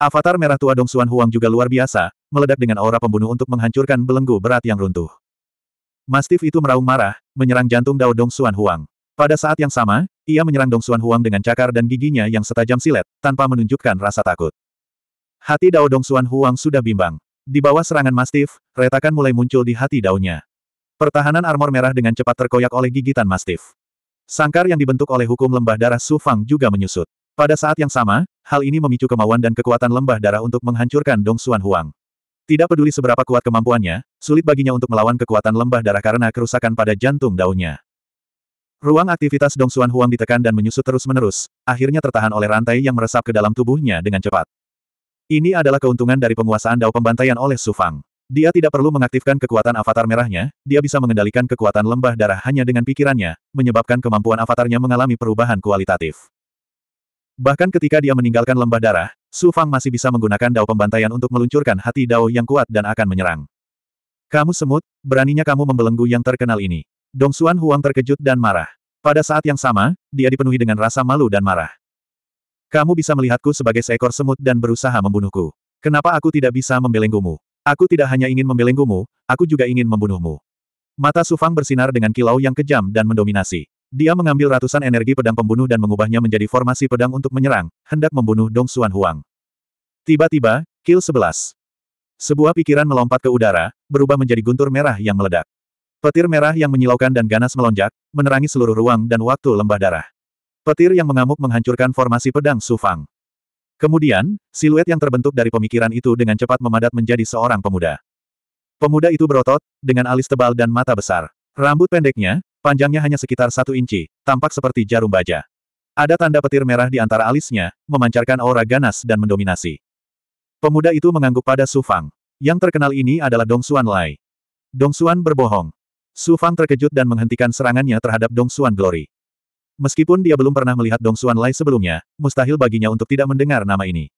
Avatar merah tua Dong Xuan Huang juga luar biasa, meledak dengan aura pembunuh untuk menghancurkan belenggu berat yang runtuh. Mastif itu meraung marah, menyerang jantung Dao Dong Xuan Huang. Pada saat yang sama, ia menyerang Dong Xuan Huang dengan cakar dan giginya yang setajam silet, tanpa menunjukkan rasa takut. Hati Dao Dong Xuan Huang sudah bimbang. Di bawah serangan Mastif, retakan mulai muncul di hati daunnya. Pertahanan armor merah dengan cepat terkoyak oleh gigitan Mastif. Sangkar yang dibentuk oleh hukum lembah darah Su Fang juga menyusut. Pada saat yang sama, hal ini memicu kemauan dan kekuatan lembah darah untuk menghancurkan Dong Xuan Huang. Tidak peduli seberapa kuat kemampuannya, sulit baginya untuk melawan kekuatan lembah darah karena kerusakan pada jantung daunnya. Ruang aktivitas Dong Xuan Huang ditekan dan menyusut terus-menerus, akhirnya tertahan oleh rantai yang meresap ke dalam tubuhnya dengan cepat. Ini adalah keuntungan dari penguasaan dao pembantaian oleh Su Fang. Dia tidak perlu mengaktifkan kekuatan avatar merahnya, dia bisa mengendalikan kekuatan lembah darah hanya dengan pikirannya, menyebabkan kemampuan avatarnya mengalami perubahan kualitatif. Bahkan ketika dia meninggalkan lembah darah, Su Fang masih bisa menggunakan dao pembantaian untuk meluncurkan hati dao yang kuat dan akan menyerang. Kamu semut, beraninya kamu membelenggu yang terkenal ini. Dong Xuan Huang terkejut dan marah. Pada saat yang sama, dia dipenuhi dengan rasa malu dan marah. Kamu bisa melihatku sebagai seekor semut dan berusaha membunuhku. Kenapa aku tidak bisa membelenggumu? Aku tidak hanya ingin membelenggumu, aku juga ingin membunuhmu. Mata Sufang bersinar dengan kilau yang kejam dan mendominasi. Dia mengambil ratusan energi pedang pembunuh dan mengubahnya menjadi formasi pedang untuk menyerang, hendak membunuh Dong Xuan Huang. Tiba-tiba, kill 11. Sebuah pikiran melompat ke udara, berubah menjadi guntur merah yang meledak. Petir merah yang menyilaukan dan ganas melonjak, menerangi seluruh ruang dan waktu lembah darah. Petir yang mengamuk menghancurkan formasi pedang Sufang. Kemudian, siluet yang terbentuk dari pemikiran itu dengan cepat memadat menjadi seorang pemuda. Pemuda itu berotot, dengan alis tebal dan mata besar. Rambut pendeknya, Panjangnya hanya sekitar satu inci, tampak seperti jarum baja. Ada tanda petir merah di antara alisnya, memancarkan aura ganas dan mendominasi. Pemuda itu mengangguk pada Su Fang. Yang terkenal ini adalah Dong Xuan Lai. Dong Xuan berbohong. Su Fang terkejut dan menghentikan serangannya terhadap Dong Xuan Glory. Meskipun dia belum pernah melihat Dong Xuan Lai sebelumnya, mustahil baginya untuk tidak mendengar nama ini.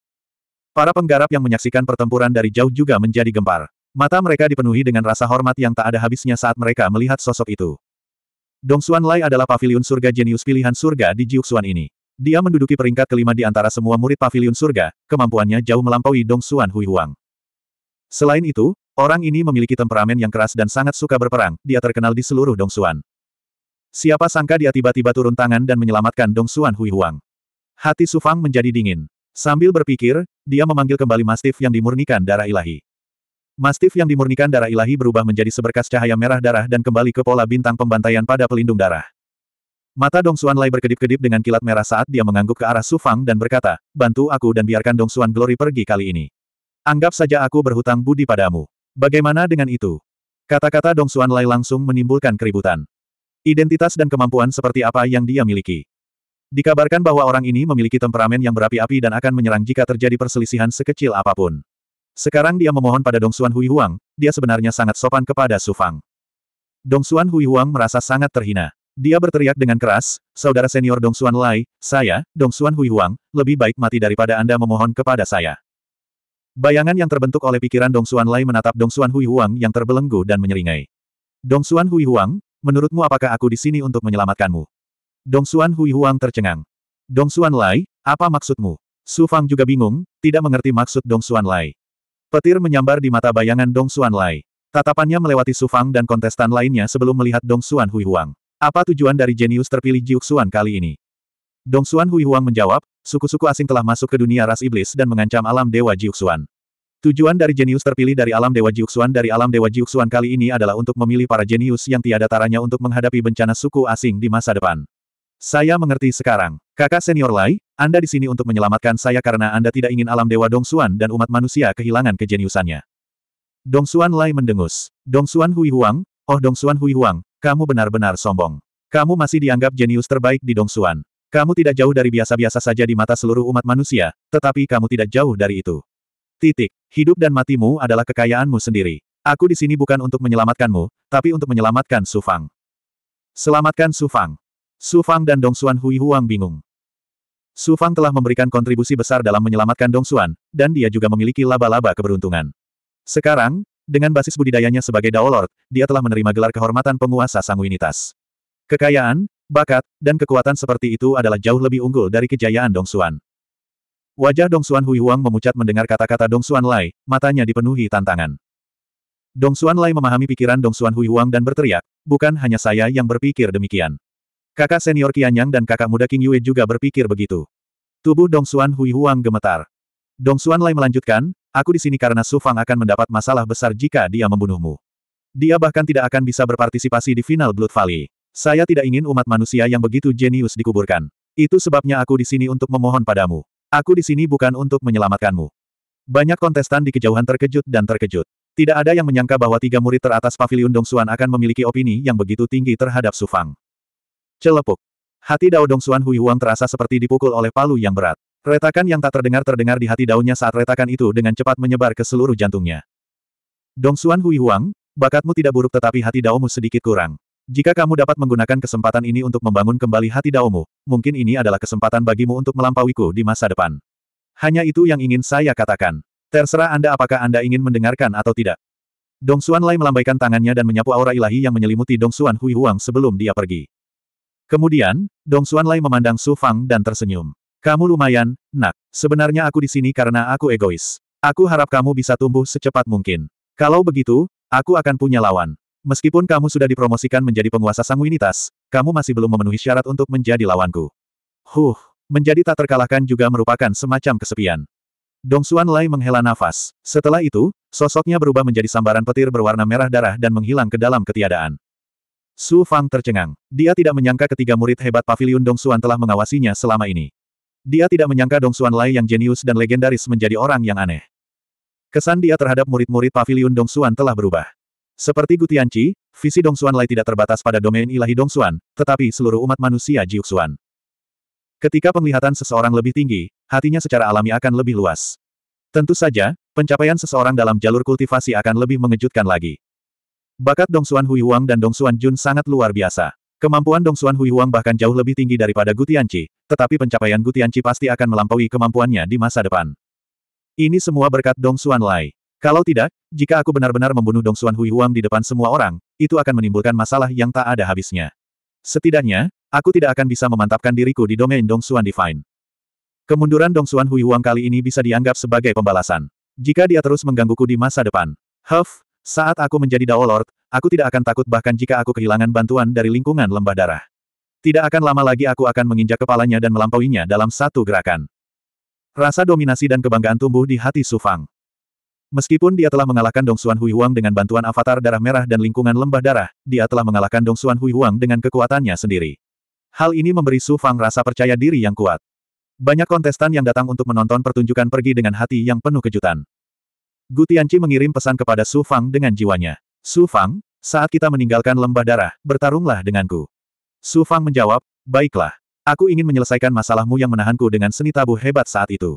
Para penggarap yang menyaksikan pertempuran dari jauh juga menjadi gempar. Mata mereka dipenuhi dengan rasa hormat yang tak ada habisnya saat mereka melihat sosok itu. Dong Xuan Lai adalah pavilion surga jenius pilihan surga di Jiuxuan ini. Dia menduduki peringkat kelima di antara semua murid pavilion surga, kemampuannya jauh melampaui Xuan Hui Huang. Selain itu, orang ini memiliki temperamen yang keras dan sangat suka berperang, dia terkenal di seluruh Dong Xuan. Siapa sangka dia tiba-tiba turun tangan dan menyelamatkan Xuan Hui Huang. Hati Sufang menjadi dingin. Sambil berpikir, dia memanggil kembali mastif yang dimurnikan darah ilahi. Mastif yang dimurnikan darah ilahi berubah menjadi seberkas cahaya merah darah dan kembali ke pola bintang pembantaian pada pelindung darah. Mata Dong Xuan Lai berkedip-kedip dengan kilat merah saat dia mengangguk ke arah Su Fang dan berkata, bantu aku dan biarkan Dong Xuan Glory pergi kali ini. Anggap saja aku berhutang budi padamu. Bagaimana dengan itu? Kata-kata Dong Xuan Lai langsung menimbulkan keributan. Identitas dan kemampuan seperti apa yang dia miliki. Dikabarkan bahwa orang ini memiliki temperamen yang berapi-api dan akan menyerang jika terjadi perselisihan sekecil apapun. Sekarang dia memohon pada Dong Xuan Hui Huang, dia sebenarnya sangat sopan kepada Su Fang. Dong Xuan Hui Huang merasa sangat terhina. Dia berteriak dengan keras, saudara senior Dong Xuan Lai, saya, Dong Xuan Hui Huang, lebih baik mati daripada Anda memohon kepada saya. Bayangan yang terbentuk oleh pikiran Dong Xuan Lai menatap Dong Xuan Hui Huang yang terbelenggu dan menyeringai. Dong Xuan Hui Huang, menurutmu apakah aku di sini untuk menyelamatkanmu? Dong Xuan Hui Huang tercengang. Dong Xuan Lai, apa maksudmu? Su Fang juga bingung, tidak mengerti maksud Dong Xuan Lai. Petir menyambar di mata bayangan Dong Xuan Lai. Tatapannya melewati Su Fang dan kontestan lainnya sebelum melihat Dong Xuan Hui Huang. Apa tujuan dari jenius terpilih Jiuk Xuan kali ini? Dong Xuan Hui Huang menjawab, suku-suku asing telah masuk ke dunia ras iblis dan mengancam alam Dewa Jiuk Xuan. Tujuan dari jenius terpilih dari alam Dewa Jiuxuan Xuan dari alam Dewa Jiuxuan Xuan kali ini adalah untuk memilih para jenius yang tiada taranya untuk menghadapi bencana suku asing di masa depan. Saya mengerti sekarang. Kakak senior Lai, anda di sini untuk menyelamatkan saya karena Anda tidak ingin alam dewa Dong Xuan dan umat manusia kehilangan kejeniusannya. Dong Xuan Lai mendengus. Dong Xuan Hui Huang, oh Dong Xuan Hui Huang, kamu benar-benar sombong. Kamu masih dianggap jenius terbaik di Dong Xuan. Kamu tidak jauh dari biasa-biasa saja di mata seluruh umat manusia, tetapi kamu tidak jauh dari itu. Titik. Hidup dan matimu adalah kekayaanmu sendiri. Aku di sini bukan untuk menyelamatkanmu, tapi untuk menyelamatkan Su Fang. Selamatkan Su Fang. Su Fang dan Hui Huang bingung. Su Fang telah memberikan kontribusi besar dalam menyelamatkan Dong Xuan, dan dia juga memiliki laba-laba keberuntungan. Sekarang, dengan basis budidayanya sebagai Dao Lord, dia telah menerima gelar kehormatan penguasa sanguinitas. Kekayaan, bakat, dan kekuatan seperti itu adalah jauh lebih unggul dari kejayaan Dong Xuan. Wajah Dong Xuan Hui Huang memucat mendengar kata-kata Dong Xuan Lai, matanya dipenuhi tantangan. Dong Xuan Lai memahami pikiran Dong Xuan Hui Huang dan berteriak, bukan hanya saya yang berpikir demikian. Kakak senior Kianyang dan kakak muda King Yue juga berpikir begitu. Tubuh Dong Xuan Hui Huang gemetar. Dong Xuan Lai melanjutkan, aku di sini karena Su Fang akan mendapat masalah besar jika dia membunuhmu. Dia bahkan tidak akan bisa berpartisipasi di final Blood Valley. Saya tidak ingin umat manusia yang begitu jenius dikuburkan. Itu sebabnya aku di sini untuk memohon padamu. Aku di sini bukan untuk menyelamatkanmu. Banyak kontestan di kejauhan terkejut dan terkejut. Tidak ada yang menyangka bahwa tiga murid teratas Paviliun Xuan akan memiliki opini yang begitu tinggi terhadap Su Fang. Celepuk. Hati Dao Dong Xuan Hui Huang terasa seperti dipukul oleh palu yang berat. Retakan yang tak terdengar terdengar di hati daunnya saat retakan itu dengan cepat menyebar ke seluruh jantungnya. Dong Xuan Hui Huang, bakatmu tidak buruk tetapi hati daomu sedikit kurang. Jika kamu dapat menggunakan kesempatan ini untuk membangun kembali hati daomu, mungkin ini adalah kesempatan bagimu untuk melampauiku di masa depan. Hanya itu yang ingin saya katakan. Terserah Anda apakah Anda ingin mendengarkan atau tidak. Dong Xuan Lai melambaikan tangannya dan menyapu aura ilahi yang menyelimuti Dong Xuan Hui Huang sebelum dia pergi. Kemudian, Dong Xuanlai memandang Su Fang dan tersenyum. Kamu lumayan, nak. Sebenarnya aku di sini karena aku egois. Aku harap kamu bisa tumbuh secepat mungkin. Kalau begitu, aku akan punya lawan. Meskipun kamu sudah dipromosikan menjadi penguasa sanguinitas, kamu masih belum memenuhi syarat untuk menjadi lawanku. Huh, menjadi tak terkalahkan juga merupakan semacam kesepian. Dong Xuan Lai menghela nafas. Setelah itu, sosoknya berubah menjadi sambaran petir berwarna merah darah dan menghilang ke dalam ketiadaan. Su Fang tercengang. Dia tidak menyangka ketiga murid hebat Paviliun Dong Xuan telah mengawasinya selama ini. Dia tidak menyangka Dong Xuan Lai yang jenius dan legendaris menjadi orang yang aneh. Kesan dia terhadap murid-murid Paviliun Dong Xuan telah berubah. Seperti Gutianci, visi Dong Xuan Lai tidak terbatas pada domain ilahi Dong Xuan, tetapi seluruh umat manusia Xuan. Ketika penglihatan seseorang lebih tinggi, hatinya secara alami akan lebih luas. Tentu saja, pencapaian seseorang dalam jalur kultivasi akan lebih mengejutkan lagi. Bakat Dong Xuan Hui Huang dan Dong Xuan Jun sangat luar biasa. Kemampuan Dong Xuan Hui Huang bahkan jauh lebih tinggi daripada Tianci. tetapi pencapaian Tianci pasti akan melampaui kemampuannya di masa depan. Ini semua berkat Dong Xuan Lai. Kalau tidak, jika aku benar-benar membunuh Dong Xuan Hui Huang di depan semua orang, itu akan menimbulkan masalah yang tak ada habisnya. Setidaknya, aku tidak akan bisa memantapkan diriku di domain Dong Xuan Divine. Kemunduran Dong Xuan Hui Huang kali ini bisa dianggap sebagai pembalasan. Jika dia terus menggangguku di masa depan. Huff, saat aku menjadi Dao Lord, aku tidak akan takut bahkan jika aku kehilangan bantuan dari lingkungan lembah darah. Tidak akan lama lagi aku akan menginjak kepalanya dan melampauinya dalam satu gerakan. Rasa dominasi dan kebanggaan tumbuh di hati Su Fang. Meskipun dia telah mengalahkan Dong Xuan Hui Huang dengan bantuan avatar darah merah dan lingkungan lembah darah, dia telah mengalahkan Dong Xuan Hui Huang dengan kekuatannya sendiri. Hal ini memberi Su Fang rasa percaya diri yang kuat. Banyak kontestan yang datang untuk menonton pertunjukan pergi dengan hati yang penuh kejutan. Gu Tianqi mengirim pesan kepada Su Fang dengan jiwanya. Su Fang, saat kita meninggalkan lembah darah, bertarunglah denganku. Su Fang menjawab, baiklah. Aku ingin menyelesaikan masalahmu yang menahanku dengan seni tabu hebat saat itu.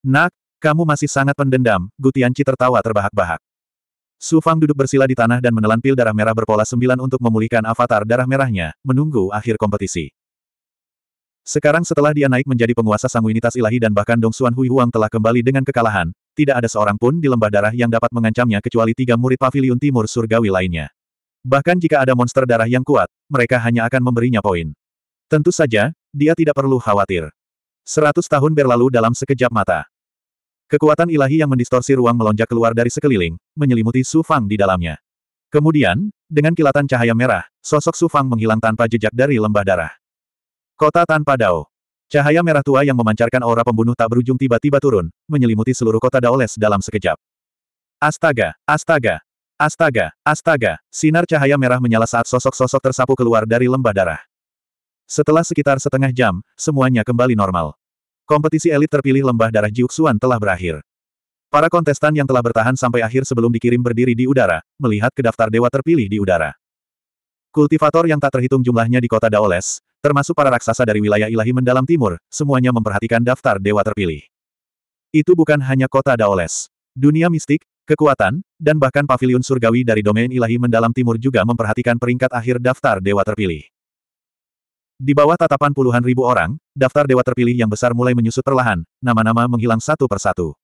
Nak, kamu masih sangat pendendam, Gu Tianqi tertawa terbahak-bahak. Su Fang duduk bersila di tanah dan menelan pil darah merah berpola sembilan untuk memulihkan avatar darah merahnya, menunggu akhir kompetisi. Sekarang setelah dia naik menjadi penguasa sanguinitas ilahi dan bahkan Dong Xuan Hui Huang telah kembali dengan kekalahan, tidak ada seorang pun di lembah darah yang dapat mengancamnya kecuali tiga murid pavilion timur surgawi lainnya. Bahkan jika ada monster darah yang kuat, mereka hanya akan memberinya poin. Tentu saja, dia tidak perlu khawatir. Seratus tahun berlalu dalam sekejap mata. Kekuatan ilahi yang mendistorsi ruang melonjak keluar dari sekeliling, menyelimuti Su Fang di dalamnya. Kemudian, dengan kilatan cahaya merah, sosok Su Fang menghilang tanpa jejak dari lembah darah. Kota tanpa dao. Cahaya merah tua yang memancarkan aura pembunuh tak berujung tiba-tiba turun, menyelimuti seluruh kota Daoles dalam sekejap. Astaga, astaga, astaga, astaga, sinar cahaya merah menyala saat sosok-sosok tersapu keluar dari lembah darah. Setelah sekitar setengah jam, semuanya kembali normal. Kompetisi elit terpilih lembah darah Jiuxuan telah berakhir. Para kontestan yang telah bertahan sampai akhir sebelum dikirim berdiri di udara, melihat ke daftar dewa terpilih di udara. Kultivator yang tak terhitung jumlahnya di kota Daoles, termasuk para raksasa dari wilayah ilahi mendalam timur, semuanya memperhatikan daftar dewa terpilih. Itu bukan hanya kota Daoles. Dunia mistik, kekuatan, dan bahkan pavilion surgawi dari domain ilahi mendalam timur juga memperhatikan peringkat akhir daftar dewa terpilih. Di bawah tatapan puluhan ribu orang, daftar dewa terpilih yang besar mulai menyusut perlahan, nama-nama menghilang satu persatu.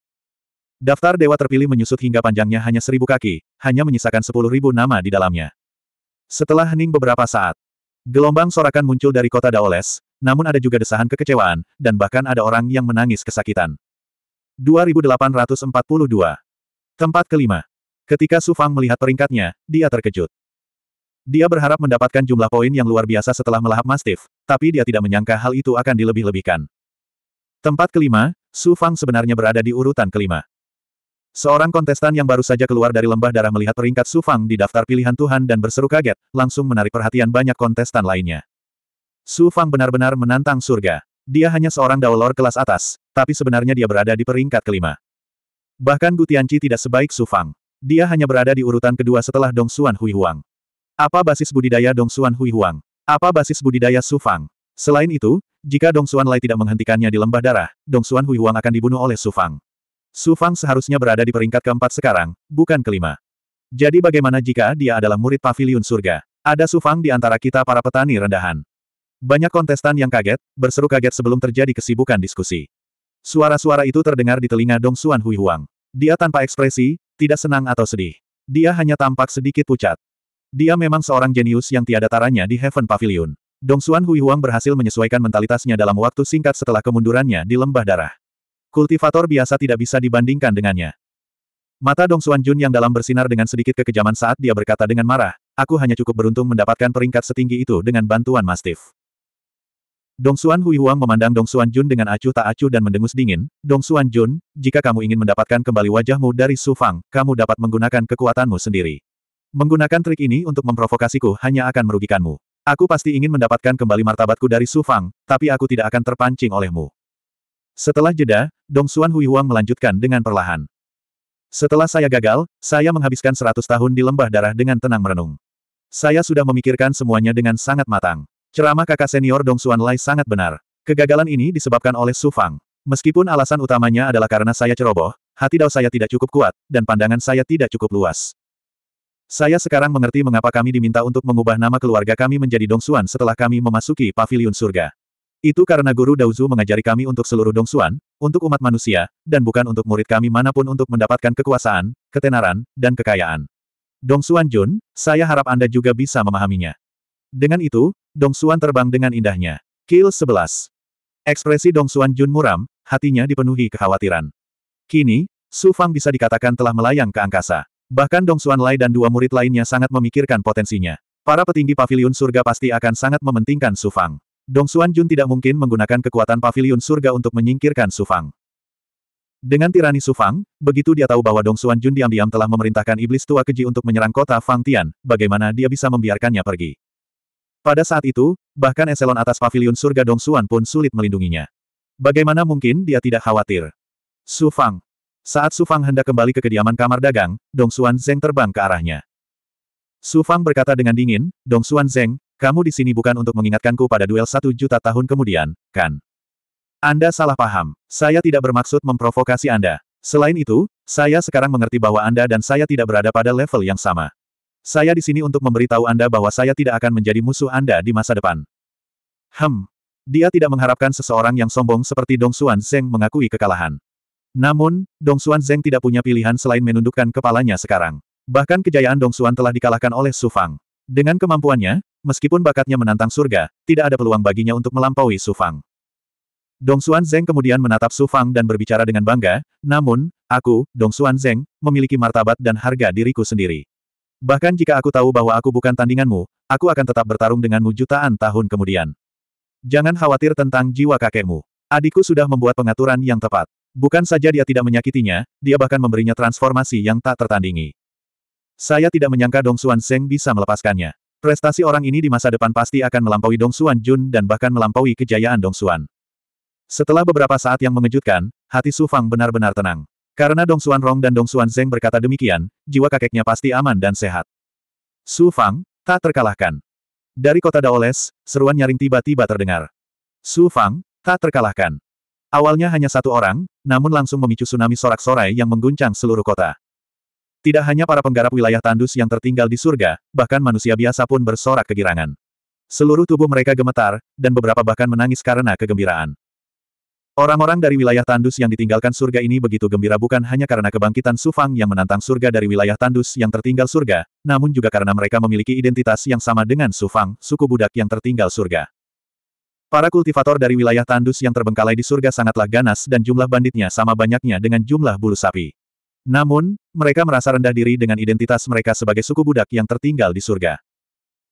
Daftar dewa terpilih menyusut hingga panjangnya hanya seribu kaki, hanya menyisakan sepuluh ribu nama di dalamnya. Setelah hening beberapa saat, Gelombang sorakan muncul dari kota Daoles, namun ada juga desahan kekecewaan, dan bahkan ada orang yang menangis kesakitan. 2842 Tempat kelima. Ketika Su Fang melihat peringkatnya, dia terkejut. Dia berharap mendapatkan jumlah poin yang luar biasa setelah melahap Mastiff, tapi dia tidak menyangka hal itu akan dilebih-lebihkan. Tempat kelima, Su Fang sebenarnya berada di urutan kelima. Seorang kontestan yang baru saja keluar dari lembah darah melihat peringkat Su Fang di daftar pilihan Tuhan dan berseru kaget, langsung menarik perhatian banyak kontestan lainnya. Su Fang benar-benar menantang surga. Dia hanya seorang daulor kelas atas, tapi sebenarnya dia berada di peringkat kelima. Bahkan Gutianci tidak sebaik Su Fang. Dia hanya berada di urutan kedua setelah Dong Xuan Hui Huang. Apa basis budidaya Dong Xuan Hui Huang? Apa basis budidaya Su Fang? Selain itu, jika Dong Xuan Lai tidak menghentikannya di lembah darah, Dong Xuan Hui Huang akan dibunuh oleh Su Fang. Su Fang seharusnya berada di peringkat keempat sekarang, bukan kelima. Jadi bagaimana jika dia adalah murid pavilion surga? Ada Su Fang di antara kita para petani rendahan. Banyak kontestan yang kaget, berseru kaget sebelum terjadi kesibukan diskusi. Suara-suara itu terdengar di telinga Dong Xuan Hui Huang. Dia tanpa ekspresi, tidak senang atau sedih. Dia hanya tampak sedikit pucat. Dia memang seorang jenius yang tiada taranya di Heaven Pavilion. Dong Xuan Hui Huang berhasil menyesuaikan mentalitasnya dalam waktu singkat setelah kemundurannya di lembah darah. Kultivator biasa tidak bisa dibandingkan dengannya. Mata Dong Xuan Jun yang dalam bersinar dengan sedikit kekejaman saat dia berkata dengan marah, aku hanya cukup beruntung mendapatkan peringkat setinggi itu dengan bantuan Mastiff. Dong Xuan Hui Huang memandang Dong Xuan Jun dengan acuh tak acuh dan mendengus dingin, Dong Xuan Jun, jika kamu ingin mendapatkan kembali wajahmu dari Su Fang, kamu dapat menggunakan kekuatanmu sendiri. Menggunakan trik ini untuk memprovokasiku hanya akan merugikanmu. Aku pasti ingin mendapatkan kembali martabatku dari Su Fang, tapi aku tidak akan terpancing olehmu. Setelah jeda, Dong Xuan Hui Huang melanjutkan dengan perlahan. Setelah saya gagal, saya menghabiskan seratus tahun di lembah darah dengan tenang merenung. Saya sudah memikirkan semuanya dengan sangat matang. Ceramah kakak senior Dong Xuan Lai sangat benar. Kegagalan ini disebabkan oleh Su Fang. Meskipun alasan utamanya adalah karena saya ceroboh, hati dao saya tidak cukup kuat, dan pandangan saya tidak cukup luas. Saya sekarang mengerti mengapa kami diminta untuk mengubah nama keluarga kami menjadi Dong Xuan setelah kami memasuki Paviliun surga. Itu karena Guru Dauzu mengajari kami untuk seluruh Dong Dongsuan, untuk umat manusia, dan bukan untuk murid kami manapun untuk mendapatkan kekuasaan, ketenaran, dan kekayaan. Dong Dongsuan Jun, saya harap Anda juga bisa memahaminya. Dengan itu, Dong Dongsuan terbang dengan indahnya. Kill 11. Ekspresi Dongsuan Jun muram, hatinya dipenuhi kekhawatiran. Kini, Su Fang bisa dikatakan telah melayang ke angkasa. Bahkan Dong Dongsuan Lai dan dua murid lainnya sangat memikirkan potensinya. Para petinggi Paviliun surga pasti akan sangat mementingkan Su Fang. Dong Xuan Jun tidak mungkin menggunakan kekuatan pavilion surga untuk menyingkirkan Su Fang. Dengan tirani Su Fang, begitu dia tahu bahwa Dong Xuan Jun diam-diam telah memerintahkan iblis tua keji untuk menyerang kota Fang Tian, bagaimana dia bisa membiarkannya pergi. Pada saat itu, bahkan eselon atas pavilion surga Dong Xuan pun sulit melindunginya. Bagaimana mungkin dia tidak khawatir? Su Fang. Saat Su Fang hendak kembali ke kediaman kamar dagang, Dong Xuan Zeng terbang ke arahnya. Su Fang berkata dengan dingin, Dong Xuan Zeng, kamu di sini bukan untuk mengingatkanku pada duel satu juta tahun kemudian, kan? Anda salah paham. Saya tidak bermaksud memprovokasi Anda. Selain itu, saya sekarang mengerti bahwa Anda dan saya tidak berada pada level yang sama. Saya di sini untuk memberitahu Anda bahwa saya tidak akan menjadi musuh Anda di masa depan. Hem. Dia tidak mengharapkan seseorang yang sombong seperti Dong Xuan Zeng mengakui kekalahan. Namun, Dong Xuan Zeng tidak punya pilihan selain menundukkan kepalanya sekarang. Bahkan kejayaan Dong Xuan telah dikalahkan oleh Su Fang. Dengan kemampuannya, Meskipun bakatnya menantang surga, tidak ada peluang baginya untuk melampaui Su Fang. Dong Xuan Zeng kemudian menatap Su Fang dan berbicara dengan bangga, namun, aku, Dong Xuan Zeng, memiliki martabat dan harga diriku sendiri. Bahkan jika aku tahu bahwa aku bukan tandinganmu, aku akan tetap bertarung denganmu jutaan tahun kemudian. Jangan khawatir tentang jiwa kakekmu. Adikku sudah membuat pengaturan yang tepat. Bukan saja dia tidak menyakitinya, dia bahkan memberinya transformasi yang tak tertandingi. Saya tidak menyangka Dong Xuan Zeng bisa melepaskannya. Prestasi orang ini di masa depan pasti akan melampaui Dong Xuan Jun dan bahkan melampaui kejayaan Dong Xuan. Setelah beberapa saat yang mengejutkan, hati Su Fang benar-benar tenang. Karena Dong Xuan Rong dan Dong Xuan Zeng berkata demikian, jiwa kakeknya pasti aman dan sehat. Su Fang, tak terkalahkan. Dari kota Daoles, seruan nyaring tiba-tiba terdengar. Su Fang, tak terkalahkan. Awalnya hanya satu orang, namun langsung memicu tsunami sorak-sorai yang mengguncang seluruh kota. Tidak hanya para penggarap wilayah tandus yang tertinggal di surga, bahkan manusia biasa pun bersorak kegirangan. Seluruh tubuh mereka gemetar, dan beberapa bahkan menangis karena kegembiraan. Orang-orang dari wilayah tandus yang ditinggalkan surga ini begitu gembira bukan hanya karena kebangkitan Sufang yang menantang surga dari wilayah tandus yang tertinggal surga, namun juga karena mereka memiliki identitas yang sama dengan Sufang, suku budak yang tertinggal surga. Para kultivator dari wilayah tandus yang terbengkalai di surga sangatlah ganas dan jumlah banditnya sama banyaknya dengan jumlah bulu sapi. Namun, mereka merasa rendah diri dengan identitas mereka sebagai suku budak yang tertinggal di surga.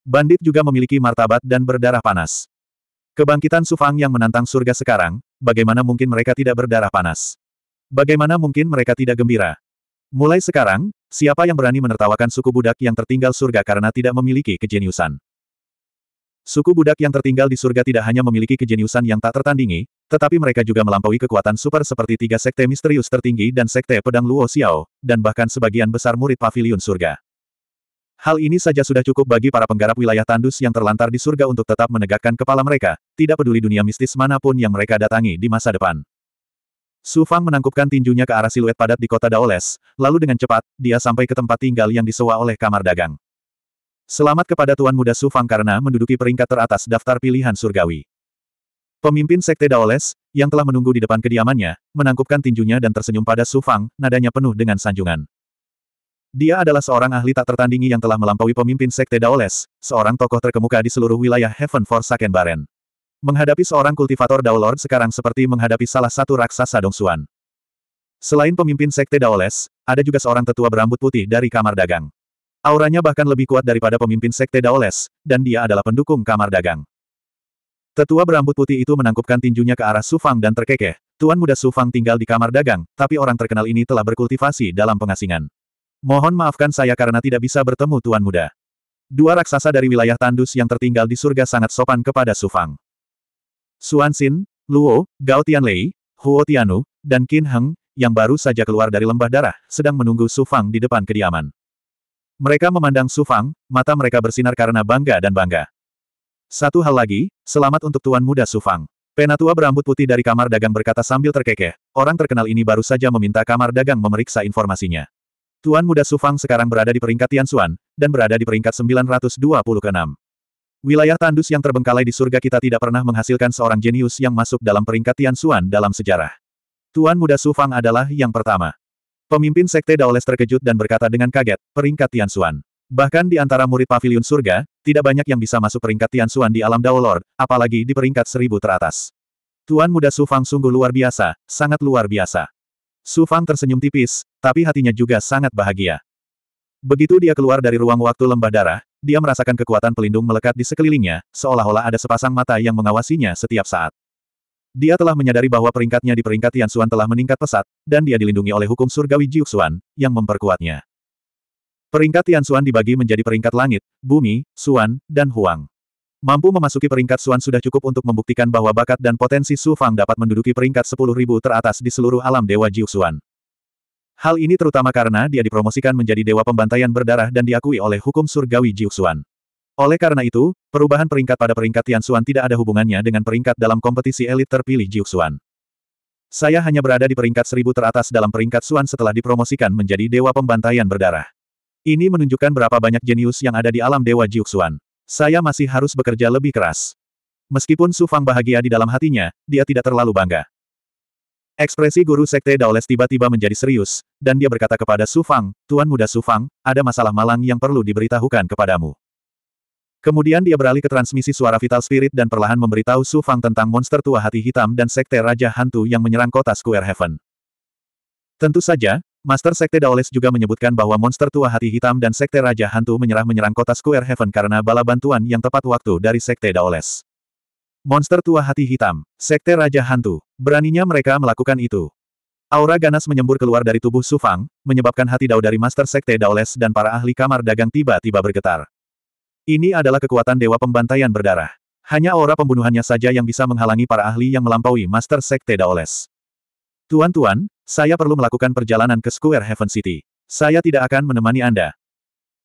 Bandit juga memiliki martabat dan berdarah panas. Kebangkitan Sufang yang menantang surga sekarang, bagaimana mungkin mereka tidak berdarah panas? Bagaimana mungkin mereka tidak gembira? Mulai sekarang, siapa yang berani menertawakan suku budak yang tertinggal surga karena tidak memiliki kejeniusan? Suku budak yang tertinggal di surga tidak hanya memiliki kejeniusan yang tak tertandingi, tetapi mereka juga melampaui kekuatan super seperti tiga sekte misterius tertinggi dan sekte pedang Luo Xiao, dan bahkan sebagian besar murid pavilion surga. Hal ini saja sudah cukup bagi para penggarap wilayah tandus yang terlantar di surga untuk tetap menegakkan kepala mereka, tidak peduli dunia mistis manapun yang mereka datangi di masa depan. Su Fang menangkupkan tinjunya ke arah siluet padat di kota Daoles, lalu dengan cepat, dia sampai ke tempat tinggal yang disewa oleh kamar dagang. Selamat kepada Tuan Muda Su Fang karena menduduki peringkat teratas daftar pilihan surgawi. Pemimpin Sekte Daoles, yang telah menunggu di depan kediamannya, menangkupkan tinjunya dan tersenyum pada Su Fang, nadanya penuh dengan sanjungan. Dia adalah seorang ahli tak tertandingi yang telah melampaui pemimpin Sekte Daoles, seorang tokoh terkemuka di seluruh wilayah Heaven for Baren. Menghadapi seorang kultivator Daolord sekarang seperti menghadapi salah satu raksasa Dongsuan. Selain pemimpin Sekte Daoles, ada juga seorang tetua berambut putih dari kamar dagang. Auranya bahkan lebih kuat daripada pemimpin Sekte Daoles, dan dia adalah pendukung kamar dagang. Tetua berambut putih itu menangkupkan tinjunya ke arah Sufang dan terkekeh. Tuan muda Sufang tinggal di kamar dagang, tapi orang terkenal ini telah berkultivasi dalam pengasingan. Mohon maafkan saya karena tidak bisa bertemu Tuan muda. Dua raksasa dari wilayah tandus yang tertinggal di surga sangat sopan kepada Sufang. Suansin, Luo, Gao Tianlei, Huo Tianu, dan Qin Heng, yang baru saja keluar dari lembah darah, sedang menunggu Sufang di depan kediaman. Mereka memandang Su Fang, mata mereka bersinar karena bangga dan bangga. Satu hal lagi, selamat untuk Tuan Muda Su Fang. Penatua berambut putih dari kamar dagang berkata sambil terkekeh, orang terkenal ini baru saja meminta kamar dagang memeriksa informasinya. Tuan Muda Su Fang sekarang berada di peringkat Tianxuan, dan berada di peringkat 926. Wilayah tandus yang terbengkalai di surga kita tidak pernah menghasilkan seorang jenius yang masuk dalam peringkat Tianxuan dalam sejarah. Tuan Muda Su Fang adalah yang pertama. Pemimpin Sekte Daoles terkejut dan berkata dengan kaget, peringkat Tianxuan. Bahkan di antara murid pavilion surga, tidak banyak yang bisa masuk peringkat Tianxuan di alam Daolord, apalagi di peringkat seribu teratas. Tuan muda Su Fang sungguh luar biasa, sangat luar biasa. Su Fang tersenyum tipis, tapi hatinya juga sangat bahagia. Begitu dia keluar dari ruang waktu lembah darah, dia merasakan kekuatan pelindung melekat di sekelilingnya, seolah-olah ada sepasang mata yang mengawasinya setiap saat. Dia telah menyadari bahwa peringkatnya di peringkat Suan telah meningkat pesat, dan dia dilindungi oleh hukum surgawi Jiu Jiuxuan, yang memperkuatnya. Peringkat Suan dibagi menjadi peringkat langit, bumi, Suan, dan Huang. Mampu memasuki peringkat Suan sudah cukup untuk membuktikan bahwa bakat dan potensi Su Fang dapat menduduki peringkat 10.000 teratas di seluruh alam Dewa Jiu Jiuxuan. Hal ini terutama karena dia dipromosikan menjadi dewa pembantaian berdarah dan diakui oleh hukum surgawi Jiu Jiuxuan. Oleh karena itu, perubahan peringkat pada peringkat Tianxuan tidak ada hubungannya dengan peringkat dalam kompetisi elit terpilih Xuan. Saya hanya berada di peringkat seribu teratas dalam peringkat Xuan setelah dipromosikan menjadi Dewa Pembantaian Berdarah. Ini menunjukkan berapa banyak jenius yang ada di alam Dewa Xuan. Saya masih harus bekerja lebih keras. Meskipun Su Fang bahagia di dalam hatinya, dia tidak terlalu bangga. Ekspresi guru Sekte Daoles tiba-tiba menjadi serius, dan dia berkata kepada Su Fang, Tuan Muda Su Fang, ada masalah malang yang perlu diberitahukan kepadamu. Kemudian dia beralih ke transmisi suara vital spirit dan perlahan memberitahu Su Fang tentang monster tua hati hitam dan sekte Raja Hantu yang menyerang kota Square Heaven. Tentu saja, Master Sekte Daoles juga menyebutkan bahwa monster tua hati hitam dan sekte Raja Hantu menyerah-menyerang kota Square Heaven karena bala bantuan yang tepat waktu dari sekte Daoles. Monster tua hati hitam, sekte Raja Hantu, beraninya mereka melakukan itu. Aura ganas menyembur keluar dari tubuh Sufang, menyebabkan hati Dao dari Master Sekte Daoles dan para ahli kamar dagang tiba-tiba bergetar. Ini adalah kekuatan Dewa Pembantaian Berdarah. Hanya aura pembunuhannya saja yang bisa menghalangi para ahli yang melampaui Master Sekte Daoles. Tuan-tuan, saya perlu melakukan perjalanan ke Square Heaven City. Saya tidak akan menemani Anda.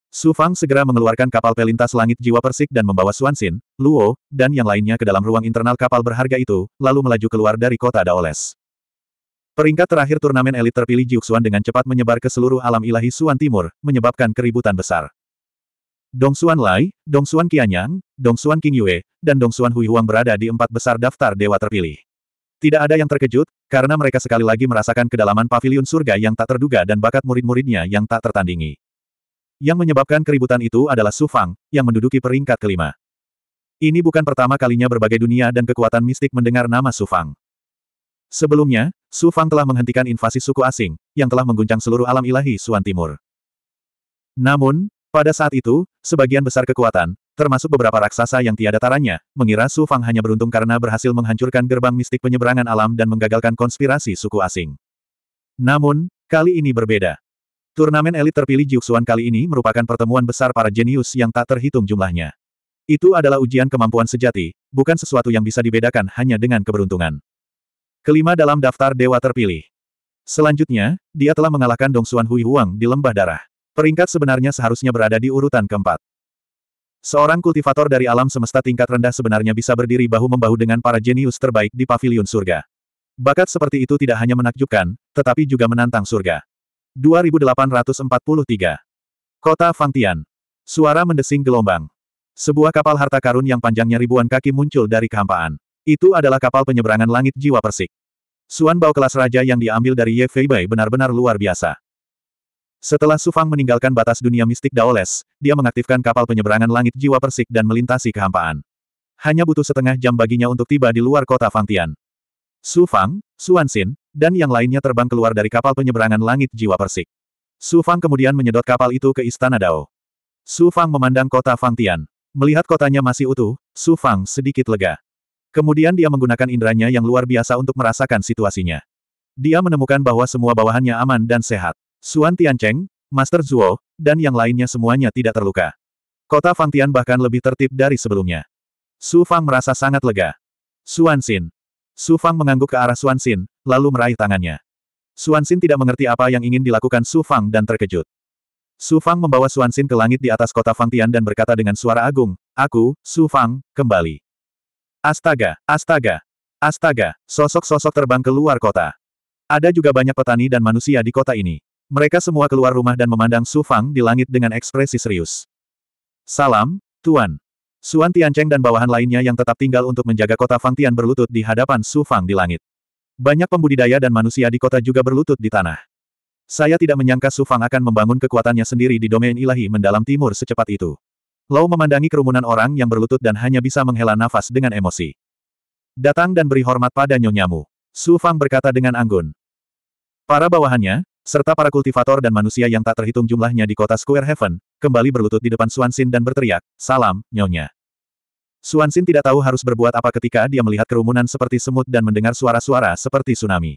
Su Fang segera mengeluarkan kapal pelintas langit jiwa persik dan membawa Xin, Luo, dan yang lainnya ke dalam ruang internal kapal berharga itu, lalu melaju keluar dari kota Daoles. Peringkat terakhir turnamen elit terpilih Jiuxuan dengan cepat menyebar ke seluruh alam ilahi Suan Timur, menyebabkan keributan besar. Dong Xuan Lai, Dong Xuan Qianyang, Dong King Yue, dan Dong Xuan Hui Huihuang berada di empat besar daftar dewa terpilih. Tidak ada yang terkejut, karena mereka sekali lagi merasakan kedalaman pavilion surga yang tak terduga dan bakat murid-muridnya yang tak tertandingi. Yang menyebabkan keributan itu adalah Su Fang, yang menduduki peringkat kelima. Ini bukan pertama kalinya berbagai dunia dan kekuatan mistik mendengar nama Su Fang. Sebelumnya, Su Fang telah menghentikan invasi suku asing, yang telah mengguncang seluruh alam ilahi Suan Timur. Namun, pada saat itu, sebagian besar kekuatan, termasuk beberapa raksasa yang tiada taranya, mengira Su Fang hanya beruntung karena berhasil menghancurkan gerbang mistik penyeberangan alam dan menggagalkan konspirasi suku asing. Namun, kali ini berbeda. Turnamen elit terpilih Jiuxuan kali ini merupakan pertemuan besar para jenius yang tak terhitung jumlahnya. Itu adalah ujian kemampuan sejati, bukan sesuatu yang bisa dibedakan hanya dengan keberuntungan. Kelima dalam daftar dewa terpilih. Selanjutnya, dia telah mengalahkan Dong Dongsuan Hui Huang di Lembah Darah. Peringkat sebenarnya seharusnya berada di urutan keempat. Seorang kultivator dari alam semesta tingkat rendah sebenarnya bisa berdiri bahu-membahu dengan para jenius terbaik di Paviliun surga. Bakat seperti itu tidak hanya menakjubkan, tetapi juga menantang surga. 2843. Kota Fangtian. Suara mendesing gelombang. Sebuah kapal harta karun yang panjangnya ribuan kaki muncul dari kehampaan. Itu adalah kapal penyeberangan langit jiwa persik. Suan bau kelas raja yang diambil dari Ye Feibei benar-benar luar biasa. Setelah Sufang meninggalkan batas dunia mistik Daoles, dia mengaktifkan kapal penyeberangan langit jiwa persik dan melintasi kehampaan. Hanya butuh setengah jam baginya untuk tiba di luar kota Fangtian. Su Fang, Suan Xin, dan yang lainnya terbang keluar dari kapal penyeberangan langit jiwa persik. Sufang kemudian menyedot kapal itu ke Istana Dao. Sufang memandang kota Fangtian. Melihat kotanya masih utuh, Sufang sedikit lega. Kemudian dia menggunakan inderanya yang luar biasa untuk merasakan situasinya. Dia menemukan bahwa semua bawahannya aman dan sehat. Suan Tiancheng, Master Zuo, dan yang lainnya semuanya tidak terluka. Kota Fangtian bahkan lebih tertib dari sebelumnya. Su Fang merasa sangat lega. Suan Xin. Su Fang mengangguk ke arah Suan Xin, lalu meraih tangannya. Suan Xin tidak mengerti apa yang ingin dilakukan Su Fang dan terkejut. Su Fang membawa Suan Xin ke langit di atas kota Fangtian dan berkata dengan suara agung, Aku, Su Fang, kembali. Astaga, astaga, astaga, sosok-sosok terbang keluar kota. Ada juga banyak petani dan manusia di kota ini. Mereka semua keluar rumah dan memandang Su Fang di langit dengan ekspresi serius. Salam, Tuan. Suan Tiancheng dan bawahan lainnya yang tetap tinggal untuk menjaga kota Fang Tian berlutut di hadapan Su Fang di langit. Banyak pembudidaya dan manusia di kota juga berlutut di tanah. Saya tidak menyangka Su Fang akan membangun kekuatannya sendiri di domain ilahi mendalam timur secepat itu. Lau memandangi kerumunan orang yang berlutut dan hanya bisa menghela nafas dengan emosi. Datang dan beri hormat pada nyonyamu. Su Fang berkata dengan anggun. Para bawahannya, serta para kultivator dan manusia yang tak terhitung jumlahnya di kota Square Heaven, kembali berlutut di depan Suansin dan berteriak, salam, nyonya. Suansin tidak tahu harus berbuat apa ketika dia melihat kerumunan seperti semut dan mendengar suara-suara seperti tsunami.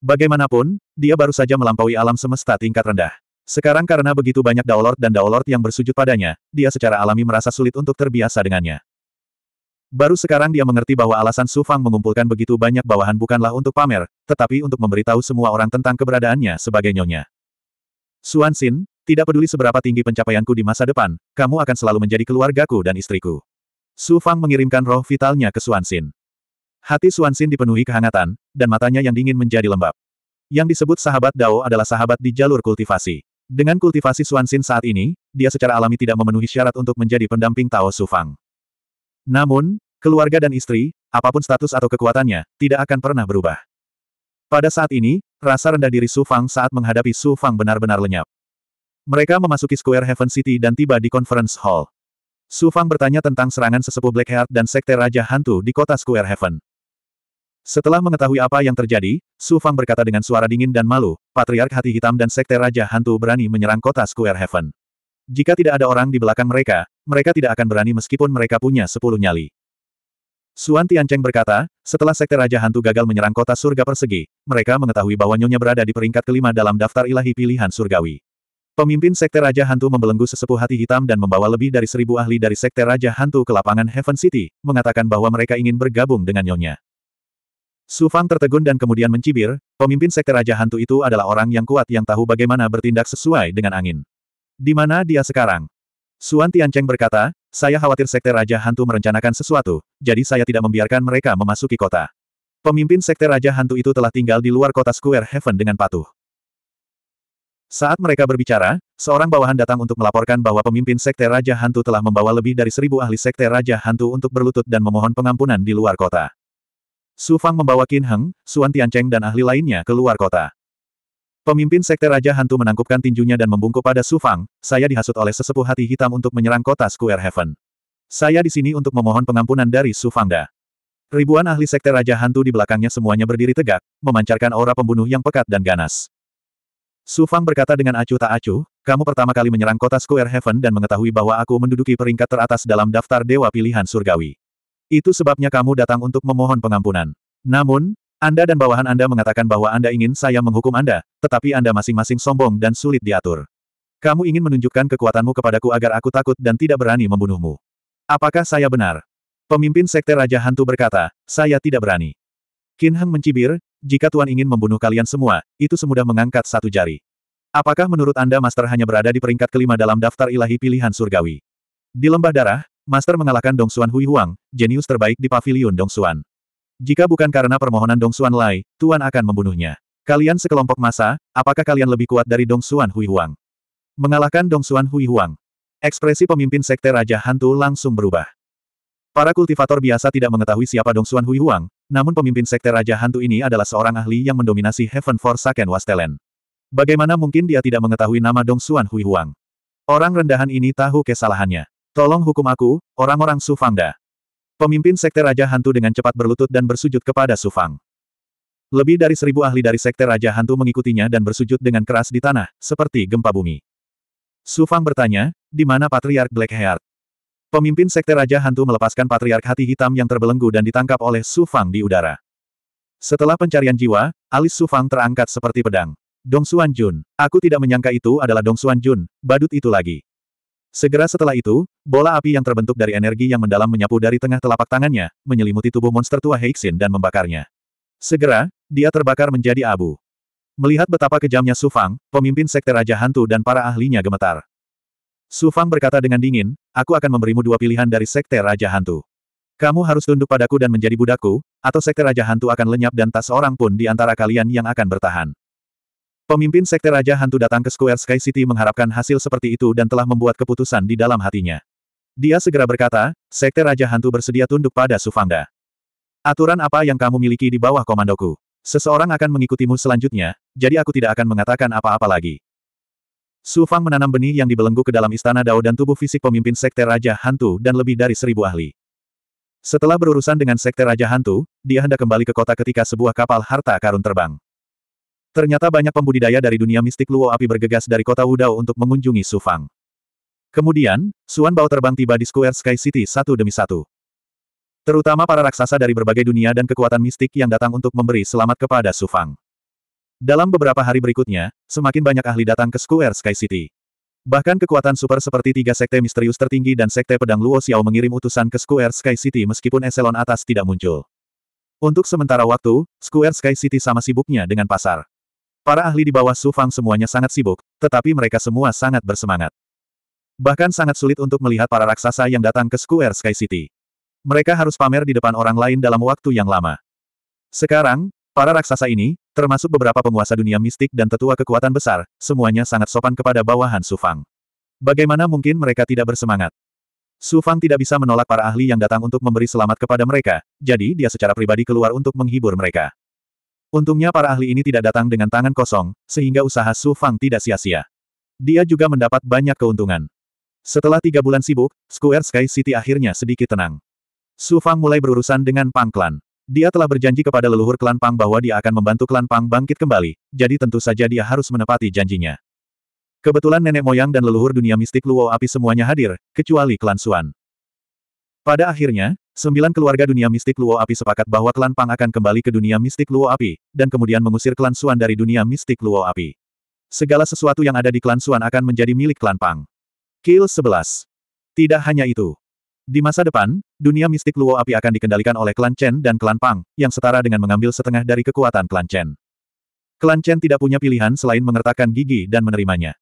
Bagaimanapun, dia baru saja melampaui alam semesta tingkat rendah. Sekarang karena begitu banyak Daolord dan Daolord yang bersujud padanya, dia secara alami merasa sulit untuk terbiasa dengannya. Baru sekarang dia mengerti bahwa alasan Su Fang mengumpulkan begitu banyak bawahan bukanlah untuk pamer, tetapi untuk memberitahu semua orang tentang keberadaannya sebagai nyonya. Suan Xin, tidak peduli seberapa tinggi pencapaianku di masa depan, kamu akan selalu menjadi keluargaku dan istriku. Su Fang mengirimkan roh vitalnya ke Suan Xin. Hati Suan Xin dipenuhi kehangatan, dan matanya yang dingin menjadi lembab. Yang disebut sahabat Dao adalah sahabat di jalur kultivasi. Dengan kultivasi Suan Xin saat ini, dia secara alami tidak memenuhi syarat untuk menjadi pendamping Tao Su Fang. Namun, keluarga dan istri, apapun status atau kekuatannya, tidak akan pernah berubah. Pada saat ini, rasa rendah diri Su Fang saat menghadapi Su Fang benar-benar lenyap. Mereka memasuki Square Heaven City dan tiba di Conference Hall. Su Fang bertanya tentang serangan sesepuh Blackheart dan sekte Raja Hantu di kota Square Heaven. Setelah mengetahui apa yang terjadi, Su Fang berkata dengan suara dingin dan malu, Patriark Hati Hitam dan Sekte Raja Hantu berani menyerang kota Square Heaven. Jika tidak ada orang di belakang mereka, mereka tidak akan berani meskipun mereka punya sepuluh nyali. Suan Tiancheng berkata, setelah Sekte Raja Hantu gagal menyerang kota surga persegi, mereka mengetahui bahwa Nyonya berada di peringkat kelima dalam daftar ilahi pilihan surgawi. Pemimpin Sekte Raja Hantu membelenggu sesepuh hati hitam dan membawa lebih dari seribu ahli dari Sekte Raja Hantu ke lapangan Heaven City, mengatakan bahwa mereka ingin bergabung dengan Nyonya. Su Fang tertegun dan kemudian mencibir, pemimpin Sekte Raja Hantu itu adalah orang yang kuat yang tahu bagaimana bertindak sesuai dengan angin. Di mana dia sekarang? Suan Tiancheng berkata, saya khawatir Sekte Raja Hantu merencanakan sesuatu, jadi saya tidak membiarkan mereka memasuki kota. Pemimpin Sekte Raja Hantu itu telah tinggal di luar kota Square Heaven dengan patuh. Saat mereka berbicara, seorang bawahan datang untuk melaporkan bahwa pemimpin Sekte Raja Hantu telah membawa lebih dari seribu ahli Sekte Raja Hantu untuk berlutut dan memohon pengampunan di luar kota. Su Fang membawa Qin Heng, Suan Tiancheng dan ahli lainnya keluar kota. Pemimpin Sekte Raja Hantu menangkupkan tinjunya dan membungkuk pada Su Fang, saya dihasut oleh sesepuh hati hitam untuk menyerang kota Square Heaven. Saya di sini untuk memohon pengampunan dari Su Fangda. Ribuan ahli Sekte Raja Hantu di belakangnya semuanya berdiri tegak, memancarkan aura pembunuh yang pekat dan ganas. Su Fang berkata dengan acuh tak acuh, kamu pertama kali menyerang kota Square Heaven dan mengetahui bahwa aku menduduki peringkat teratas dalam daftar Dewa Pilihan Surgawi. Itu sebabnya kamu datang untuk memohon pengampunan. Namun, anda dan bawahan Anda mengatakan bahwa Anda ingin saya menghukum Anda, tetapi Anda masing-masing sombong dan sulit diatur. Kamu ingin menunjukkan kekuatanmu kepadaku agar aku takut dan tidak berani membunuhmu. Apakah saya benar? Pemimpin Sekte Raja Hantu berkata, saya tidak berani. Qin Heng mencibir, jika Tuan ingin membunuh kalian semua, itu semudah mengangkat satu jari. Apakah menurut Anda Master hanya berada di peringkat kelima dalam daftar ilahi pilihan surgawi? Di lembah darah, Master mengalahkan Dong Xuan Hui Huang, jenius terbaik di pavilion Xuan. Jika bukan karena permohonan Dong Xuan Lai, Tuan akan membunuhnya. Kalian sekelompok masa, apakah kalian lebih kuat dari Dong Xuan Hui Huang? Mengalahkan Dong Xuan Hui Huang. Ekspresi pemimpin sekte Raja Hantu langsung berubah. Para kultivator biasa tidak mengetahui siapa Dong Xuan Hui Huang, namun pemimpin sekte Raja Hantu ini adalah seorang ahli yang mendominasi Heaven Saken Wastelen. Bagaimana mungkin dia tidak mengetahui nama Dong Xuan Hui Huang? Orang rendahan ini tahu kesalahannya. Tolong hukum aku, orang-orang Sufangda. Pemimpin Sekte Raja Hantu dengan cepat berlutut dan bersujud kepada Su Fang. Lebih dari seribu ahli dari Sekte Raja Hantu mengikutinya dan bersujud dengan keras di tanah, seperti gempa bumi. Su Fang bertanya, di mana Patriark Black Blackheart? Pemimpin Sekte Raja Hantu melepaskan Patriark Hati Hitam yang terbelenggu dan ditangkap oleh Su Fang di udara. Setelah pencarian jiwa, alis Su Fang terangkat seperti pedang. Dong Xuan Jun, aku tidak menyangka itu adalah Dong Xuan Jun, badut itu lagi. Segera setelah itu, bola api yang terbentuk dari energi yang mendalam menyapu dari tengah telapak tangannya, menyelimuti tubuh monster tua Heixin dan membakarnya. Segera, dia terbakar menjadi abu. Melihat betapa kejamnya Sufang, pemimpin sekte Raja Hantu dan para ahlinya gemetar. Sufang berkata dengan dingin, aku akan memberimu dua pilihan dari sekte Raja Hantu. Kamu harus tunduk padaku dan menjadi budakku, atau sekte Raja Hantu akan lenyap dan tak seorang pun di antara kalian yang akan bertahan. Pemimpin Sekte Raja Hantu datang ke Square Sky City mengharapkan hasil seperti itu dan telah membuat keputusan di dalam hatinya. Dia segera berkata, Sekte Raja Hantu bersedia tunduk pada Sufangda. Aturan apa yang kamu miliki di bawah komandoku? Seseorang akan mengikutimu selanjutnya, jadi aku tidak akan mengatakan apa-apa lagi. Sufang menanam benih yang dibelenggu ke dalam istana Dao dan tubuh fisik pemimpin Sekte Raja Hantu dan lebih dari seribu ahli. Setelah berurusan dengan Sekte Raja Hantu, dia hendak kembali ke kota ketika sebuah kapal harta karun terbang. Ternyata banyak pembudidaya dari dunia mistik Luo Api bergegas dari kota Wudao untuk mengunjungi Sufang. Kemudian, Suan Bao terbang tiba di Square Sky City satu demi satu. Terutama para raksasa dari berbagai dunia dan kekuatan mistik yang datang untuk memberi selamat kepada Sufang. Dalam beberapa hari berikutnya, semakin banyak ahli datang ke Square Sky City. Bahkan kekuatan super seperti tiga sekte misterius tertinggi dan sekte pedang Luo Xiao mengirim utusan ke Square Sky City meskipun eselon atas tidak muncul. Untuk sementara waktu, Square Sky City sama sibuknya dengan pasar. Para ahli di bawah Su Fang semuanya sangat sibuk, tetapi mereka semua sangat bersemangat. Bahkan sangat sulit untuk melihat para raksasa yang datang ke Square Sky City. Mereka harus pamer di depan orang lain dalam waktu yang lama. Sekarang, para raksasa ini, termasuk beberapa penguasa dunia mistik dan tetua kekuatan besar, semuanya sangat sopan kepada bawahan Su Fang. Bagaimana mungkin mereka tidak bersemangat? Su Fang tidak bisa menolak para ahli yang datang untuk memberi selamat kepada mereka, jadi dia secara pribadi keluar untuk menghibur mereka. Untungnya para ahli ini tidak datang dengan tangan kosong, sehingga usaha Su Fang tidak sia-sia. Dia juga mendapat banyak keuntungan. Setelah tiga bulan sibuk, Square Sky City akhirnya sedikit tenang. Su Fang mulai berurusan dengan Pang Clan. Dia telah berjanji kepada leluhur klan Pang bahwa dia akan membantu klan Pang bangkit kembali, jadi tentu saja dia harus menepati janjinya. Kebetulan nenek moyang dan leluhur dunia mistik Luo Api semuanya hadir, kecuali klan Suan. Pada akhirnya, sembilan keluarga dunia mistik Luo Api sepakat bahwa klan Pang akan kembali ke dunia mistik Luo Api, dan kemudian mengusir klan Suan dari dunia mistik Luo Api. Segala sesuatu yang ada di klan Suan akan menjadi milik klan Pang. Kill 11. Tidak hanya itu. Di masa depan, dunia mistik Luo Api akan dikendalikan oleh klan Chen dan klan Pang, yang setara dengan mengambil setengah dari kekuatan klan Chen. Klan Chen tidak punya pilihan selain mengertakkan gigi dan menerimanya.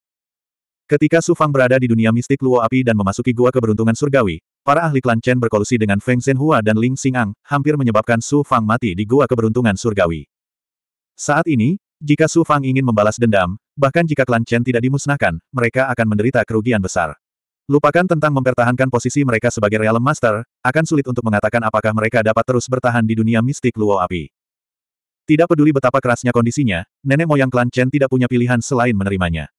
Ketika Su Fang berada di dunia mistik Luo Api dan memasuki gua keberuntungan surgawi, Para ahli klan Chen berkolusi dengan Feng Zhenhua dan Ling Xing'ang, hampir menyebabkan Su Fang mati di Gua Keberuntungan Surgawi. Saat ini, jika Su Fang ingin membalas dendam, bahkan jika klan Chen tidak dimusnahkan, mereka akan menderita kerugian besar. Lupakan tentang mempertahankan posisi mereka sebagai Realm Master, akan sulit untuk mengatakan apakah mereka dapat terus bertahan di dunia mistik Luo Api. Tidak peduli betapa kerasnya kondisinya, nenek moyang klan Chen tidak punya pilihan selain menerimanya.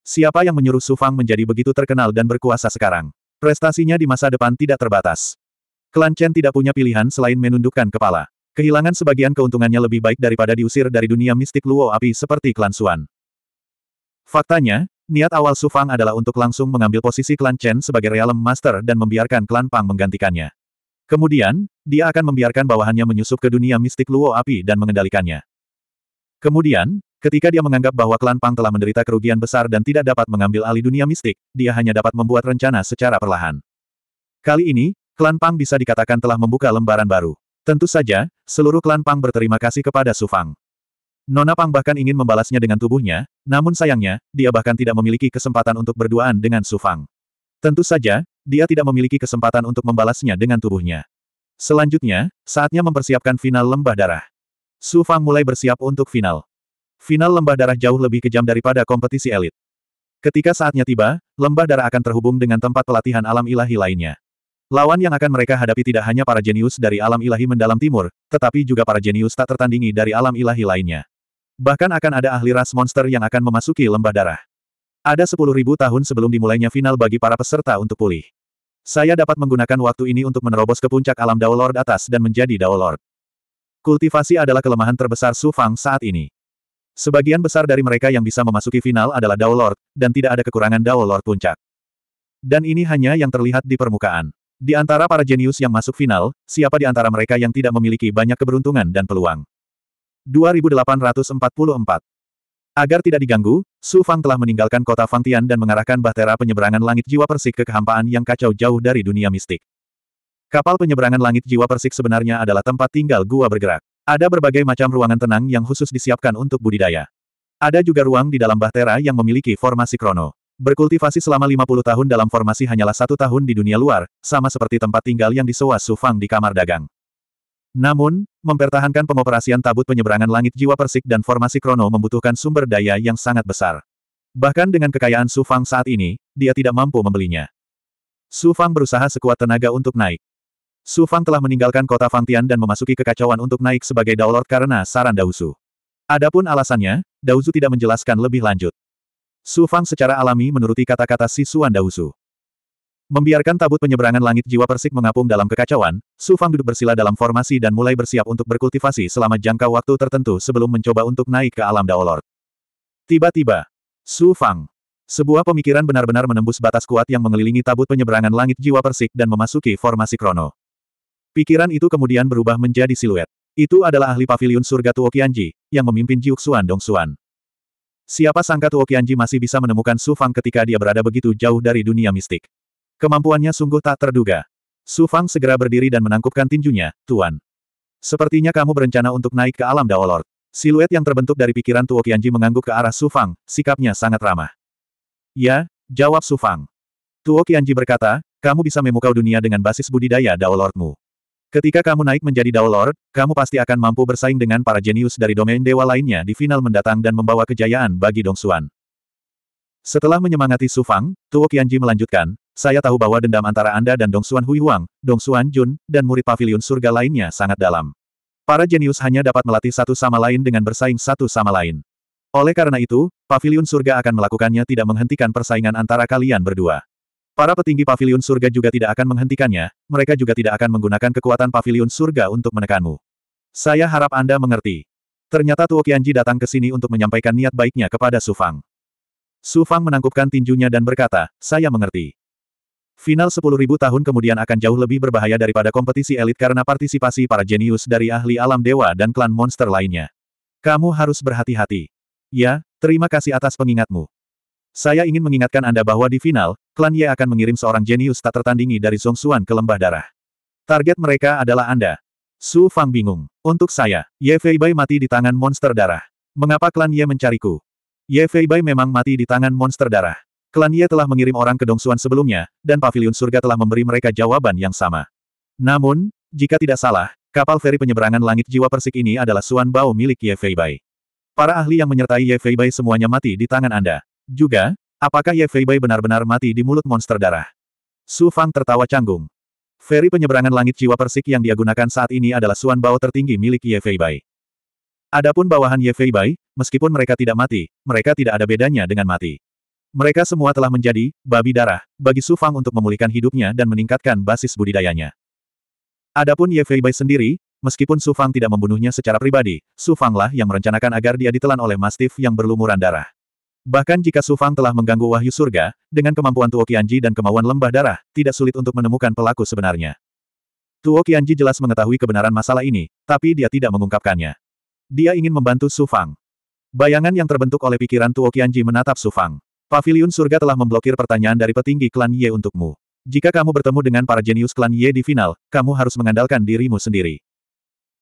Siapa yang menyuruh Su Fang menjadi begitu terkenal dan berkuasa sekarang? Prestasinya di masa depan tidak terbatas. Klan Chen tidak punya pilihan selain menundukkan kepala. Kehilangan sebagian keuntungannya lebih baik daripada diusir dari dunia mistik Luo Api seperti klan Suan. Faktanya, niat awal Su Fang adalah untuk langsung mengambil posisi klan Chen sebagai Realm Master dan membiarkan klan Pang menggantikannya. Kemudian, dia akan membiarkan bawahannya menyusup ke dunia mistik Luo Api dan mengendalikannya. Kemudian, Ketika dia menganggap bahwa klan Pang telah menderita kerugian besar dan tidak dapat mengambil alih dunia mistik, dia hanya dapat membuat rencana secara perlahan. Kali ini, klan Pang bisa dikatakan telah membuka lembaran baru. Tentu saja, seluruh klan Pang berterima kasih kepada Su Fang. Nona Pang bahkan ingin membalasnya dengan tubuhnya, namun sayangnya, dia bahkan tidak memiliki kesempatan untuk berduaan dengan Su Fang. Tentu saja, dia tidak memiliki kesempatan untuk membalasnya dengan tubuhnya. Selanjutnya, saatnya mempersiapkan final lembah darah. Su Fang mulai bersiap untuk final. Final lembah darah jauh lebih kejam daripada kompetisi elit. Ketika saatnya tiba, lembah darah akan terhubung dengan tempat pelatihan alam ilahi lainnya. Lawan yang akan mereka hadapi tidak hanya para jenius dari alam ilahi mendalam timur, tetapi juga para jenius tak tertandingi dari alam ilahi lainnya. Bahkan akan ada ahli ras monster yang akan memasuki lembah darah. Ada 10.000 tahun sebelum dimulainya final bagi para peserta untuk pulih. Saya dapat menggunakan waktu ini untuk menerobos ke puncak alam Lord atas dan menjadi Lord. Kultivasi adalah kelemahan terbesar Su Fang saat ini. Sebagian besar dari mereka yang bisa memasuki final adalah Dao Lord, dan tidak ada kekurangan Dao Lord puncak. Dan ini hanya yang terlihat di permukaan. Di antara para jenius yang masuk final, siapa di antara mereka yang tidak memiliki banyak keberuntungan dan peluang? 2844 Agar tidak diganggu, Su Fang telah meninggalkan kota Fangtian dan mengarahkan bahtera penyeberangan langit jiwa persik ke kehampaan yang kacau jauh dari dunia mistik. Kapal penyeberangan langit jiwa persik sebenarnya adalah tempat tinggal gua bergerak. Ada berbagai macam ruangan tenang yang khusus disiapkan untuk budidaya. Ada juga ruang di dalam bahtera yang memiliki formasi krono. Berkultivasi selama 50 tahun dalam formasi hanyalah satu tahun di dunia luar, sama seperti tempat tinggal yang disewa Sufang di kamar dagang. Namun, mempertahankan pengoperasian tabut penyeberangan langit jiwa persik dan formasi krono membutuhkan sumber daya yang sangat besar. Bahkan dengan kekayaan Sufang saat ini, dia tidak mampu membelinya. Sufang berusaha sekuat tenaga untuk naik. Su Fang telah meninggalkan kota Fangtian dan memasuki kekacauan untuk naik sebagai Daolord karena saran Dausu. Adapun alasannya, Dausu tidak menjelaskan lebih lanjut. Su Fang secara alami menuruti kata-kata si Suan Dausu. Membiarkan tabut penyeberangan langit jiwa persik mengapung dalam kekacauan, Su Fang duduk bersila dalam formasi dan mulai bersiap untuk berkultivasi selama jangka waktu tertentu sebelum mencoba untuk naik ke alam Daolord. Tiba-tiba, Su Fang, sebuah pemikiran benar-benar menembus batas kuat yang mengelilingi tabut penyeberangan langit jiwa persik dan memasuki formasi krono. Pikiran itu kemudian berubah menjadi siluet. Itu adalah ahli pavilion surga Tuo Qianji, yang memimpin Jiuxuan Dongxuan. Siapa sangka Tuo Qianji masih bisa menemukan Su Fang ketika dia berada begitu jauh dari dunia mistik. Kemampuannya sungguh tak terduga. Su Fang segera berdiri dan menangkupkan tinjunya, Tuan. Sepertinya kamu berencana untuk naik ke alam Dao Lord. Siluet yang terbentuk dari pikiran Tuo Qianji mengangguk ke arah Su Fang, sikapnya sangat ramah. Ya, jawab Su Fang. Tuo Qianji berkata, kamu bisa memukau dunia dengan basis budidaya Dao Lordmu. Ketika kamu naik menjadi Dao Lord, kamu pasti akan mampu bersaing dengan para jenius dari domain dewa lainnya di final mendatang dan membawa kejayaan bagi Dong Xuan. Setelah menyemangati Su Fang, Tuo Qianji melanjutkan, saya tahu bahwa dendam antara Anda dan Dong Xuan Hui Huang, Dong Xuan Jun, dan murid pavilion surga lainnya sangat dalam. Para jenius hanya dapat melatih satu sama lain dengan bersaing satu sama lain. Oleh karena itu, pavilion surga akan melakukannya tidak menghentikan persaingan antara kalian berdua. Para petinggi pavilion surga juga tidak akan menghentikannya, mereka juga tidak akan menggunakan kekuatan pavilion surga untuk menekanmu. Saya harap Anda mengerti. Ternyata Tuo Qianji datang ke sini untuk menyampaikan niat baiknya kepada Su Fang. Su Fang menangkupkan tinjunya dan berkata, saya mengerti. Final 10.000 tahun kemudian akan jauh lebih berbahaya daripada kompetisi elit karena partisipasi para jenius dari ahli alam dewa dan klan monster lainnya. Kamu harus berhati-hati. Ya, terima kasih atas pengingatmu. Saya ingin mengingatkan Anda bahwa di final, klan Ye akan mengirim seorang jenius tak tertandingi dari Zongsuan ke lembah darah. Target mereka adalah Anda. Su Fang bingung. Untuk saya, Ye Bai mati di tangan monster darah. Mengapa klan Ye mencariku? Ye Bai memang mati di tangan monster darah. Klan Ye telah mengirim orang ke Dongsuan sebelumnya, dan Pavilion Surga telah memberi mereka jawaban yang sama. Namun, jika tidak salah, kapal feri penyeberangan langit jiwa persik ini adalah Suan Bao milik Ye Bai. Para ahli yang menyertai Ye Bai semuanya mati di tangan Anda. Juga, Apakah Ye Feibei benar-benar mati di mulut monster darah? Su Fang tertawa canggung. Feri penyeberangan langit jiwa persik yang dia gunakan saat ini adalah Suan Bao tertinggi milik Ye Feibai. Adapun bawahan Ye Feibai, meskipun mereka tidak mati, mereka tidak ada bedanya dengan mati. Mereka semua telah menjadi babi darah bagi Su Fang untuk memulihkan hidupnya dan meningkatkan basis budidayanya. Adapun Ye Feibai sendiri, meskipun Su Fang tidak membunuhnya secara pribadi, Su Fanglah yang merencanakan agar dia ditelan oleh mastif yang berlumuran darah. Bahkan jika Su Fang telah mengganggu wahyu surga, dengan kemampuan Tuo Qianji dan kemauan lembah darah, tidak sulit untuk menemukan pelaku sebenarnya. Tuo Qianji jelas mengetahui kebenaran masalah ini, tapi dia tidak mengungkapkannya. Dia ingin membantu Su Fang. Bayangan yang terbentuk oleh pikiran Tuo Qianji menatap Su Fang. Paviliun surga telah memblokir pertanyaan dari petinggi klan Ye untukmu. Jika kamu bertemu dengan para jenius klan Ye di final, kamu harus mengandalkan dirimu sendiri.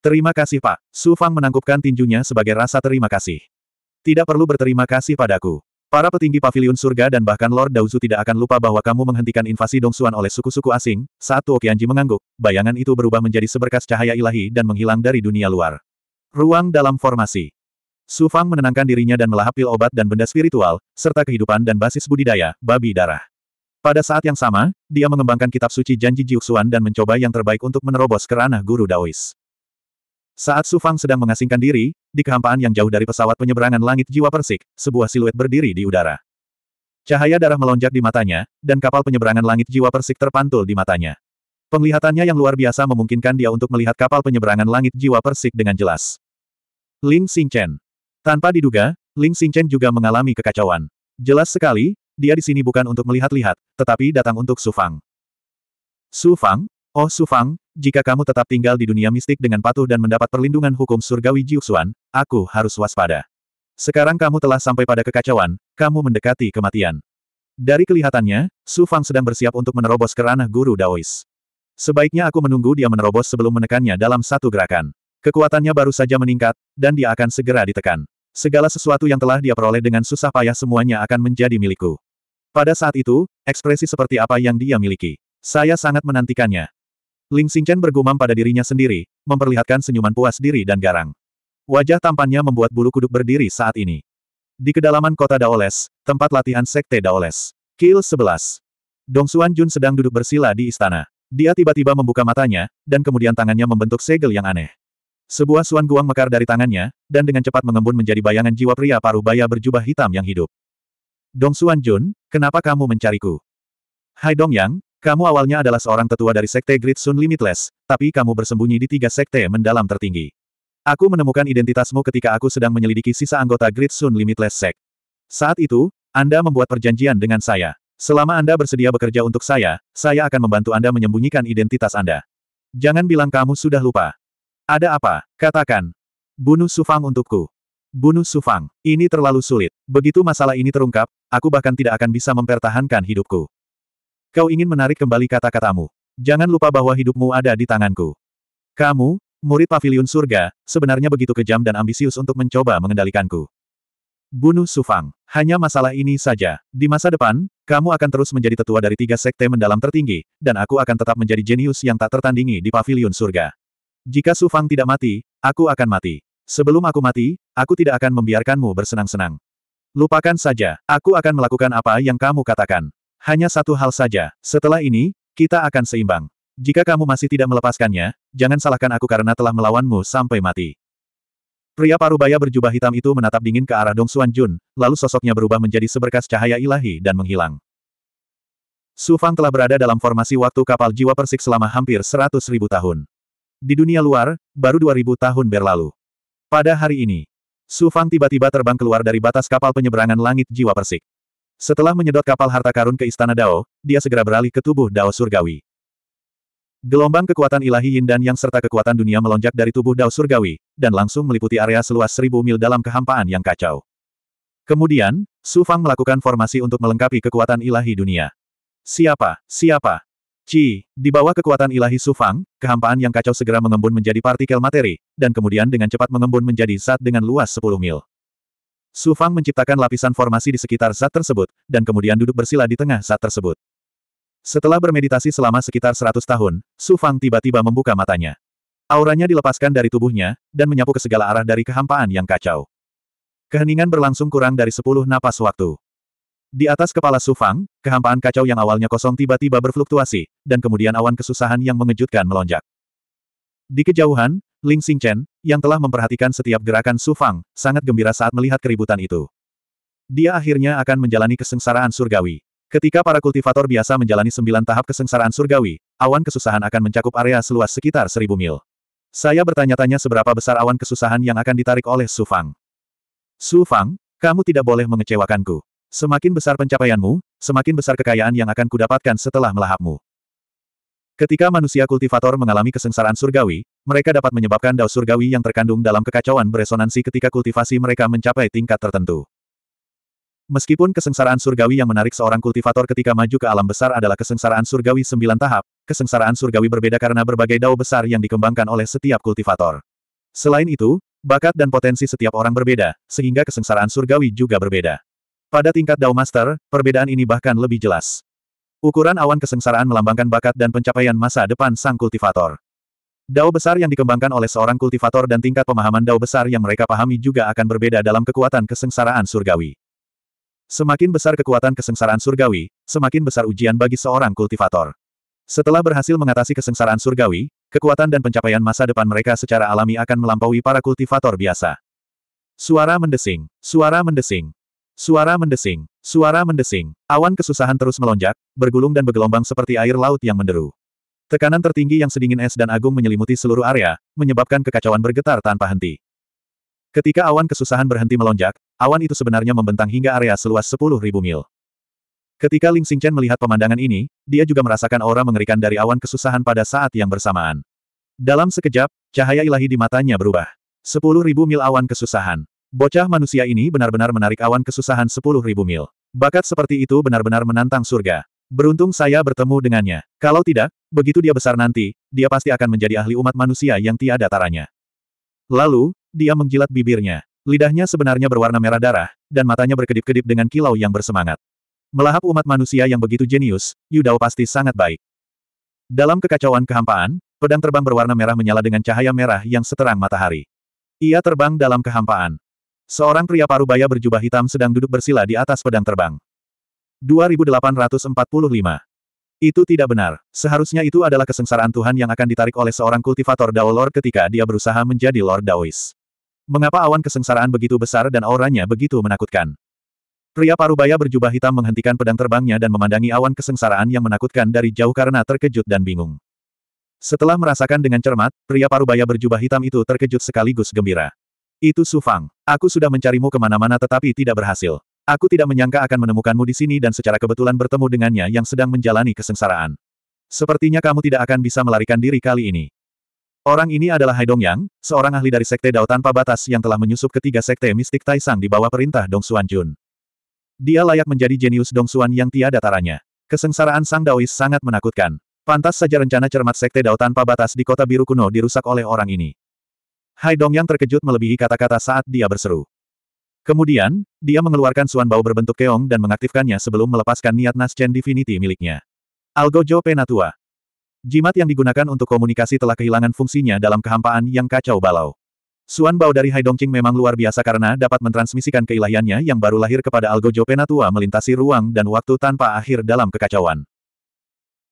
Terima kasih Pak. Su Fang menangkupkan tinjunya sebagai rasa terima kasih. Tidak perlu berterima kasih padaku. Para petinggi pavilion surga dan bahkan Lord Daozu tidak akan lupa bahwa kamu menghentikan invasi Dongsuan oleh suku-suku asing. Saat Tuo Qianji mengangguk, bayangan itu berubah menjadi seberkas cahaya ilahi dan menghilang dari dunia luar. Ruang dalam formasi. Su Fang menenangkan dirinya dan melahap pil obat dan benda spiritual, serta kehidupan dan basis budidaya, babi darah. Pada saat yang sama, dia mengembangkan kitab suci janji Jiuxuan dan mencoba yang terbaik untuk menerobos ke guru Daois. Saat Su Fang sedang mengasingkan diri, di kehampaan yang jauh dari pesawat penyeberangan langit jiwa persik, sebuah siluet berdiri di udara. Cahaya darah melonjak di matanya, dan kapal penyeberangan langit jiwa persik terpantul di matanya. Penglihatannya yang luar biasa memungkinkan dia untuk melihat kapal penyeberangan langit jiwa persik dengan jelas. Ling Xingchen. Tanpa diduga, Ling Xingchen juga mengalami kekacauan. Jelas sekali, dia di sini bukan untuk melihat-lihat, tetapi datang untuk Su Fang. Su Fang, Oh Su Fang, jika kamu tetap tinggal di dunia mistik dengan patuh dan mendapat perlindungan hukum surgawi Jiuxuan, aku harus waspada. Sekarang kamu telah sampai pada kekacauan, kamu mendekati kematian. Dari kelihatannya, Su Fang sedang bersiap untuk menerobos ke ranah guru Daois. Sebaiknya aku menunggu dia menerobos sebelum menekannya dalam satu gerakan. Kekuatannya baru saja meningkat, dan dia akan segera ditekan. Segala sesuatu yang telah dia peroleh dengan susah payah semuanya akan menjadi milikku. Pada saat itu, ekspresi seperti apa yang dia miliki. Saya sangat menantikannya. Ling Xingchen bergumam pada dirinya sendiri, memperlihatkan senyuman puas diri dan garang. Wajah tampannya membuat bulu kuduk berdiri saat ini. Di kedalaman kota Daoles, tempat latihan Sekte Daoles. Kill 11. Dong Xuan Jun sedang duduk bersila di istana. Dia tiba-tiba membuka matanya, dan kemudian tangannya membentuk segel yang aneh. Sebuah suan guang mekar dari tangannya, dan dengan cepat mengembun menjadi bayangan jiwa pria paruh baya berjubah hitam yang hidup. Dong Xuan Jun, kenapa kamu mencariku? Hai Dong Yang, kamu awalnya adalah seorang tetua dari sekte Great Sun Limitless, tapi kamu bersembunyi di tiga sekte mendalam tertinggi. Aku menemukan identitasmu ketika aku sedang menyelidiki sisa anggota Great Sun Limitless Sek. Saat itu, Anda membuat perjanjian dengan saya. Selama Anda bersedia bekerja untuk saya, saya akan membantu Anda menyembunyikan identitas Anda. Jangan bilang kamu sudah lupa. Ada apa? Katakan. Bunuh Sufang untukku. Bunuh Sufang. Ini terlalu sulit. Begitu masalah ini terungkap, aku bahkan tidak akan bisa mempertahankan hidupku. Kau ingin menarik kembali kata-katamu. Jangan lupa bahwa hidupmu ada di tanganku. Kamu, murid pavilion surga, sebenarnya begitu kejam dan ambisius untuk mencoba mengendalikanku. Bunuh Sufang. Hanya masalah ini saja. Di masa depan, kamu akan terus menjadi tetua dari tiga sekte mendalam tertinggi, dan aku akan tetap menjadi jenius yang tak tertandingi di pavilion surga. Jika Sufang tidak mati, aku akan mati. Sebelum aku mati, aku tidak akan membiarkanmu bersenang-senang. Lupakan saja, aku akan melakukan apa yang kamu katakan. Hanya satu hal saja, setelah ini, kita akan seimbang. Jika kamu masih tidak melepaskannya, jangan salahkan aku karena telah melawanmu sampai mati. Pria parubaya berjubah hitam itu menatap dingin ke arah Dong Xuan Jun, lalu sosoknya berubah menjadi seberkas cahaya ilahi dan menghilang. Su Fang telah berada dalam formasi waktu kapal jiwa persik selama hampir seratus ribu tahun. Di dunia luar, baru dua ribu tahun berlalu. Pada hari ini, Su Fang tiba-tiba terbang keluar dari batas kapal penyeberangan langit jiwa persik. Setelah menyedot kapal harta karun ke istana Dao, dia segera beralih ke tubuh Dao Surgawi. Gelombang kekuatan ilahi Yin dan Yang serta kekuatan dunia melonjak dari tubuh Dao Surgawi, dan langsung meliputi area seluas seribu mil dalam kehampaan yang kacau. Kemudian, Su Fang melakukan formasi untuk melengkapi kekuatan ilahi dunia. Siapa? Siapa? Ci, di bawah kekuatan ilahi Su Fang, kehampaan yang kacau segera mengembun menjadi partikel materi, dan kemudian dengan cepat mengembun menjadi zat dengan luas 10 mil. Su Fang menciptakan lapisan formasi di sekitar zat tersebut, dan kemudian duduk bersila di tengah zat tersebut. Setelah bermeditasi selama sekitar 100 tahun, Su Fang tiba-tiba membuka matanya. Auranya dilepaskan dari tubuhnya, dan menyapu ke segala arah dari kehampaan yang kacau. Keheningan berlangsung kurang dari 10 napas waktu. Di atas kepala Su Fang, kehampaan kacau yang awalnya kosong tiba-tiba berfluktuasi, dan kemudian awan kesusahan yang mengejutkan melonjak. Di kejauhan, Ling Xingchen, yang telah memperhatikan setiap gerakan Su Fang, sangat gembira saat melihat keributan itu. Dia akhirnya akan menjalani kesengsaraan surgawi. Ketika para kultivator biasa menjalani sembilan tahap kesengsaraan surgawi, awan kesusahan akan mencakup area seluas sekitar seribu mil. Saya bertanya-tanya seberapa besar awan kesusahan yang akan ditarik oleh Su Fang. Su Fang, kamu tidak boleh mengecewakanku. Semakin besar pencapaianmu, semakin besar kekayaan yang akan kudapatkan setelah melahapmu. Ketika manusia kultivator mengalami kesengsaraan surgawi, mereka dapat menyebabkan dao surgawi yang terkandung dalam kekacauan beresonansi ketika kultivasi mereka mencapai tingkat tertentu. Meskipun kesengsaraan surgawi yang menarik seorang kultivator ketika maju ke alam besar adalah kesengsaraan surgawi sembilan tahap, kesengsaraan surgawi berbeda karena berbagai dao besar yang dikembangkan oleh setiap kultivator. Selain itu, bakat dan potensi setiap orang berbeda, sehingga kesengsaraan surgawi juga berbeda. Pada tingkat Dao Master, perbedaan ini bahkan lebih jelas. Ukuran awan kesengsaraan melambangkan bakat dan pencapaian masa depan sang kultivator. Dao besar yang dikembangkan oleh seorang kultivator dan tingkat pemahaman dao besar yang mereka pahami juga akan berbeda dalam kekuatan kesengsaraan surgawi. Semakin besar kekuatan kesengsaraan surgawi, semakin besar ujian bagi seorang kultivator. Setelah berhasil mengatasi kesengsaraan surgawi, kekuatan dan pencapaian masa depan mereka secara alami akan melampaui para kultivator biasa. Suara mendesing, suara mendesing, Suara mendesing, suara mendesing, awan kesusahan terus melonjak, bergulung dan bergelombang seperti air laut yang menderu. Tekanan tertinggi yang sedingin es dan agung menyelimuti seluruh area, menyebabkan kekacauan bergetar tanpa henti. Ketika awan kesusahan berhenti melonjak, awan itu sebenarnya membentang hingga area seluas 10.000 mil. Ketika Ling Xingchen melihat pemandangan ini, dia juga merasakan aura mengerikan dari awan kesusahan pada saat yang bersamaan. Dalam sekejap, cahaya ilahi di matanya berubah. 10.000 mil awan kesusahan. Bocah manusia ini benar-benar menarik awan kesusahan sepuluh ribu mil. Bakat seperti itu benar-benar menantang surga. Beruntung saya bertemu dengannya. Kalau tidak, begitu dia besar nanti, dia pasti akan menjadi ahli umat manusia yang tiada taranya. Lalu, dia menjilat bibirnya. Lidahnya sebenarnya berwarna merah darah, dan matanya berkedip-kedip dengan kilau yang bersemangat. Melahap umat manusia yang begitu jenius, Yudao pasti sangat baik. Dalam kekacauan kehampaan, pedang terbang berwarna merah menyala dengan cahaya merah yang seterang matahari. Ia terbang dalam kehampaan. Seorang pria parubaya berjubah hitam sedang duduk bersila di atas pedang terbang. 2845. Itu tidak benar. Seharusnya itu adalah kesengsaraan Tuhan yang akan ditarik oleh seorang kultivator Dao Lord ketika dia berusaha menjadi Lord Daoist. Mengapa awan kesengsaraan begitu besar dan auranya begitu menakutkan? Pria parubaya berjubah hitam menghentikan pedang terbangnya dan memandangi awan kesengsaraan yang menakutkan dari jauh karena terkejut dan bingung. Setelah merasakan dengan cermat, pria parubaya berjubah hitam itu terkejut sekaligus gembira. Itu Sufang. Aku sudah mencarimu kemana-mana tetapi tidak berhasil. Aku tidak menyangka akan menemukanmu di sini dan secara kebetulan bertemu dengannya yang sedang menjalani kesengsaraan. Sepertinya kamu tidak akan bisa melarikan diri kali ini. Orang ini adalah Hai Yang, seorang ahli dari Sekte Dao tanpa batas yang telah menyusup ketiga Sekte Mistik Taisang di bawah perintah Dong Xuan Jun. Dia layak menjadi jenius Dong Xuan yang tiada taranya. Kesengsaraan Sang Daois sangat menakutkan. Pantas saja rencana cermat Sekte Dao tanpa batas di kota biru kuno dirusak oleh orang ini. Hai Dong yang terkejut melebihi kata-kata saat dia berseru. Kemudian, dia mengeluarkan suan bau berbentuk keong dan mengaktifkannya sebelum melepaskan niat Naschen Divinity miliknya. Algojo Penatua. Jimat yang digunakan untuk komunikasi telah kehilangan fungsinya dalam kehampaan yang kacau balau. Suan bau dari Hai Dongqing memang luar biasa karena dapat mentransmisikan keilahiannya yang baru lahir kepada Algojo Penatua melintasi ruang dan waktu tanpa akhir dalam kekacauan.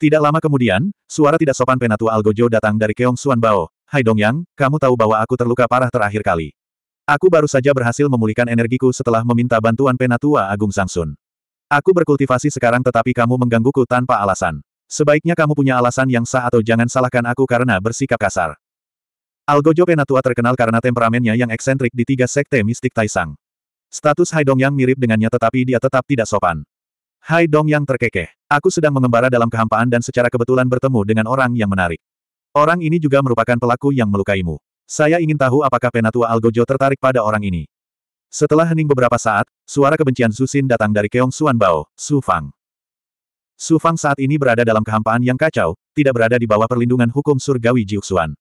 Tidak lama kemudian, suara tidak sopan Penatua Algojo datang dari Keong Suan Bao, Hai Dongyang, kamu tahu bahwa aku terluka parah terakhir kali. Aku baru saja berhasil memulihkan energiku setelah meminta bantuan Penatua Agung Sangsun. Aku berkultivasi sekarang tetapi kamu menggangguku tanpa alasan. Sebaiknya kamu punya alasan yang sah atau jangan salahkan aku karena bersikap kasar. Algojo Penatua terkenal karena temperamennya yang eksentrik di tiga sekte mistik Taisang. Status Hai Dongyang mirip dengannya tetapi dia tetap tidak sopan. Hai Dong yang terkekeh. Aku sedang mengembara dalam kehampaan dan secara kebetulan bertemu dengan orang yang menarik. Orang ini juga merupakan pelaku yang melukaimu. Saya ingin tahu apakah Penatua Algojo tertarik pada orang ini. Setelah hening beberapa saat, suara kebencian Susin datang dari Keong Suan Bao, Su Fang. Su Fang saat ini berada dalam kehampaan yang kacau, tidak berada di bawah perlindungan hukum surgawi Jiuxuan.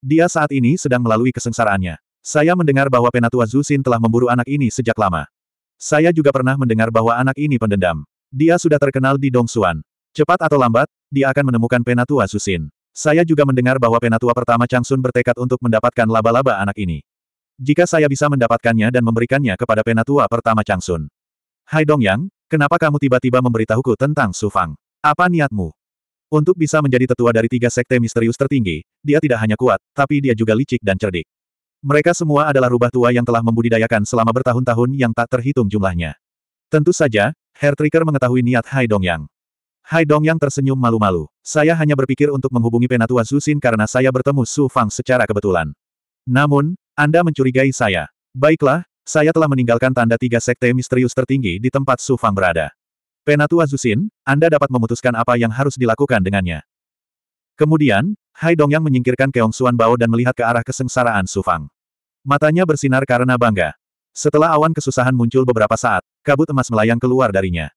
Dia saat ini sedang melalui kesengsaraannya. Saya mendengar bahwa Penatua Zusin telah memburu anak ini sejak lama. Saya juga pernah mendengar bahwa anak ini pendendam. Dia sudah terkenal di Dongsuan. Cepat atau lambat, dia akan menemukan Penatua Zusin. Saya juga mendengar bahwa penatua pertama Changsun bertekad untuk mendapatkan laba-laba anak ini. Jika saya bisa mendapatkannya dan memberikannya kepada penatua pertama Changsun. Hai Dongyang, kenapa kamu tiba-tiba memberitahuku tentang Su Fang? Apa niatmu? Untuk bisa menjadi tetua dari tiga sekte misterius tertinggi, dia tidak hanya kuat, tapi dia juga licik dan cerdik. Mereka semua adalah rubah tua yang telah membudidayakan selama bertahun-tahun yang tak terhitung jumlahnya. Tentu saja, Hair Trigger mengetahui niat Hai Dongyang. Hai Dong yang tersenyum malu-malu. Saya hanya berpikir untuk menghubungi Penatua Susin karena saya bertemu Su Fang secara kebetulan. Namun, Anda mencurigai saya. Baiklah, saya telah meninggalkan tanda tiga sekte misterius tertinggi di tempat Su Fang berada. Penatua Susin, Anda dapat memutuskan apa yang harus dilakukan dengannya. Kemudian, Hai Dong yang menyingkirkan Keong Suan Bao dan melihat ke arah kesengsaraan Su Fang. Matanya bersinar karena bangga. Setelah awan kesusahan muncul beberapa saat, kabut emas melayang keluar darinya.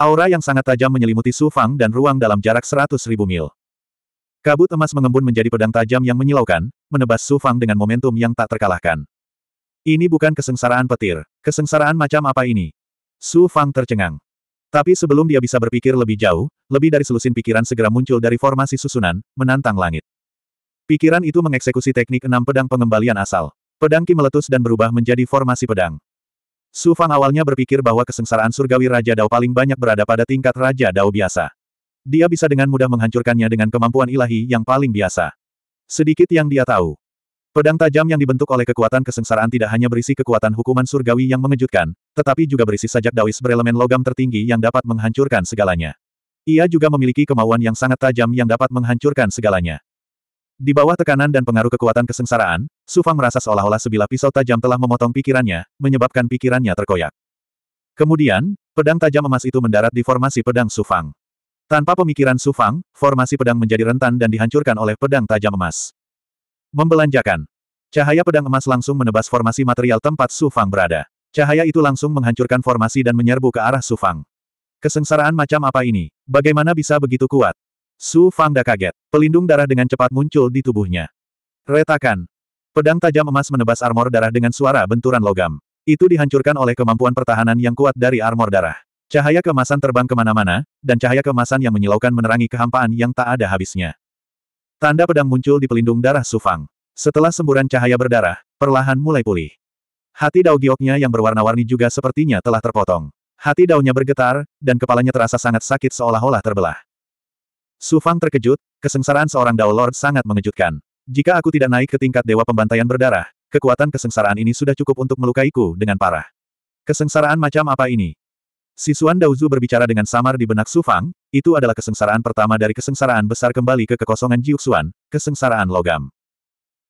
Aura yang sangat tajam menyelimuti Su Fang dan ruang dalam jarak seratus ribu mil. Kabut emas mengembun menjadi pedang tajam yang menyilaukan, menebas Su Fang dengan momentum yang tak terkalahkan. Ini bukan kesengsaraan petir, kesengsaraan macam apa ini? Su Fang tercengang. Tapi sebelum dia bisa berpikir lebih jauh, lebih dari selusin pikiran segera muncul dari formasi susunan, menantang langit. Pikiran itu mengeksekusi teknik enam pedang pengembalian asal. Pedang Ki meletus dan berubah menjadi formasi pedang. Su Fang awalnya berpikir bahwa kesengsaraan surgawi Raja Dao paling banyak berada pada tingkat Raja Dao biasa. Dia bisa dengan mudah menghancurkannya dengan kemampuan ilahi yang paling biasa. Sedikit yang dia tahu. Pedang tajam yang dibentuk oleh kekuatan kesengsaraan tidak hanya berisi kekuatan hukuman surgawi yang mengejutkan, tetapi juga berisi sajak Daois berelemen logam tertinggi yang dapat menghancurkan segalanya. Ia juga memiliki kemauan yang sangat tajam yang dapat menghancurkan segalanya. Di bawah tekanan dan pengaruh kekuatan kesengsaraan, Su Fang merasa seolah-olah sebilah pisau tajam telah memotong pikirannya, menyebabkan pikirannya terkoyak. Kemudian, pedang tajam emas itu mendarat di formasi pedang Su Fang. Tanpa pemikiran Su Fang, formasi pedang menjadi rentan dan dihancurkan oleh pedang tajam emas. Membelanjakan. Cahaya pedang emas langsung menebas formasi material tempat Su Fang berada. Cahaya itu langsung menghancurkan formasi dan menyerbu ke arah Su Fang. Kesengsaraan macam apa ini? Bagaimana bisa begitu kuat? Su Fangda kaget. Pelindung darah dengan cepat muncul di tubuhnya. Retakan. Pedang tajam emas menebas armor darah dengan suara benturan logam. Itu dihancurkan oleh kemampuan pertahanan yang kuat dari armor darah. Cahaya kemasan terbang kemana-mana, dan cahaya kemasan yang menyilaukan menerangi kehampaan yang tak ada habisnya. Tanda pedang muncul di pelindung darah Su Fang. Setelah semburan cahaya berdarah, perlahan mulai pulih. Hati Dao Gioknya yang berwarna-warni juga sepertinya telah terpotong. Hati daunya bergetar, dan kepalanya terasa sangat sakit seolah-olah terbelah. Su Fang terkejut, kesengsaraan seorang Dao Lord sangat mengejutkan. Jika aku tidak naik ke tingkat dewa pembantaian berdarah, kekuatan kesengsaraan ini sudah cukup untuk melukaiku dengan parah. Kesengsaraan macam apa ini? Sisuan Daozu berbicara dengan samar di benak Su Fang, itu adalah kesengsaraan pertama dari kesengsaraan besar kembali ke kekosongan Jiuxuan, kesengsaraan logam.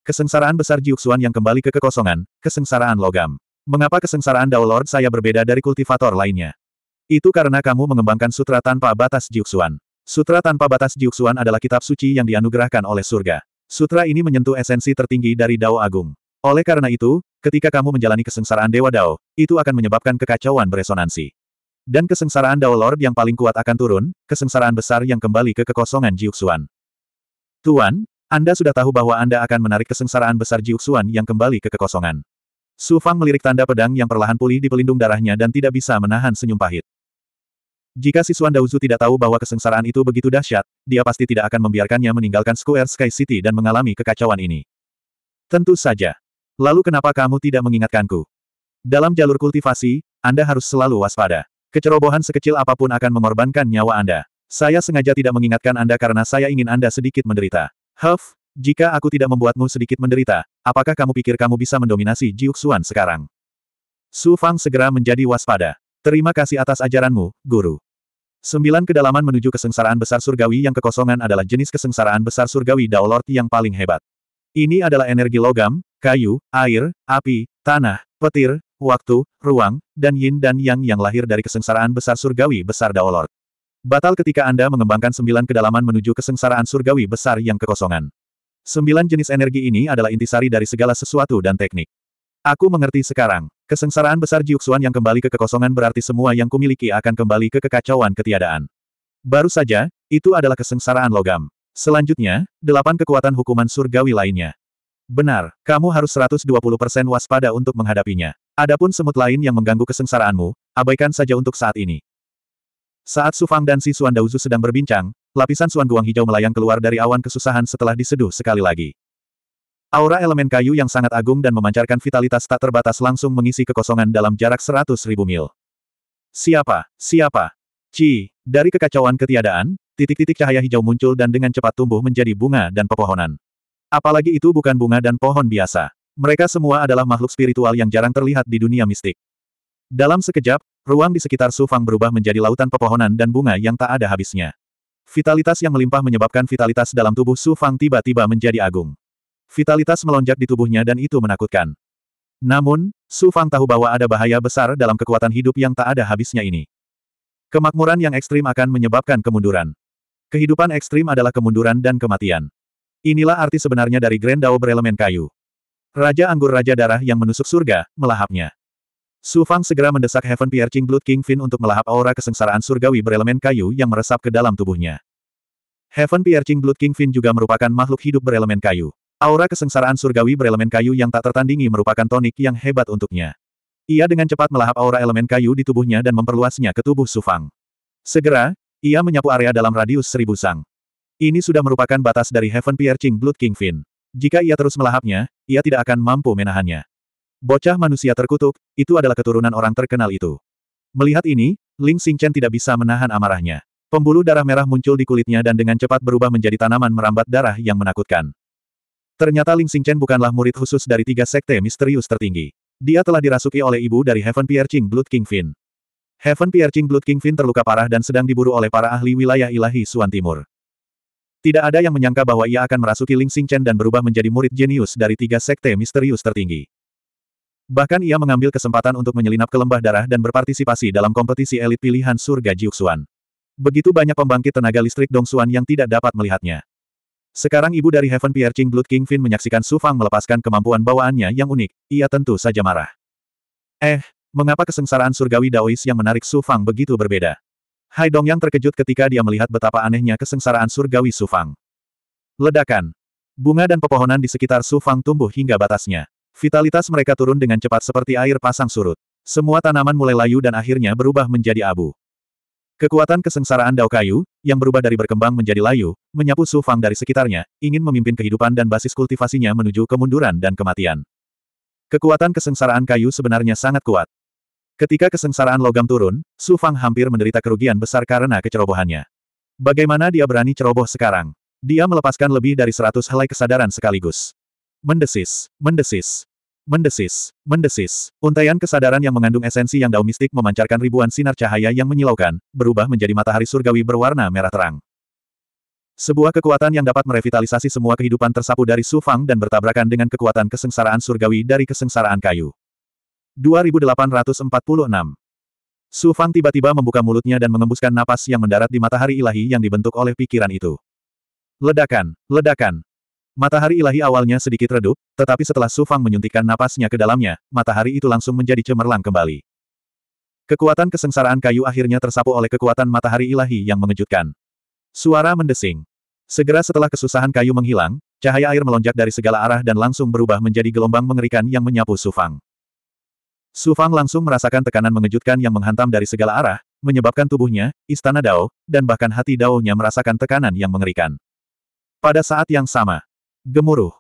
Kesengsaraan besar Jiuxuan yang kembali ke kekosongan, kesengsaraan logam. Mengapa kesengsaraan Dao Lord saya berbeda dari kultivator lainnya? Itu karena kamu mengembangkan sutra tanpa batas Jiuxuan. Sutra tanpa batas Jiuxuan adalah kitab suci yang dianugerahkan oleh surga. Sutra ini menyentuh esensi tertinggi dari Dao Agung. Oleh karena itu, ketika kamu menjalani kesengsaraan Dewa Dao, itu akan menyebabkan kekacauan beresonansi. Dan kesengsaraan Dao Lord yang paling kuat akan turun, kesengsaraan besar yang kembali ke kekosongan Jiuxuan. Tuan, Anda sudah tahu bahwa Anda akan menarik kesengsaraan besar Jiuxuan yang kembali ke kekosongan. Su Fang melirik tanda pedang yang perlahan pulih di pelindung darahnya dan tidak bisa menahan senyum pahit. Jika Siswan Dauzu tidak tahu bahwa kesengsaraan itu begitu dahsyat, dia pasti tidak akan membiarkannya meninggalkan Square Sky City dan mengalami kekacauan ini. Tentu saja. Lalu kenapa kamu tidak mengingatkanku? Dalam jalur kultivasi, Anda harus selalu waspada. Kecerobohan sekecil apapun akan mengorbankan nyawa Anda. Saya sengaja tidak mengingatkan Anda karena saya ingin Anda sedikit menderita. Huff, jika aku tidak membuatmu sedikit menderita, apakah kamu pikir kamu bisa mendominasi Jiuxuan sekarang? Su Fang segera menjadi waspada. Terima kasih atas ajaranmu, Guru. Sembilan kedalaman menuju kesengsaraan besar surgawi yang kekosongan adalah jenis kesengsaraan besar surgawi Lord yang paling hebat. Ini adalah energi logam, kayu, air, api, tanah, petir, waktu, ruang, dan yin dan yang yang lahir dari kesengsaraan besar surgawi besar Lord. Batal ketika Anda mengembangkan sembilan kedalaman menuju kesengsaraan surgawi besar yang kekosongan. Sembilan jenis energi ini adalah intisari dari segala sesuatu dan teknik. Aku mengerti sekarang. Kesengsaraan besar Jiuxuan yang kembali ke kekosongan berarti semua yang kumiliki akan kembali ke kekacauan ketiadaan. Baru saja, itu adalah kesengsaraan logam. Selanjutnya, delapan kekuatan hukuman surgawi lainnya. Benar, kamu harus 120% waspada untuk menghadapinya. Adapun semut lain yang mengganggu kesengsaraanmu, abaikan saja untuk saat ini. Saat Sufang dan si Suan Dauzu sedang berbincang, lapisan Suan Guang hijau melayang keluar dari awan kesusahan setelah diseduh sekali lagi. Aura elemen kayu yang sangat agung dan memancarkan vitalitas tak terbatas langsung mengisi kekosongan dalam jarak seratus ribu mil. Siapa? Siapa? Ci, dari kekacauan ketiadaan, titik-titik cahaya hijau muncul dan dengan cepat tumbuh menjadi bunga dan pepohonan. Apalagi itu bukan bunga dan pohon biasa. Mereka semua adalah makhluk spiritual yang jarang terlihat di dunia mistik. Dalam sekejap, ruang di sekitar Sufang berubah menjadi lautan pepohonan dan bunga yang tak ada habisnya. Vitalitas yang melimpah menyebabkan vitalitas dalam tubuh Sufang tiba-tiba menjadi agung. Vitalitas melonjak di tubuhnya dan itu menakutkan. Namun, Su Fang tahu bahwa ada bahaya besar dalam kekuatan hidup yang tak ada habisnya ini. Kemakmuran yang ekstrim akan menyebabkan kemunduran. Kehidupan ekstrim adalah kemunduran dan kematian. Inilah arti sebenarnya dari Grand Dao berelemen kayu. Raja Anggur Raja Darah yang menusuk surga, melahapnya. Su Fang segera mendesak Heaven Piercing Blood King Finn untuk melahap aura kesengsaraan surgawi berelemen kayu yang meresap ke dalam tubuhnya. Heaven Piercing Blood King Finn juga merupakan makhluk hidup berelemen kayu. Aura kesengsaraan surgawi berelemen kayu yang tak tertandingi merupakan tonik yang hebat untuknya. Ia dengan cepat melahap aura elemen kayu di tubuhnya dan memperluasnya ke tubuh Sufang. Segera, ia menyapu area dalam radius seribu sang. Ini sudah merupakan batas dari Heaven Piercing Blood King Kingfin. Jika ia terus melahapnya, ia tidak akan mampu menahannya. Bocah manusia terkutuk, itu adalah keturunan orang terkenal itu. Melihat ini, Ling Xingchen tidak bisa menahan amarahnya. Pembuluh darah merah muncul di kulitnya dan dengan cepat berubah menjadi tanaman merambat darah yang menakutkan. Ternyata Ling Xingchen bukanlah murid khusus dari tiga sekte misterius tertinggi. Dia telah dirasuki oleh ibu dari Heaven Piercing Blood Kingfin. Heaven Piercing Blood Kingfin terluka parah dan sedang diburu oleh para ahli wilayah ilahi Suan Timur. Tidak ada yang menyangka bahwa ia akan merasuki Ling Xingchen dan berubah menjadi murid jenius dari tiga sekte misterius tertinggi. Bahkan ia mengambil kesempatan untuk menyelinap ke lembah darah dan berpartisipasi dalam kompetisi elit pilihan surga Jiuxuan. Begitu banyak pembangkit tenaga listrik Dongsuan yang tidak dapat melihatnya. Sekarang ibu dari Heaven Piercing Blood King Finn menyaksikan Su Fang melepaskan kemampuan bawaannya yang unik, ia tentu saja marah. Eh, mengapa kesengsaraan surgawi Daois yang menarik Su Fang begitu berbeda? Hai Dong yang terkejut ketika dia melihat betapa anehnya kesengsaraan surgawi Su Fang. Ledakan. Bunga dan pepohonan di sekitar Su Fang tumbuh hingga batasnya. Vitalitas mereka turun dengan cepat seperti air pasang surut. Semua tanaman mulai layu dan akhirnya berubah menjadi abu. Kekuatan kesengsaraan Dao Kayu, yang berubah dari berkembang menjadi layu, menyapu Su Fang dari sekitarnya, ingin memimpin kehidupan dan basis kultivasinya menuju kemunduran dan kematian. Kekuatan kesengsaraan kayu sebenarnya sangat kuat. Ketika kesengsaraan logam turun, Su Fang hampir menderita kerugian besar karena kecerobohannya. Bagaimana dia berani ceroboh sekarang? Dia melepaskan lebih dari seratus helai kesadaran sekaligus. Mendesis, mendesis, Mendesis, mendesis, untaian kesadaran yang mengandung esensi yang dao mistik memancarkan ribuan sinar cahaya yang menyilaukan, berubah menjadi matahari surgawi berwarna merah terang. Sebuah kekuatan yang dapat merevitalisasi semua kehidupan tersapu dari Su Fang dan bertabrakan dengan kekuatan kesengsaraan surgawi dari kesengsaraan kayu. 2846 Su Fang tiba-tiba membuka mulutnya dan mengembuskan napas yang mendarat di matahari ilahi yang dibentuk oleh pikiran itu. Ledakan, ledakan, Matahari ilahi awalnya sedikit redup, tetapi setelah Su Fang menyuntikkan napasnya ke dalamnya, matahari itu langsung menjadi cemerlang kembali. Kekuatan kesengsaraan kayu akhirnya tersapu oleh kekuatan matahari ilahi yang mengejutkan. Suara mendesing. Segera setelah kesusahan kayu menghilang, cahaya air melonjak dari segala arah dan langsung berubah menjadi gelombang mengerikan yang menyapu Su Fang. Su Fang langsung merasakan tekanan mengejutkan yang menghantam dari segala arah, menyebabkan tubuhnya, istana Dao, dan bahkan hati Dao-nya merasakan tekanan yang mengerikan. Pada saat yang sama, Gemuruh.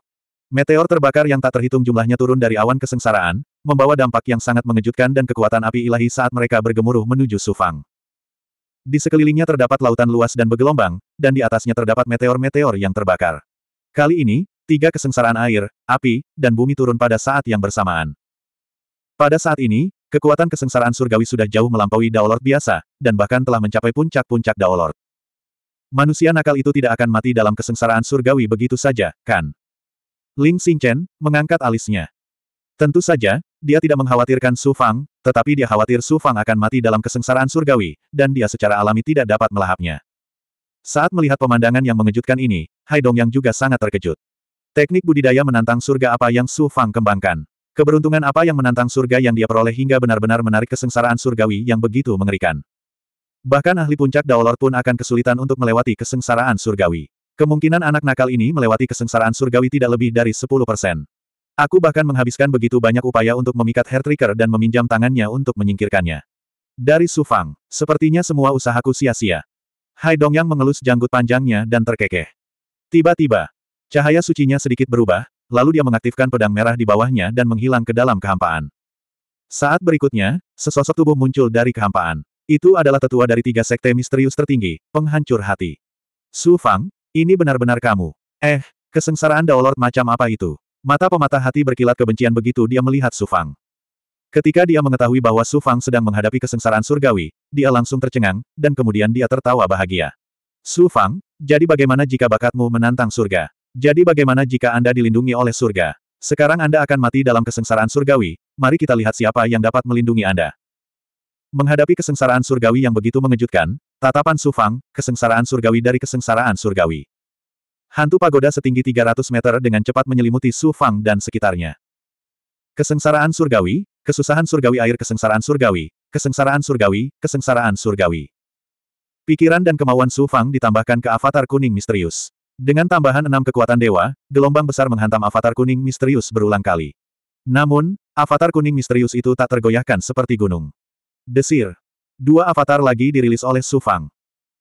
Meteor terbakar yang tak terhitung jumlahnya turun dari awan kesengsaraan, membawa dampak yang sangat mengejutkan dan kekuatan api ilahi saat mereka bergemuruh menuju Sufang. Di sekelilingnya terdapat lautan luas dan bergelombang, dan di atasnya terdapat meteor-meteor yang terbakar. Kali ini, tiga kesengsaraan air, api, dan bumi turun pada saat yang bersamaan. Pada saat ini, kekuatan kesengsaraan surgawi sudah jauh melampaui Daolord biasa, dan bahkan telah mencapai puncak-puncak Daolord. Manusia nakal itu tidak akan mati dalam kesengsaraan surgawi begitu saja, kan? Ling Xingchen mengangkat alisnya. Tentu saja, dia tidak mengkhawatirkan Su Fang, tetapi dia khawatir Su Fang akan mati dalam kesengsaraan surgawi, dan dia secara alami tidak dapat melahapnya. Saat melihat pemandangan yang mengejutkan ini, Hai Dong yang juga sangat terkejut. Teknik budidaya menantang surga apa yang Su Fang kembangkan. Keberuntungan apa yang menantang surga yang dia peroleh hingga benar-benar menarik kesengsaraan surgawi yang begitu mengerikan. Bahkan ahli puncak Daolor pun akan kesulitan untuk melewati kesengsaraan surgawi. Kemungkinan anak nakal ini melewati kesengsaraan surgawi tidak lebih dari 10%. Aku bahkan menghabiskan begitu banyak upaya untuk memikat Hairtrigger dan meminjam tangannya untuk menyingkirkannya. Dari Sufang, sepertinya semua usahaku sia-sia. Hai Dongyang mengelus janggut panjangnya dan terkekeh. Tiba-tiba, cahaya sucinya sedikit berubah, lalu dia mengaktifkan pedang merah di bawahnya dan menghilang ke dalam kehampaan. Saat berikutnya, sesosok tubuh muncul dari kehampaan. Itu adalah tetua dari tiga sekte misterius tertinggi, penghancur hati. Su Fang, ini benar-benar kamu. Eh, kesengsaraan Daolord macam apa itu? Mata pemata hati berkilat kebencian begitu dia melihat Su Fang. Ketika dia mengetahui bahwa Su Fang sedang menghadapi kesengsaraan surgawi, dia langsung tercengang, dan kemudian dia tertawa bahagia. Su Fang, jadi bagaimana jika bakatmu menantang surga? Jadi bagaimana jika Anda dilindungi oleh surga? Sekarang Anda akan mati dalam kesengsaraan surgawi, mari kita lihat siapa yang dapat melindungi Anda. Menghadapi kesengsaraan surgawi yang begitu mengejutkan, tatapan Sufang, kesengsaraan surgawi dari kesengsaraan surgawi. Hantu pagoda setinggi 300 meter dengan cepat menyelimuti Sufang dan sekitarnya. Kesengsaraan surgawi, kesusahan surgawi air kesengsaraan surgawi, kesengsaraan surgawi, kesengsaraan surgawi. Pikiran dan kemauan Sufang ditambahkan ke avatar kuning misterius. Dengan tambahan enam kekuatan dewa, gelombang besar menghantam avatar kuning misterius berulang kali. Namun, avatar kuning misterius itu tak tergoyahkan seperti gunung. Desir. Dua avatar lagi dirilis oleh Sufang.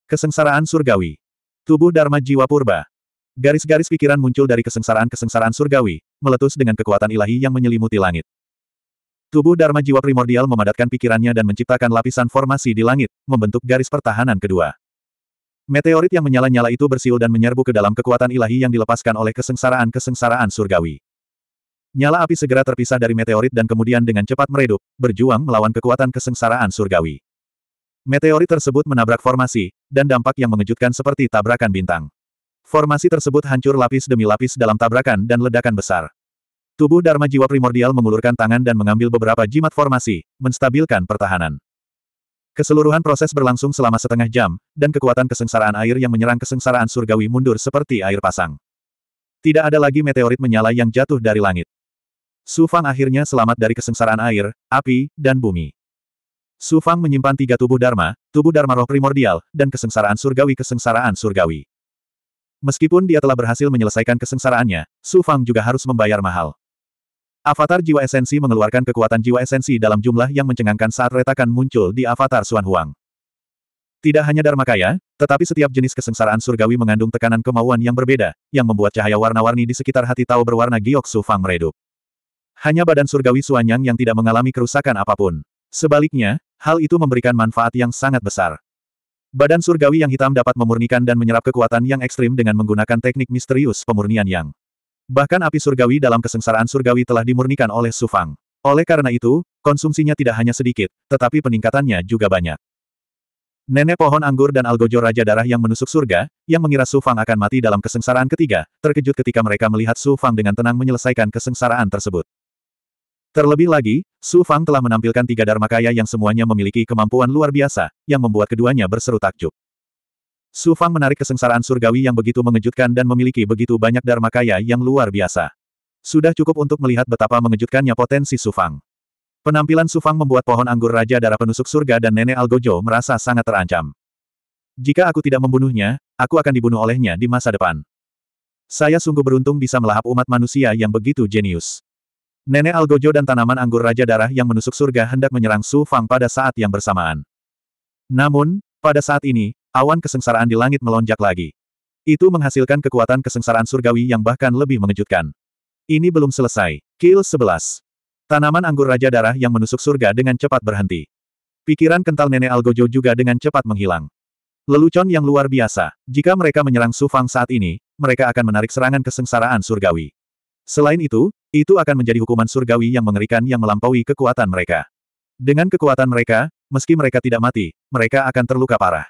Kesengsaraan surgawi. Tubuh Dharma Jiwa Purba. Garis-garis pikiran muncul dari kesengsaraan-kesengsaraan surgawi, meletus dengan kekuatan ilahi yang menyelimuti langit. Tubuh Dharma Jiwa primordial memadatkan pikirannya dan menciptakan lapisan formasi di langit, membentuk garis pertahanan kedua. Meteorit yang menyala-nyala itu bersiul dan menyerbu ke dalam kekuatan ilahi yang dilepaskan oleh kesengsaraan-kesengsaraan surgawi. Nyala api segera terpisah dari meteorit dan kemudian dengan cepat meredup, berjuang melawan kekuatan kesengsaraan surgawi. Meteorit tersebut menabrak formasi, dan dampak yang mengejutkan seperti tabrakan bintang. Formasi tersebut hancur lapis demi lapis dalam tabrakan dan ledakan besar. Tubuh Dharma Jiwa Primordial mengulurkan tangan dan mengambil beberapa jimat formasi, menstabilkan pertahanan. Keseluruhan proses berlangsung selama setengah jam, dan kekuatan kesengsaraan air yang menyerang kesengsaraan surgawi mundur seperti air pasang. Tidak ada lagi meteorit menyala yang jatuh dari langit. Su Fang akhirnya selamat dari kesengsaraan air, api, dan bumi. Su Fang menyimpan tiga tubuh Dharma, tubuh Dharma roh primordial, dan kesengsaraan surgawi kesengsaraan surgawi. Meskipun dia telah berhasil menyelesaikan kesengsaraannya, Su Fang juga harus membayar mahal. Avatar jiwa esensi mengeluarkan kekuatan jiwa esensi dalam jumlah yang mencengangkan saat retakan muncul di avatar Xuan Huang. Tidak hanya Dharma kaya, tetapi setiap jenis kesengsaraan surgawi mengandung tekanan kemauan yang berbeda, yang membuat cahaya warna-warni di sekitar hati tahu berwarna giok Su Fang meredup. Hanya badan surgawi Suanyang yang tidak mengalami kerusakan apapun. Sebaliknya, hal itu memberikan manfaat yang sangat besar. Badan surgawi yang hitam dapat memurnikan dan menyerap kekuatan yang ekstrim dengan menggunakan teknik misterius pemurnian yang. Bahkan api surgawi dalam kesengsaraan surgawi telah dimurnikan oleh Sufang. Oleh karena itu, konsumsinya tidak hanya sedikit, tetapi peningkatannya juga banyak. Nenek pohon anggur dan algojo Raja Darah yang menusuk surga, yang mengira Sufang akan mati dalam kesengsaraan ketiga, terkejut ketika mereka melihat Sufang dengan tenang menyelesaikan kesengsaraan tersebut. Terlebih lagi, Su Fang telah menampilkan tiga Dharma Kaya yang semuanya memiliki kemampuan luar biasa, yang membuat keduanya berseru takjub. Su Fang menarik kesengsaraan surgawi yang begitu mengejutkan dan memiliki begitu banyak Dharma Kaya yang luar biasa. Sudah cukup untuk melihat betapa mengejutkannya potensi Su Fang. Penampilan Su Fang membuat pohon anggur Raja Darah Penusuk Surga dan Nenek Algojo merasa sangat terancam. Jika aku tidak membunuhnya, aku akan dibunuh olehnya di masa depan. Saya sungguh beruntung bisa melahap umat manusia yang begitu jenius. Nenek Algojo dan tanaman anggur Raja Darah yang menusuk surga hendak menyerang Su Fang pada saat yang bersamaan. Namun, pada saat ini, awan kesengsaraan di langit melonjak lagi. Itu menghasilkan kekuatan kesengsaraan surgawi yang bahkan lebih mengejutkan. Ini belum selesai. Kill 11. Tanaman anggur Raja Darah yang menusuk surga dengan cepat berhenti. Pikiran kental nenek Algojo juga dengan cepat menghilang. Lelucon yang luar biasa. Jika mereka menyerang Su Fang saat ini, mereka akan menarik serangan kesengsaraan surgawi. Selain itu, itu akan menjadi hukuman surgawi yang mengerikan yang melampaui kekuatan mereka. Dengan kekuatan mereka, meski mereka tidak mati, mereka akan terluka parah.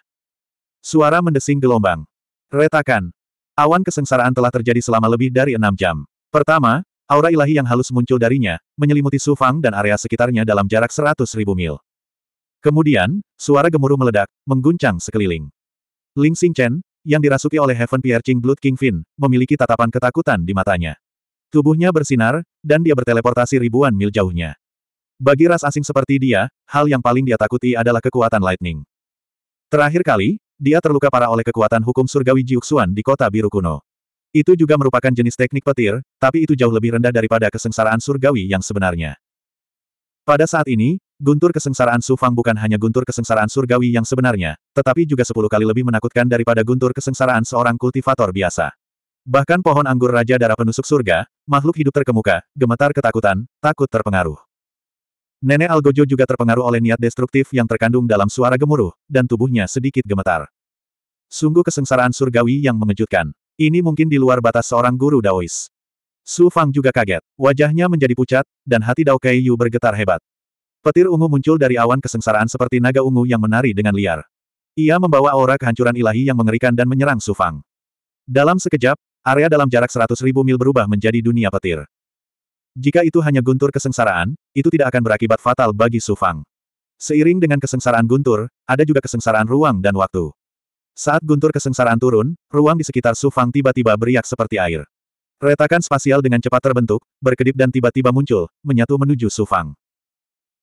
Suara mendesing gelombang. Retakan. Awan kesengsaraan telah terjadi selama lebih dari enam jam. Pertama, aura ilahi yang halus muncul darinya, menyelimuti Sufang dan area sekitarnya dalam jarak seratus ribu mil. Kemudian, suara gemuruh meledak, mengguncang sekeliling. Ling Xingchen, yang dirasuki oleh Heaven Piercing Blood King Fin, memiliki tatapan ketakutan di matanya. Tubuhnya bersinar, dan dia berteleportasi ribuan mil jauhnya. Bagi ras asing seperti dia, hal yang paling dia takuti adalah kekuatan lightning. Terakhir kali, dia terluka parah oleh kekuatan hukum surgawi Jiuxuan di kota biru kuno. Itu juga merupakan jenis teknik petir, tapi itu jauh lebih rendah daripada kesengsaraan surgawi yang sebenarnya. Pada saat ini, guntur kesengsaraan Sufang bukan hanya guntur kesengsaraan surgawi yang sebenarnya, tetapi juga sepuluh kali lebih menakutkan daripada guntur kesengsaraan seorang kultivator biasa. Bahkan pohon anggur Raja Darah Penusuk Surga, makhluk hidup terkemuka, gemetar ketakutan, takut terpengaruh. Nenek Algojo juga terpengaruh oleh niat destruktif yang terkandung dalam suara gemuruh, dan tubuhnya sedikit gemetar. Sungguh kesengsaraan surgawi yang mengejutkan. Ini mungkin di luar batas seorang guru Daois. Su Fang juga kaget. Wajahnya menjadi pucat, dan hati Dao Kei Yu bergetar hebat. Petir ungu muncul dari awan kesengsaraan seperti naga ungu yang menari dengan liar. Ia membawa aura kehancuran ilahi yang mengerikan dan menyerang Su Fang. Dalam sekejap, Area dalam jarak seratus ribu mil berubah menjadi dunia petir. Jika itu hanya guntur kesengsaraan, itu tidak akan berakibat fatal bagi Su Fang. Seiring dengan kesengsaraan guntur, ada juga kesengsaraan ruang dan waktu. Saat guntur kesengsaraan turun, ruang di sekitar Su Fang tiba-tiba beriak seperti air. Retakan spasial dengan cepat terbentuk, berkedip dan tiba-tiba muncul, menyatu menuju Su Fang.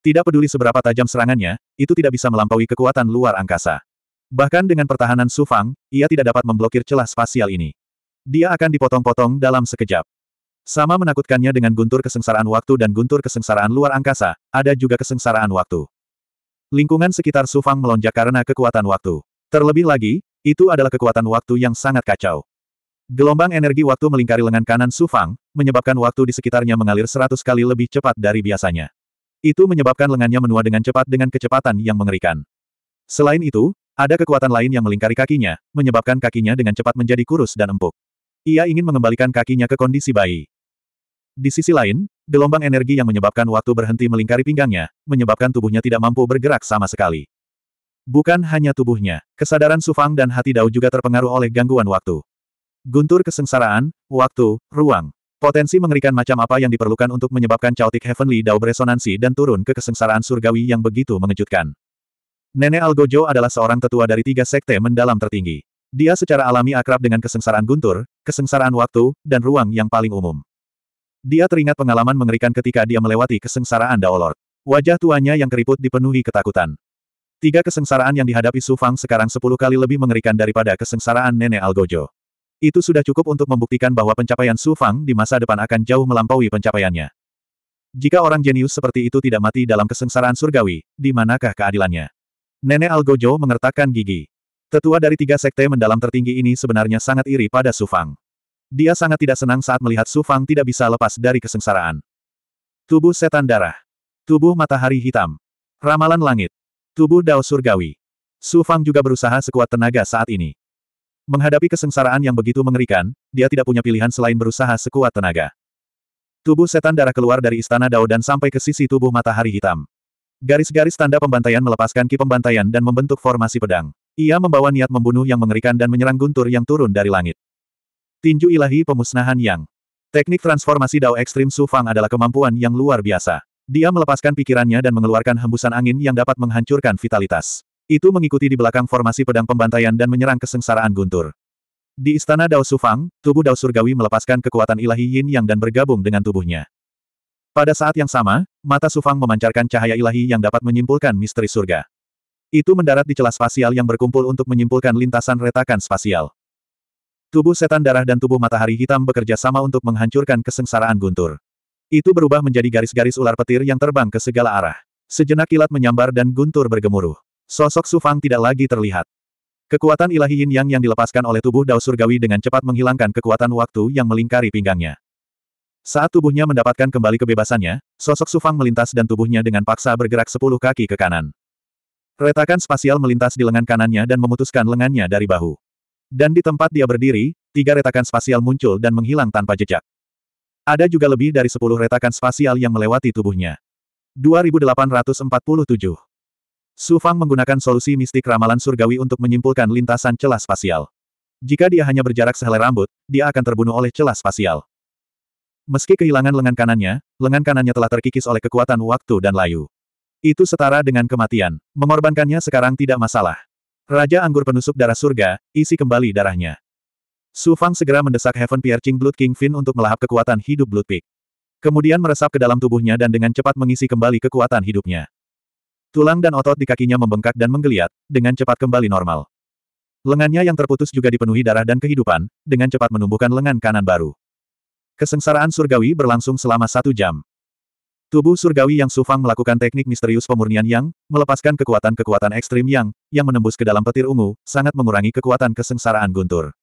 Tidak peduli seberapa tajam serangannya, itu tidak bisa melampaui kekuatan luar angkasa. Bahkan dengan pertahanan Su Fang, ia tidak dapat memblokir celah spasial ini. Dia akan dipotong-potong dalam sekejap. Sama menakutkannya dengan guntur kesengsaraan waktu dan guntur kesengsaraan luar angkasa, ada juga kesengsaraan waktu. Lingkungan sekitar Sufang melonjak karena kekuatan waktu. Terlebih lagi, itu adalah kekuatan waktu yang sangat kacau. Gelombang energi waktu melingkari lengan kanan Sufang, menyebabkan waktu di sekitarnya mengalir seratus kali lebih cepat dari biasanya. Itu menyebabkan lengannya menua dengan cepat dengan kecepatan yang mengerikan. Selain itu, ada kekuatan lain yang melingkari kakinya, menyebabkan kakinya dengan cepat menjadi kurus dan empuk. Ia ingin mengembalikan kakinya ke kondisi bayi. Di sisi lain, gelombang energi yang menyebabkan waktu berhenti melingkari pinggangnya, menyebabkan tubuhnya tidak mampu bergerak sama sekali. Bukan hanya tubuhnya, kesadaran Sufang dan hati Dao juga terpengaruh oleh gangguan waktu. Guntur kesengsaraan, waktu, ruang. Potensi mengerikan macam apa yang diperlukan untuk menyebabkan caotik Heavenly Dao beresonansi dan turun ke kesengsaraan surgawi yang begitu mengejutkan. Nenek Algojo adalah seorang tetua dari tiga sekte mendalam tertinggi. Dia secara alami akrab dengan kesengsaraan Guntur, kesengsaraan waktu, dan ruang yang paling umum. Dia teringat pengalaman mengerikan ketika dia melewati kesengsaraan Daolord. Wajah tuanya yang keriput dipenuhi ketakutan. Tiga kesengsaraan yang dihadapi Su Fang sekarang sepuluh kali lebih mengerikan daripada kesengsaraan Nenek Algojo. Itu sudah cukup untuk membuktikan bahwa pencapaian Su Fang di masa depan akan jauh melampaui pencapaiannya. Jika orang jenius seperti itu tidak mati dalam kesengsaraan surgawi, di manakah keadilannya? Nenek Algojo mengertakkan gigi. Tetua dari tiga sekte mendalam tertinggi ini sebenarnya sangat iri pada Su Fang. Dia sangat tidak senang saat melihat Su Fang tidak bisa lepas dari kesengsaraan. Tubuh setan darah. Tubuh matahari hitam. Ramalan langit. Tubuh dao surgawi. Su Fang juga berusaha sekuat tenaga saat ini. Menghadapi kesengsaraan yang begitu mengerikan, dia tidak punya pilihan selain berusaha sekuat tenaga. Tubuh setan darah keluar dari istana dao dan sampai ke sisi tubuh matahari hitam. Garis-garis tanda pembantaian melepaskan ki pembantaian dan membentuk formasi pedang. Ia membawa niat membunuh yang mengerikan dan menyerang guntur yang turun dari langit. Tinju ilahi pemusnahan yang. Teknik transformasi Dao Ekstrim Su Fang adalah kemampuan yang luar biasa. Dia melepaskan pikirannya dan mengeluarkan hembusan angin yang dapat menghancurkan vitalitas. Itu mengikuti di belakang formasi pedang pembantaian dan menyerang kesengsaraan guntur. Di istana Dao Su Fang, tubuh Dao Surgawi melepaskan kekuatan ilahi Yin Yang dan bergabung dengan tubuhnya. Pada saat yang sama, mata Sufang memancarkan cahaya ilahi yang dapat menyimpulkan misteri surga. Itu mendarat di celah spasial yang berkumpul untuk menyimpulkan lintasan retakan spasial. Tubuh setan darah dan tubuh matahari hitam bekerja sama untuk menghancurkan kesengsaraan guntur. Itu berubah menjadi garis-garis ular petir yang terbang ke segala arah. Sejenak kilat menyambar dan guntur bergemuruh. Sosok Sufang tidak lagi terlihat. Kekuatan ilahi yin yang yang dilepaskan oleh tubuh Dao Surgawi dengan cepat menghilangkan kekuatan waktu yang melingkari pinggangnya. Saat tubuhnya mendapatkan kembali kebebasannya, sosok Sufang melintas dan tubuhnya dengan paksa bergerak sepuluh kaki ke kanan. Retakan spasial melintas di lengan kanannya dan memutuskan lengannya dari bahu. Dan di tempat dia berdiri, tiga retakan spasial muncul dan menghilang tanpa jejak. Ada juga lebih dari sepuluh retakan spasial yang melewati tubuhnya. 2847 Su Fang menggunakan solusi mistik ramalan surgawi untuk menyimpulkan lintasan celah spasial. Jika dia hanya berjarak sehelai rambut, dia akan terbunuh oleh celah spasial. Meski kehilangan lengan kanannya, lengan kanannya telah terkikis oleh kekuatan waktu dan layu. Itu setara dengan kematian. Mengorbankannya sekarang tidak masalah. Raja Anggur penusuk darah surga, isi kembali darahnya. Su Fang segera mendesak Heaven Piercing Blood King Finn untuk melahap kekuatan hidup Blood Pig. Kemudian meresap ke dalam tubuhnya dan dengan cepat mengisi kembali kekuatan hidupnya. Tulang dan otot di kakinya membengkak dan menggeliat, dengan cepat kembali normal. Lengannya yang terputus juga dipenuhi darah dan kehidupan, dengan cepat menumbuhkan lengan kanan baru. Kesengsaraan surgawi berlangsung selama satu jam. Tubuh surgawi yang Sufang melakukan teknik misterius pemurnian yang, melepaskan kekuatan-kekuatan ekstrim yang, yang menembus ke dalam petir ungu, sangat mengurangi kekuatan kesengsaraan guntur.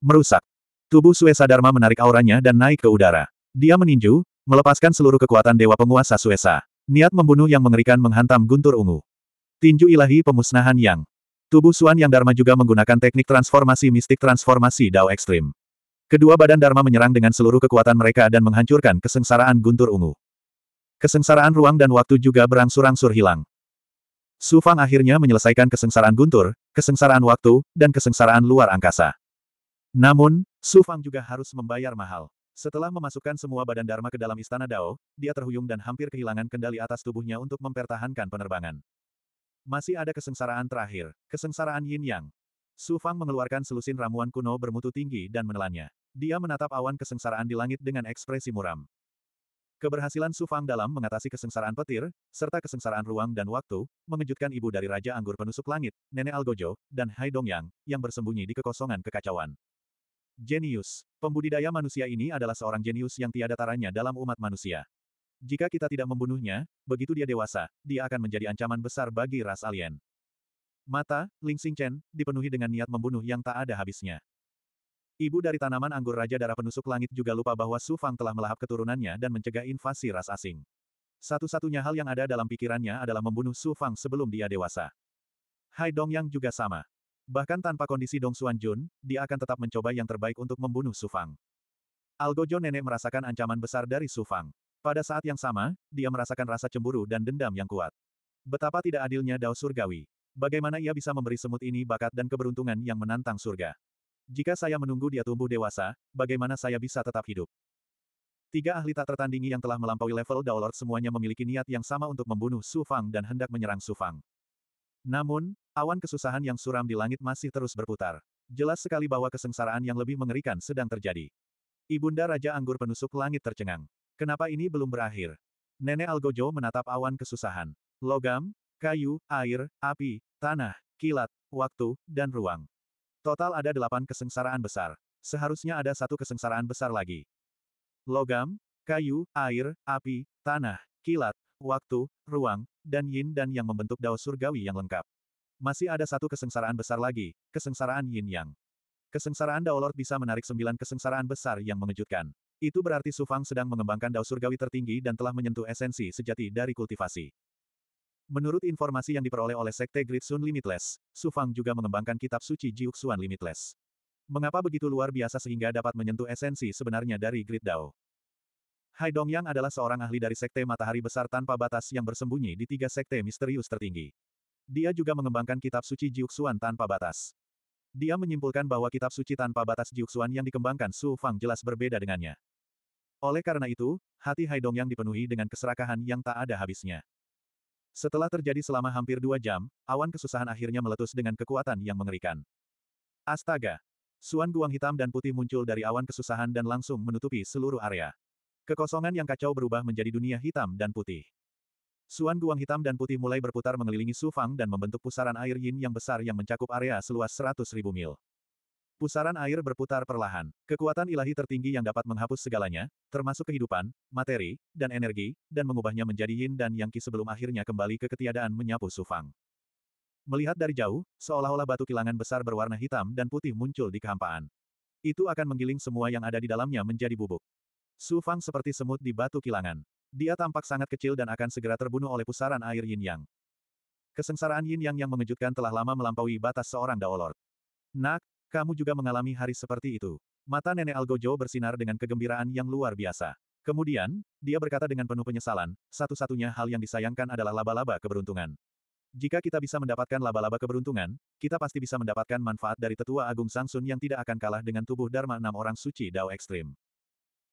Merusak. Tubuh Suesa Dharma menarik auranya dan naik ke udara. Dia meninju, melepaskan seluruh kekuatan dewa penguasa Suesa. Niat membunuh yang mengerikan menghantam guntur ungu. Tinju ilahi pemusnahan yang. Tubuh Suan yang Dharma juga menggunakan teknik transformasi mistik transformasi Dao Ekstrim. Kedua badan Dharma menyerang dengan seluruh kekuatan mereka dan menghancurkan kesengsaraan guntur ungu. Kesengsaraan ruang dan waktu juga berangsur-angsur hilang. Su Fang akhirnya menyelesaikan kesengsaraan guntur, kesengsaraan waktu, dan kesengsaraan luar angkasa. Namun, Su Fang juga harus membayar mahal. Setelah memasukkan semua badan Dharma ke dalam istana Dao, dia terhuyung dan hampir kehilangan kendali atas tubuhnya untuk mempertahankan penerbangan. Masih ada kesengsaraan terakhir, kesengsaraan Yin Yang. Su Fang mengeluarkan selusin ramuan kuno bermutu tinggi dan menelannya. Dia menatap awan kesengsaraan di langit dengan ekspresi muram. Keberhasilan Su Fang dalam mengatasi kesengsaraan petir, serta kesengsaraan ruang dan waktu, mengejutkan ibu dari Raja Anggur Penusuk Langit, Nenek Algojo, dan Hai Dongyang, yang bersembunyi di kekosongan kekacauan. Genius, Pembudidaya manusia ini adalah seorang genius yang tiada taranya dalam umat manusia. Jika kita tidak membunuhnya, begitu dia dewasa, dia akan menjadi ancaman besar bagi ras alien. Mata, Ling Xing Chen, dipenuhi dengan niat membunuh yang tak ada habisnya. Ibu dari tanaman anggur Raja Darah Penusuk Langit juga lupa bahwa Su Fang telah melahap keturunannya dan mencegah invasi ras asing. Satu-satunya hal yang ada dalam pikirannya adalah membunuh Su Fang sebelum dia dewasa. Hai Dong Yang juga sama. Bahkan tanpa kondisi Dong Xuan Jun, dia akan tetap mencoba yang terbaik untuk membunuh Su Fang. Algojo nenek merasakan ancaman besar dari Su Fang. Pada saat yang sama, dia merasakan rasa cemburu dan dendam yang kuat. Betapa tidak adilnya Dao Surgawi. Bagaimana ia bisa memberi semut ini bakat dan keberuntungan yang menantang surga. Jika saya menunggu dia tumbuh dewasa, bagaimana saya bisa tetap hidup? Tiga ahli tak tertandingi yang telah melampaui level Daolord semuanya memiliki niat yang sama untuk membunuh Su Fang dan hendak menyerang Su Fang. Namun, awan kesusahan yang suram di langit masih terus berputar. Jelas sekali bahwa kesengsaraan yang lebih mengerikan sedang terjadi. Ibunda Raja Anggur penusuk langit tercengang. Kenapa ini belum berakhir? Nenek Algojo menatap awan kesusahan. Logam, kayu, air, api, tanah, kilat, waktu, dan ruang. Total ada delapan kesengsaraan besar. Seharusnya ada satu kesengsaraan besar lagi. Logam, kayu, air, api, tanah, kilat, waktu, ruang, dan yin dan yang membentuk dao surgawi yang lengkap. Masih ada satu kesengsaraan besar lagi, kesengsaraan yin yang. Kesengsaraan Dao Lord bisa menarik sembilan kesengsaraan besar yang mengejutkan. Itu berarti Sufang sedang mengembangkan dao surgawi tertinggi dan telah menyentuh esensi sejati dari kultivasi. Menurut informasi yang diperoleh oleh Sekte Great Sun Limitless, Su Fang juga mengembangkan kitab suci Jiuxuan Limitless. Mengapa begitu luar biasa sehingga dapat menyentuh esensi sebenarnya dari Great Dao? Hai Dongyang adalah seorang ahli dari Sekte Matahari Besar tanpa batas yang bersembunyi di tiga sekte misterius tertinggi. Dia juga mengembangkan kitab suci Jiuxuan tanpa batas. Dia menyimpulkan bahwa kitab suci tanpa batas Jiuxuan yang dikembangkan Su Fang jelas berbeda dengannya. Oleh karena itu, hati Hai yang dipenuhi dengan keserakahan yang tak ada habisnya. Setelah terjadi selama hampir dua jam, awan kesusahan akhirnya meletus dengan kekuatan yang mengerikan. Astaga! Suan guang hitam dan putih muncul dari awan kesusahan dan langsung menutupi seluruh area. Kekosongan yang kacau berubah menjadi dunia hitam dan putih. Suan guang hitam dan putih mulai berputar mengelilingi Su Fang dan membentuk pusaran air yin yang besar yang mencakup area seluas 100.000 mil. Pusaran air berputar perlahan. Kekuatan ilahi tertinggi yang dapat menghapus segalanya, termasuk kehidupan, materi, dan energi, dan mengubahnya menjadi yin dan yang ki sebelum akhirnya kembali ke ketiadaan menyapu Sufang. Melihat dari jauh, seolah-olah batu kilangan besar berwarna hitam dan putih muncul di kehampaan. Itu akan menggiling semua yang ada di dalamnya menjadi bubuk. Sufang seperti semut di batu kilangan. Dia tampak sangat kecil dan akan segera terbunuh oleh pusaran air yin yang. Kesengsaraan yin yang yang mengejutkan telah lama melampaui batas seorang Daolord. Nak, kamu juga mengalami hari seperti itu. Mata nenek Algojo bersinar dengan kegembiraan yang luar biasa. Kemudian, dia berkata dengan penuh penyesalan, satu-satunya hal yang disayangkan adalah laba-laba keberuntungan. Jika kita bisa mendapatkan laba-laba keberuntungan, kita pasti bisa mendapatkan manfaat dari tetua agung Sangsun yang tidak akan kalah dengan tubuh Dharma enam orang suci Dao Ekstrim.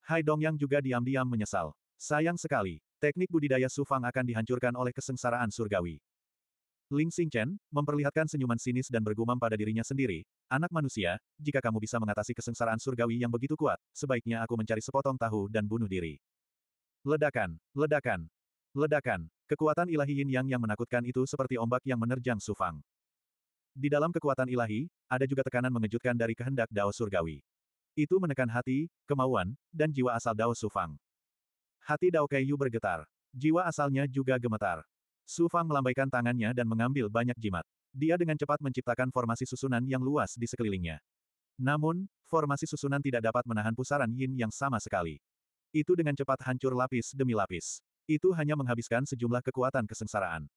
Hai Dong Yang juga diam-diam menyesal. Sayang sekali, teknik budidaya Sufang akan dihancurkan oleh kesengsaraan surgawi. Ling Xingchen, memperlihatkan senyuman sinis dan bergumam pada dirinya sendiri, Anak manusia, jika kamu bisa mengatasi kesengsaraan surgawi yang begitu kuat, sebaiknya aku mencari sepotong tahu dan bunuh diri. Ledakan, ledakan, ledakan. Kekuatan ilahi yin yang yang menakutkan itu seperti ombak yang menerjang Sufang. Di dalam kekuatan ilahi, ada juga tekanan mengejutkan dari kehendak Dao Surgawi. Itu menekan hati, kemauan, dan jiwa asal Dao Sufang. Hati Dao Kaiyu bergetar. Jiwa asalnya juga gemetar. Su Fang melambaikan tangannya dan mengambil banyak jimat. Dia dengan cepat menciptakan formasi susunan yang luas di sekelilingnya. Namun, formasi susunan tidak dapat menahan pusaran yin yang sama sekali. Itu dengan cepat hancur lapis demi lapis. Itu hanya menghabiskan sejumlah kekuatan kesengsaraan.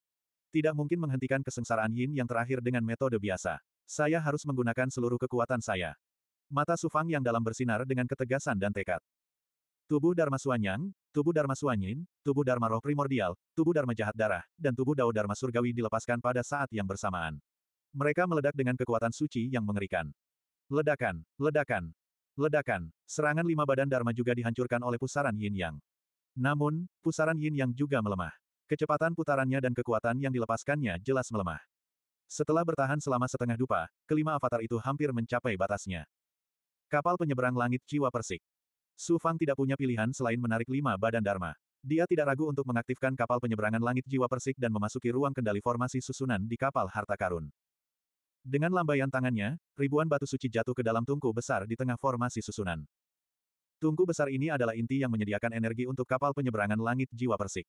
Tidak mungkin menghentikan kesengsaraan yin yang terakhir dengan metode biasa. Saya harus menggunakan seluruh kekuatan saya. Mata Su Fang yang dalam bersinar dengan ketegasan dan tekad. Tubuh Dharma Suanyang, Tubuh Dharma Suanyin, tubuh Dharma Roh Primordial, tubuh Dharma Jahat Darah, dan tubuh Dao Dharma Surgawi dilepaskan pada saat yang bersamaan. Mereka meledak dengan kekuatan suci yang mengerikan. Ledakan, ledakan, ledakan, serangan lima badan Dharma juga dihancurkan oleh pusaran Yin Yang. Namun, pusaran Yin Yang juga melemah. Kecepatan putarannya dan kekuatan yang dilepaskannya jelas melemah. Setelah bertahan selama setengah dupa, kelima avatar itu hampir mencapai batasnya. Kapal penyeberang langit jiwa persik. Su Fang tidak punya pilihan selain menarik lima badan Dharma. Dia tidak ragu untuk mengaktifkan kapal penyeberangan langit jiwa persik dan memasuki ruang kendali formasi susunan di kapal harta karun. Dengan lambaian tangannya, ribuan batu suci jatuh ke dalam tungku besar di tengah formasi susunan. Tungku besar ini adalah inti yang menyediakan energi untuk kapal penyeberangan langit jiwa persik.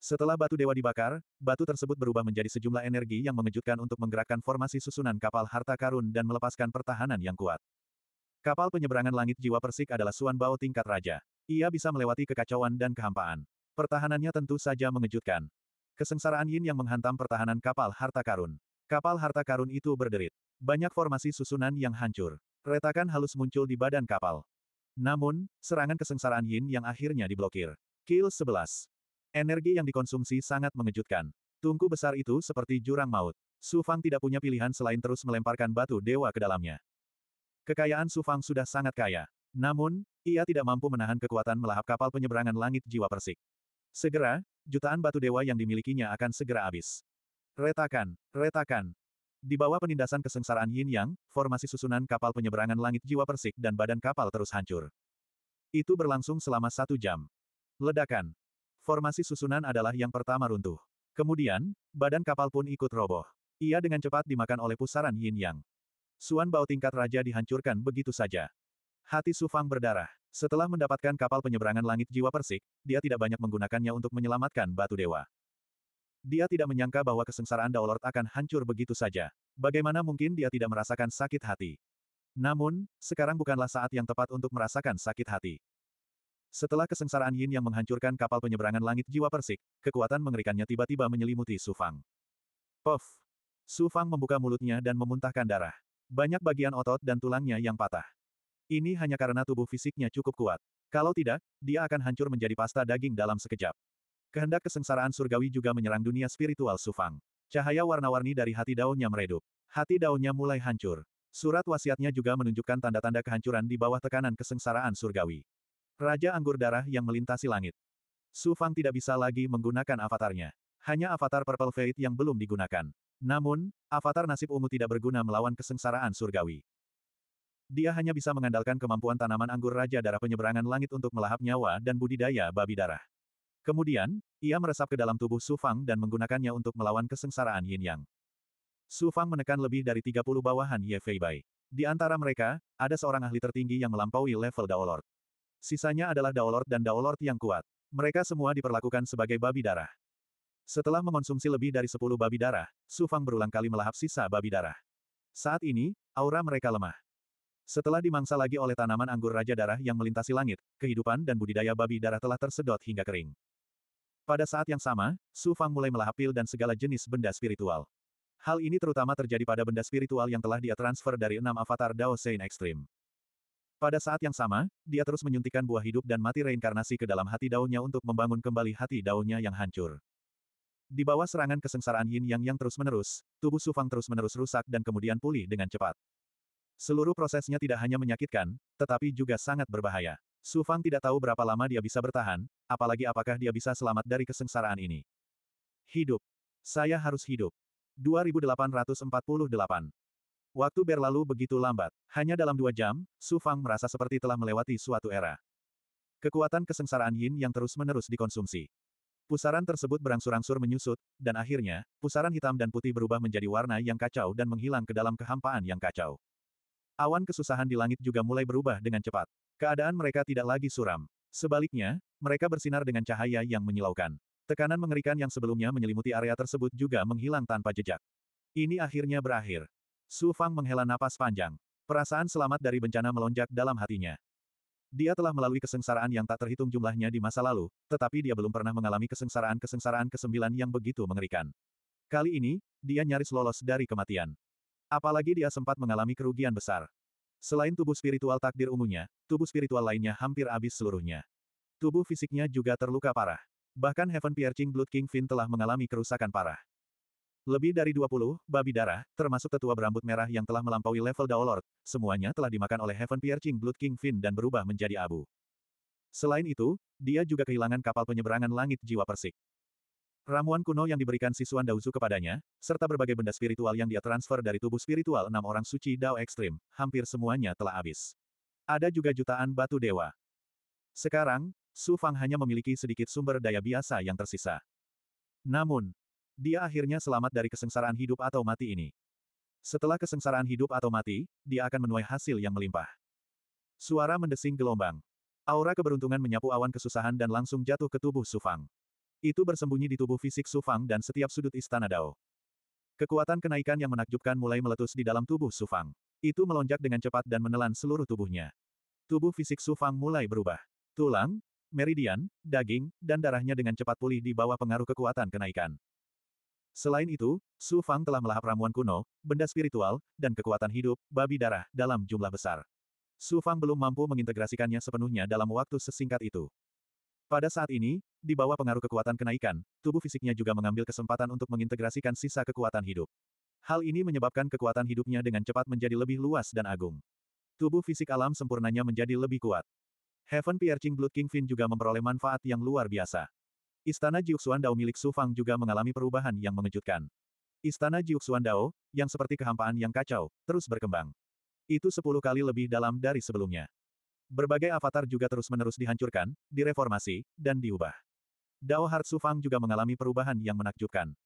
Setelah batu dewa dibakar, batu tersebut berubah menjadi sejumlah energi yang mengejutkan untuk menggerakkan formasi susunan kapal harta karun dan melepaskan pertahanan yang kuat. Kapal penyeberangan langit jiwa persik adalah Suan Bao tingkat raja. Ia bisa melewati kekacauan dan kehampaan. Pertahanannya tentu saja mengejutkan. Kesengsaraan Yin yang menghantam pertahanan kapal harta karun. Kapal harta karun itu berderit. Banyak formasi susunan yang hancur. Retakan halus muncul di badan kapal. Namun, serangan kesengsaraan Yin yang akhirnya diblokir. Kill 11. Energi yang dikonsumsi sangat mengejutkan. Tungku besar itu seperti jurang maut. Su Fang tidak punya pilihan selain terus melemparkan batu dewa ke dalamnya. Kekayaan Sufang sudah sangat kaya. Namun, ia tidak mampu menahan kekuatan melahap kapal penyeberangan langit jiwa persik. Segera, jutaan batu dewa yang dimilikinya akan segera habis. Retakan, retakan. Di bawah penindasan kesengsaraan Yin Yang, formasi susunan kapal penyeberangan langit jiwa persik dan badan kapal terus hancur. Itu berlangsung selama satu jam. Ledakan. Formasi susunan adalah yang pertama runtuh. Kemudian, badan kapal pun ikut roboh. Ia dengan cepat dimakan oleh pusaran Yin Yang. Suan Bao tingkat raja dihancurkan begitu saja. Hati Su Fang berdarah. Setelah mendapatkan kapal penyeberangan langit jiwa Persik, dia tidak banyak menggunakannya untuk menyelamatkan batu dewa. Dia tidak menyangka bahwa kesengsaraan Daolord akan hancur begitu saja. Bagaimana mungkin dia tidak merasakan sakit hati? Namun, sekarang bukanlah saat yang tepat untuk merasakan sakit hati. Setelah kesengsaraan Yin yang menghancurkan kapal penyeberangan langit jiwa Persik, kekuatan mengerikannya tiba-tiba menyelimuti Su Sufang. Puff! Fang membuka mulutnya dan memuntahkan darah. Banyak bagian otot dan tulangnya yang patah. Ini hanya karena tubuh fisiknya cukup kuat. Kalau tidak, dia akan hancur menjadi pasta daging dalam sekejap. Kehendak kesengsaraan surgawi juga menyerang dunia spiritual Sufang. Cahaya warna-warni dari hati daunnya meredup. Hati daunnya mulai hancur. Surat wasiatnya juga menunjukkan tanda-tanda kehancuran di bawah tekanan kesengsaraan surgawi. Raja Anggur Darah yang melintasi langit. Sufang tidak bisa lagi menggunakan avatarnya. Hanya avatar Purple Fate yang belum digunakan. Namun, avatar nasib ungu tidak berguna melawan kesengsaraan surgawi. Dia hanya bisa mengandalkan kemampuan tanaman anggur Raja Darah penyeberangan langit untuk melahap nyawa dan budidaya babi darah. Kemudian, ia meresap ke dalam tubuh Su Fang dan menggunakannya untuk melawan kesengsaraan Yin Yang. Su Fang menekan lebih dari 30 bawahan Ye Fei Bai. Di antara mereka, ada seorang ahli tertinggi yang melampaui level Dao Lord. Sisanya adalah Dao Lord dan Dao Lord yang kuat. Mereka semua diperlakukan sebagai babi darah. Setelah mengonsumsi lebih dari 10 babi darah, Su Fang berulang kali melahap sisa babi darah. Saat ini, aura mereka lemah. Setelah dimangsa lagi oleh tanaman anggur Raja Darah yang melintasi langit, kehidupan dan budidaya babi darah telah tersedot hingga kering. Pada saat yang sama, Su Fang mulai melahap pil dan segala jenis benda spiritual. Hal ini terutama terjadi pada benda spiritual yang telah dia transfer dari enam avatar Dao Sein Extreme. Pada saat yang sama, dia terus menyuntikkan buah hidup dan mati reinkarnasi ke dalam hati daunnya untuk membangun kembali hati daunnya yang hancur. Di bawah serangan kesengsaraan yin yang yang terus-menerus, tubuh Sufang terus-menerus rusak dan kemudian pulih dengan cepat. Seluruh prosesnya tidak hanya menyakitkan, tetapi juga sangat berbahaya. Sufang tidak tahu berapa lama dia bisa bertahan, apalagi apakah dia bisa selamat dari kesengsaraan ini. Hidup. Saya harus hidup. 2848. Waktu berlalu begitu lambat. Hanya dalam dua jam, Su Fang merasa seperti telah melewati suatu era. Kekuatan kesengsaraan Yin yang terus-menerus dikonsumsi. Pusaran tersebut berangsur-angsur menyusut, dan akhirnya, pusaran hitam dan putih berubah menjadi warna yang kacau dan menghilang ke dalam kehampaan yang kacau. Awan kesusahan di langit juga mulai berubah dengan cepat. Keadaan mereka tidak lagi suram. Sebaliknya, mereka bersinar dengan cahaya yang menyilaukan. Tekanan mengerikan yang sebelumnya menyelimuti area tersebut juga menghilang tanpa jejak. Ini akhirnya berakhir. Su Fang menghela napas panjang. Perasaan selamat dari bencana melonjak dalam hatinya. Dia telah melalui kesengsaraan yang tak terhitung jumlahnya di masa lalu, tetapi dia belum pernah mengalami kesengsaraan-kesengsaraan kesembilan yang begitu mengerikan. Kali ini, dia nyaris lolos dari kematian. Apalagi dia sempat mengalami kerugian besar. Selain tubuh spiritual takdir ungunya, tubuh spiritual lainnya hampir habis seluruhnya. Tubuh fisiknya juga terluka parah. Bahkan Heaven Piercing Blood King Fin telah mengalami kerusakan parah. Lebih dari 20, babi darah, termasuk tetua berambut merah yang telah melampaui level Daolord, semuanya telah dimakan oleh Heaven Piercing Blood King Finn dan berubah menjadi abu. Selain itu, dia juga kehilangan kapal penyeberangan langit jiwa persik. Ramuan kuno yang diberikan sisuan Daozu kepadanya, serta berbagai benda spiritual yang dia transfer dari tubuh spiritual enam orang suci Dao Ekstrim, hampir semuanya telah habis. Ada juga jutaan batu dewa. Sekarang, Su Fang hanya memiliki sedikit sumber daya biasa yang tersisa. Namun, dia akhirnya selamat dari kesengsaraan hidup atau mati ini. Setelah kesengsaraan hidup atau mati, dia akan menuai hasil yang melimpah. Suara mendesing gelombang. Aura keberuntungan menyapu awan kesusahan dan langsung jatuh ke tubuh Sufang. Itu bersembunyi di tubuh fisik Sufang dan setiap sudut istana Dao. Kekuatan kenaikan yang menakjubkan mulai meletus di dalam tubuh Sufang. Itu melonjak dengan cepat dan menelan seluruh tubuhnya. Tubuh fisik Sufang mulai berubah. Tulang, meridian, daging, dan darahnya dengan cepat pulih di bawah pengaruh kekuatan kenaikan. Selain itu, Su Fang telah melahap ramuan kuno, benda spiritual, dan kekuatan hidup, babi darah, dalam jumlah besar. Su Fang belum mampu mengintegrasikannya sepenuhnya dalam waktu sesingkat itu. Pada saat ini, di bawah pengaruh kekuatan kenaikan, tubuh fisiknya juga mengambil kesempatan untuk mengintegrasikan sisa kekuatan hidup. Hal ini menyebabkan kekuatan hidupnya dengan cepat menjadi lebih luas dan agung. Tubuh fisik alam sempurnanya menjadi lebih kuat. Heaven Piercing Blood King Finn juga memperoleh manfaat yang luar biasa. Istana Jiuxuan Dao milik Su Fang juga mengalami perubahan yang mengejutkan. Istana Jiuxuan Dao, yang seperti kehampaan yang kacau, terus berkembang. Itu sepuluh kali lebih dalam dari sebelumnya. Berbagai avatar juga terus-menerus dihancurkan, direformasi, dan diubah. Dao Heart Su Fang juga mengalami perubahan yang menakjubkan.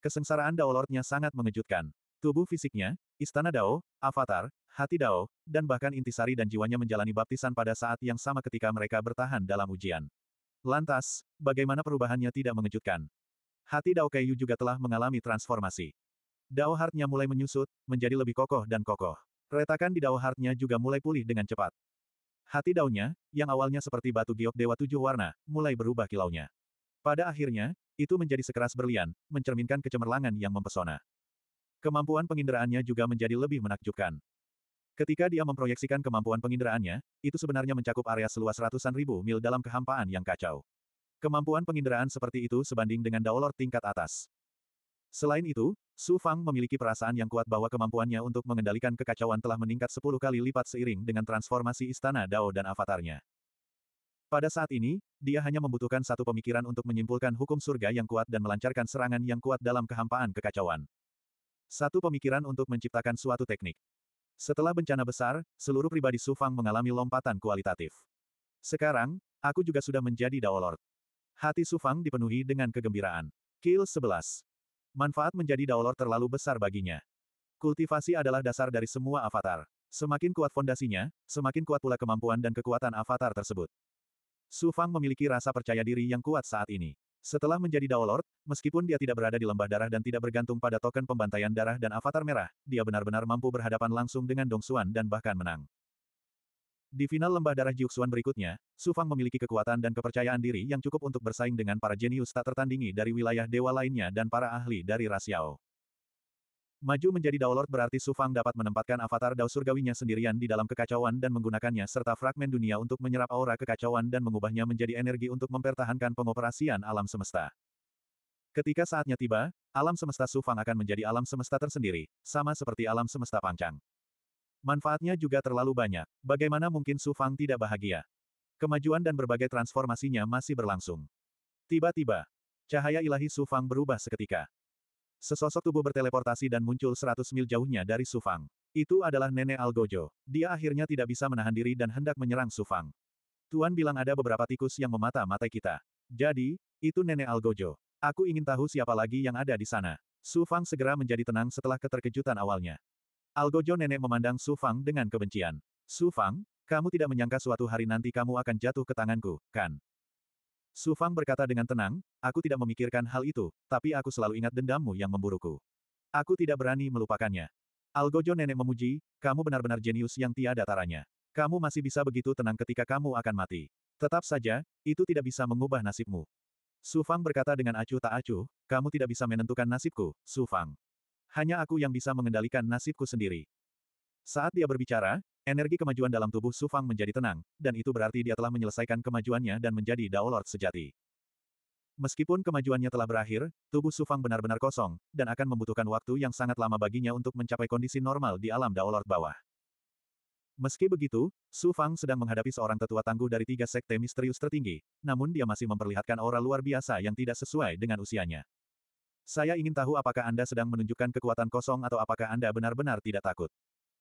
Kesengsaraan Dao Lordnya sangat mengejutkan. Tubuh fisiknya, istana Dao, avatar, hati Dao, dan bahkan intisari dan jiwanya menjalani baptisan pada saat yang sama ketika mereka bertahan dalam ujian. Lantas, bagaimana perubahannya tidak mengejutkan? Hati Dao Kaiyu juga telah mengalami transformasi. Dao Heart-nya mulai menyusut, menjadi lebih kokoh dan kokoh. Retakan di Dao Heart-nya juga mulai pulih dengan cepat. Hati daunnya, yang awalnya seperti batu giok dewa tujuh warna, mulai berubah kilaunya. Pada akhirnya, itu menjadi sekeras berlian, mencerminkan kecemerlangan yang mempesona. Kemampuan penginderaannya juga menjadi lebih menakjubkan. Ketika dia memproyeksikan kemampuan penginderaannya, itu sebenarnya mencakup area seluas ratusan ribu mil dalam kehampaan yang kacau. Kemampuan penginderaan seperti itu sebanding dengan Daolor tingkat atas. Selain itu, Su Fang memiliki perasaan yang kuat bahwa kemampuannya untuk mengendalikan kekacauan telah meningkat 10 kali lipat seiring dengan transformasi istana Dao dan avatarnya. Pada saat ini, dia hanya membutuhkan satu pemikiran untuk menyimpulkan hukum surga yang kuat dan melancarkan serangan yang kuat dalam kehampaan kekacauan. Satu pemikiran untuk menciptakan suatu teknik. Setelah bencana besar, seluruh pribadi Sufang mengalami lompatan kualitatif. Sekarang, aku juga sudah menjadi Dao Lord. Hati Sufang dipenuhi dengan kegembiraan. Kill 11. Manfaat menjadi Dao Lord terlalu besar baginya. Kultivasi adalah dasar dari semua avatar. Semakin kuat fondasinya, semakin kuat pula kemampuan dan kekuatan avatar tersebut. Sufang memiliki rasa percaya diri yang kuat saat ini. Setelah menjadi Dao Lord, meskipun dia tidak berada di lembah darah dan tidak bergantung pada token pembantaian darah dan avatar merah, dia benar-benar mampu berhadapan langsung dengan Dong Xuan dan bahkan menang. Di final lembah darah Jiuxuan berikutnya, Su Fang memiliki kekuatan dan kepercayaan diri yang cukup untuk bersaing dengan para jenius tak tertandingi dari wilayah dewa lainnya dan para ahli dari Rasiao. Maju menjadi Daolord berarti Su Fang dapat menempatkan avatar Dao Surgawinya sendirian di dalam kekacauan dan menggunakannya serta fragmen dunia untuk menyerap aura kekacauan dan mengubahnya menjadi energi untuk mempertahankan pengoperasian alam semesta. Ketika saatnya tiba, alam semesta Su Fang akan menjadi alam semesta tersendiri, sama seperti alam semesta Pangcang. Manfaatnya juga terlalu banyak. Bagaimana mungkin Su Fang tidak bahagia? Kemajuan dan berbagai transformasinya masih berlangsung. Tiba-tiba, cahaya ilahi Su Fang berubah seketika. Sesosok tubuh berteleportasi dan muncul 100 mil jauhnya dari Sufang. Itu adalah nenek Algojo. Dia akhirnya tidak bisa menahan diri dan hendak menyerang Sufang. Tuan bilang ada beberapa tikus yang memata-matai kita. Jadi, itu nenek Algojo. Aku ingin tahu siapa lagi yang ada di sana. Sufang segera menjadi tenang setelah keterkejutan awalnya. Algojo nenek memandang Sufang dengan kebencian. Sufang, kamu tidak menyangka suatu hari nanti kamu akan jatuh ke tanganku, kan? Su Fang berkata dengan tenang, aku tidak memikirkan hal itu, tapi aku selalu ingat dendammu yang memburuku. Aku tidak berani melupakannya. Algojo nenek memuji, kamu benar-benar jenius yang tiada taranya. Kamu masih bisa begitu tenang ketika kamu akan mati. Tetap saja, itu tidak bisa mengubah nasibmu. Su Fang berkata dengan acuh tak acuh, kamu tidak bisa menentukan nasibku, Su Fang. Hanya aku yang bisa mengendalikan nasibku sendiri. Saat dia berbicara, Energi kemajuan dalam tubuh Su Fang menjadi tenang, dan itu berarti dia telah menyelesaikan kemajuannya dan menjadi Dao Lord sejati. Meskipun kemajuannya telah berakhir, tubuh Su Fang benar-benar kosong, dan akan membutuhkan waktu yang sangat lama baginya untuk mencapai kondisi normal di alam Dao Lord bawah. Meski begitu, Su Fang sedang menghadapi seorang tetua tangguh dari tiga sekte misterius tertinggi, namun dia masih memperlihatkan aura luar biasa yang tidak sesuai dengan usianya. Saya ingin tahu apakah Anda sedang menunjukkan kekuatan kosong atau apakah Anda benar-benar tidak takut.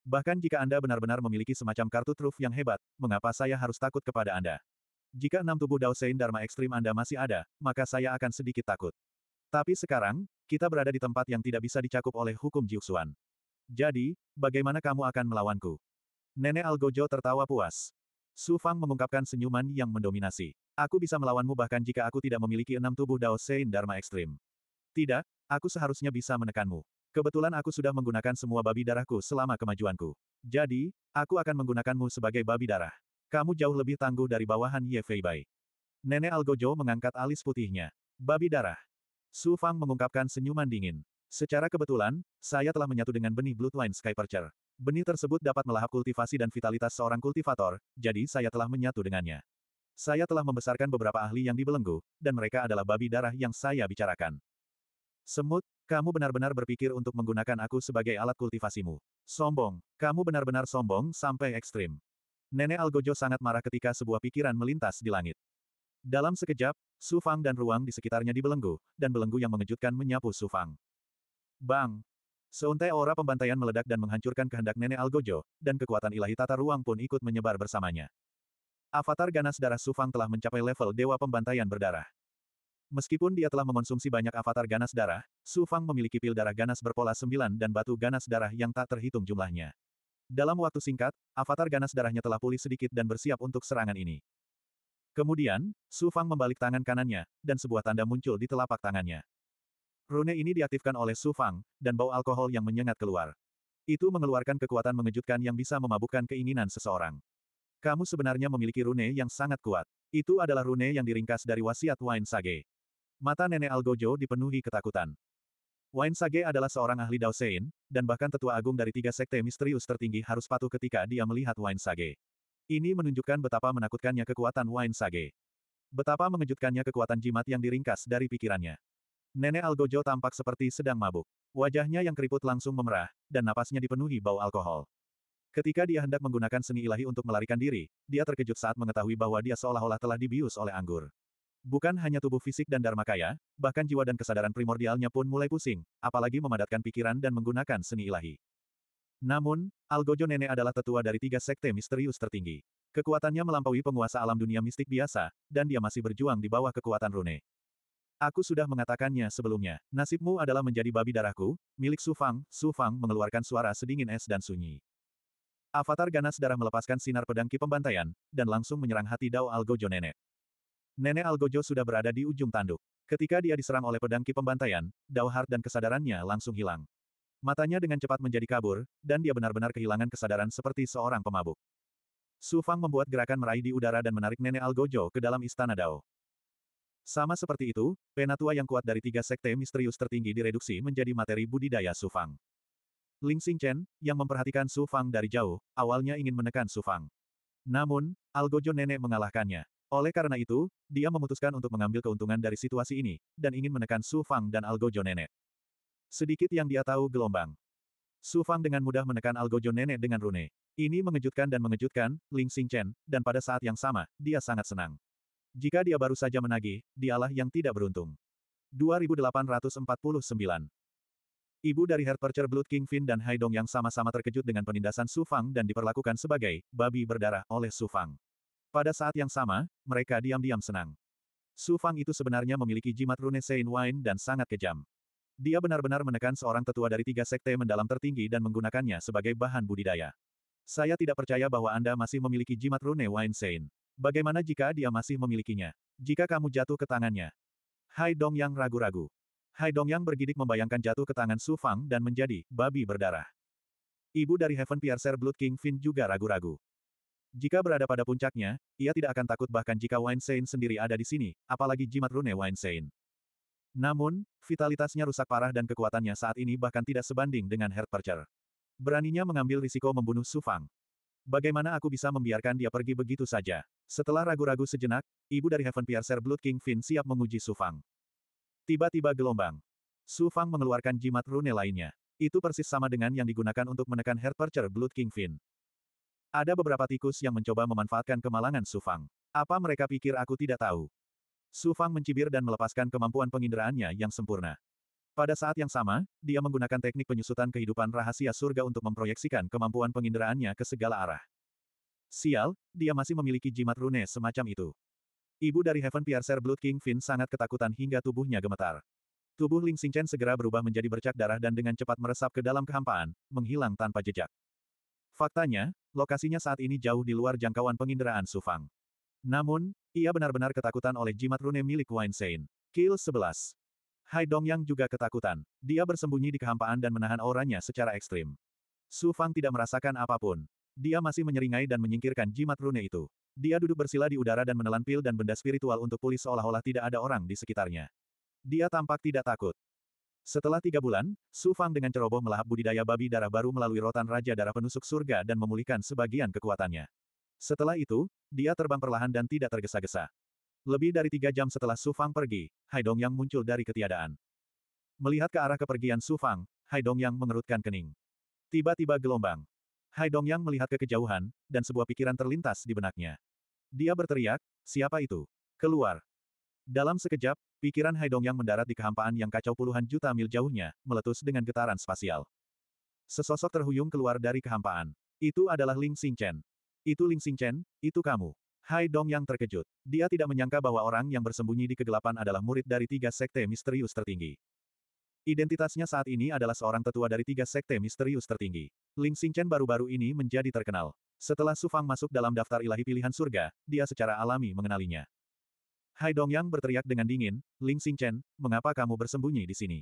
Bahkan jika Anda benar-benar memiliki semacam kartu truf yang hebat, mengapa saya harus takut kepada Anda? Jika enam tubuh Dao Daosein Dharma ekstrim Anda masih ada, maka saya akan sedikit takut. Tapi sekarang, kita berada di tempat yang tidak bisa dicakup oleh hukum Jiuxuan. Jadi, bagaimana kamu akan melawanku? Nenek Algojo tertawa puas. Su Fang mengungkapkan senyuman yang mendominasi. Aku bisa melawanmu bahkan jika aku tidak memiliki enam tubuh Dao Daosein Dharma ekstrim. Tidak, aku seharusnya bisa menekanmu. Kebetulan aku sudah menggunakan semua babi darahku selama kemajuanku. Jadi, aku akan menggunakanmu sebagai babi darah. Kamu jauh lebih tangguh dari bawahan Ye Feibai. Nenek Algojo mengangkat alis putihnya. Babi darah. Su Fang mengungkapkan senyuman dingin. Secara kebetulan, saya telah menyatu dengan benih Bloodline Skypercher. Benih tersebut dapat melahap kultivasi dan vitalitas seorang kultivator, jadi saya telah menyatu dengannya. Saya telah membesarkan beberapa ahli yang dibelenggu, dan mereka adalah babi darah yang saya bicarakan. Semut, kamu benar-benar berpikir untuk menggunakan aku sebagai alat kultivasimu. Sombong, kamu benar-benar sombong sampai ekstrim. Nenek Algojo sangat marah ketika sebuah pikiran melintas di langit. Dalam sekejap, Su Fang dan ruang di sekitarnya dibelenggu, dan belenggu yang mengejutkan menyapu Su Fang. Bang! Seuntai aura pembantaian meledak dan menghancurkan kehendak Nenek Algojo, dan kekuatan ilahi tata ruang pun ikut menyebar bersamanya. Avatar ganas darah Su Fang telah mencapai level Dewa Pembantaian Berdarah. Meskipun dia telah mengonsumsi banyak avatar ganas darah, Su Fang memiliki pil darah ganas berpola sembilan dan batu ganas darah yang tak terhitung jumlahnya. Dalam waktu singkat, avatar ganas darahnya telah pulih sedikit dan bersiap untuk serangan ini. Kemudian, Su Fang membalik tangan kanannya, dan sebuah tanda muncul di telapak tangannya. Rune ini diaktifkan oleh Su Fang, dan bau alkohol yang menyengat keluar. Itu mengeluarkan kekuatan mengejutkan yang bisa memabukkan keinginan seseorang. Kamu sebenarnya memiliki rune yang sangat kuat. Itu adalah rune yang diringkas dari wasiat wine sage. Mata nenek Algojo dipenuhi ketakutan. Wine Sage adalah seorang ahli Daosein, dan bahkan tetua agung dari tiga sekte misterius tertinggi harus patuh ketika dia melihat Wine Sage. Ini menunjukkan betapa menakutkannya kekuatan Wine Sage. Betapa mengejutkannya kekuatan jimat yang diringkas dari pikirannya. Nenek Algojo tampak seperti sedang mabuk. Wajahnya yang keriput langsung memerah, dan napasnya dipenuhi bau alkohol. Ketika dia hendak menggunakan seni ilahi untuk melarikan diri, dia terkejut saat mengetahui bahwa dia seolah-olah telah dibius oleh anggur. Bukan hanya tubuh fisik dan dharma kaya, bahkan jiwa dan kesadaran primordialnya pun mulai pusing, apalagi memadatkan pikiran dan menggunakan seni ilahi. Namun, Algojo Nenek adalah tetua dari tiga sekte misterius tertinggi. Kekuatannya melampaui penguasa alam dunia mistik biasa, dan dia masih berjuang di bawah kekuatan rune. Aku sudah mengatakannya sebelumnya, nasibmu adalah menjadi babi darahku, milik Sufang, Sufang mengeluarkan suara sedingin es dan sunyi. Avatar ganas darah melepaskan sinar pedang ki pembantaian, dan langsung menyerang hati Dao Algojo Nenek. Nenek Algojo sudah berada di ujung tanduk. Ketika dia diserang oleh pedang ki pembantaian, Dauhard dan kesadarannya langsung hilang. Matanya dengan cepat menjadi kabur, dan dia benar-benar kehilangan kesadaran seperti seorang pemabuk. Su Fang membuat gerakan meraih di udara dan menarik nenek Algojo ke dalam istana Dao. Sama seperti itu, penatua yang kuat dari tiga sekte misterius tertinggi direduksi menjadi materi budidaya Su Fang. Ling Xing Chen, yang memperhatikan Su Fang dari jauh, awalnya ingin menekan Su Fang. Namun, Algojo nenek mengalahkannya. Oleh karena itu, dia memutuskan untuk mengambil keuntungan dari situasi ini, dan ingin menekan Su Fang dan Algojo Nenek. Sedikit yang dia tahu gelombang. Su Fang dengan mudah menekan Algojo Nenek dengan rune. Ini mengejutkan dan mengejutkan, Ling Xing Chen, dan pada saat yang sama, dia sangat senang. Jika dia baru saja menagih, dialah yang tidak beruntung. 2849 Ibu dari Herpercher Blood King Fin dan Haidong yang sama-sama terkejut dengan penindasan Su Fang dan diperlakukan sebagai babi berdarah oleh Su Fang. Pada saat yang sama, mereka diam-diam senang. Su Fang itu sebenarnya memiliki jimat rune Sein Wine dan sangat kejam. Dia benar-benar menekan seorang tetua dari tiga sekte mendalam tertinggi dan menggunakannya sebagai bahan budidaya. Saya tidak percaya bahwa Anda masih memiliki jimat rune Wine Sein. Bagaimana jika dia masih memilikinya? Jika kamu jatuh ke tangannya. Hai Dong Yang ragu-ragu. Hai Dong Yang bergidik membayangkan jatuh ke tangan Su Fang dan menjadi babi berdarah. Ibu dari Heaven Piercer Blood King Finn juga ragu-ragu. Jika berada pada puncaknya, ia tidak akan takut bahkan jika Weinstein sendiri ada di sini, apalagi jimat rune Weinstein. Namun, vitalitasnya rusak parah dan kekuatannya saat ini bahkan tidak sebanding dengan Heart Percher. Beraninya mengambil risiko membunuh Sufang. Bagaimana aku bisa membiarkan dia pergi begitu saja? Setelah ragu-ragu sejenak, ibu dari Heaven Piercer Blood King Finn siap menguji Sufang. Tiba-tiba gelombang. Sufang mengeluarkan jimat rune lainnya. Itu persis sama dengan yang digunakan untuk menekan Heart Percher Blood King Finn. Ada beberapa tikus yang mencoba memanfaatkan kemalangan Sufang. Apa mereka pikir aku tidak tahu? Sufang mencibir dan melepaskan kemampuan penginderaannya yang sempurna. Pada saat yang sama, dia menggunakan teknik penyusutan kehidupan rahasia surga untuk memproyeksikan kemampuan penginderaannya ke segala arah. Sial, dia masih memiliki jimat rune semacam itu. Ibu dari Heaven Piercer Blood King Finn sangat ketakutan hingga tubuhnya gemetar. Tubuh Ling Xingchen segera berubah menjadi bercak darah dan dengan cepat meresap ke dalam kehampaan, menghilang tanpa jejak. Faktanya, lokasinya saat ini jauh di luar jangkauan penginderaan Sufang. Namun, ia benar-benar ketakutan oleh jimat rune milik Wine Sein. Kill 11. Hai Dongyang juga ketakutan. Dia bersembunyi di kehampaan dan menahan auranya secara ekstrim. Su Fang tidak merasakan apapun. Dia masih menyeringai dan menyingkirkan jimat rune itu. Dia duduk bersila di udara dan menelan pil dan benda spiritual untuk pulih seolah-olah tidak ada orang di sekitarnya. Dia tampak tidak takut. Setelah tiga bulan, Su Fang dengan ceroboh melahap budidaya babi darah baru melalui rotan Raja Darah Penusuk Surga dan memulihkan sebagian kekuatannya. Setelah itu, dia terbang perlahan dan tidak tergesa-gesa. Lebih dari tiga jam setelah Su Fang pergi, Hai Yang muncul dari ketiadaan. Melihat ke arah kepergian Su Fang, Hai Dongyang mengerutkan kening. Tiba-tiba gelombang. Hai Yang melihat ke kejauhan, dan sebuah pikiran terlintas di benaknya. Dia berteriak, siapa itu? Keluar. Dalam sekejap, Pikiran Haidong yang mendarat di kehampaan yang kacau puluhan juta mil jauhnya, meletus dengan getaran spasial. Sesosok terhuyung keluar dari kehampaan. Itu adalah Ling Xingchen. Itu Ling Xingchen, itu kamu. Hai Dong yang terkejut. Dia tidak menyangka bahwa orang yang bersembunyi di kegelapan adalah murid dari tiga sekte misterius tertinggi. Identitasnya saat ini adalah seorang tetua dari tiga sekte misterius tertinggi. Ling Xingchen baru-baru ini menjadi terkenal. Setelah Sufang masuk dalam daftar ilahi pilihan surga, dia secara alami mengenalinya. Hai Dongyang berteriak dengan dingin, Ling Xingchen, mengapa kamu bersembunyi di sini?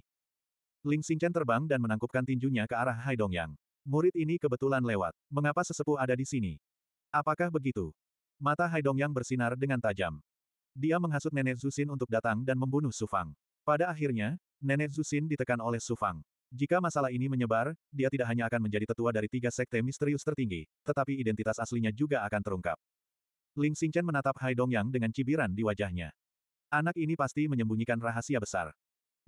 Ling Xingchen terbang dan menangkupkan tinjunya ke arah Hai Dongyang. Murid ini kebetulan lewat. Mengapa sesepuh ada di sini? Apakah begitu? Mata Hai Dongyang bersinar dengan tajam. Dia menghasut nenek Zusin untuk datang dan membunuh Sufang. Pada akhirnya, nenek Zusin ditekan oleh Sufang. Jika masalah ini menyebar, dia tidak hanya akan menjadi tetua dari tiga sekte misterius tertinggi, tetapi identitas aslinya juga akan terungkap. Ling Xingchen menatap Hai Dongyang dengan cibiran di wajahnya. Anak ini pasti menyembunyikan rahasia besar.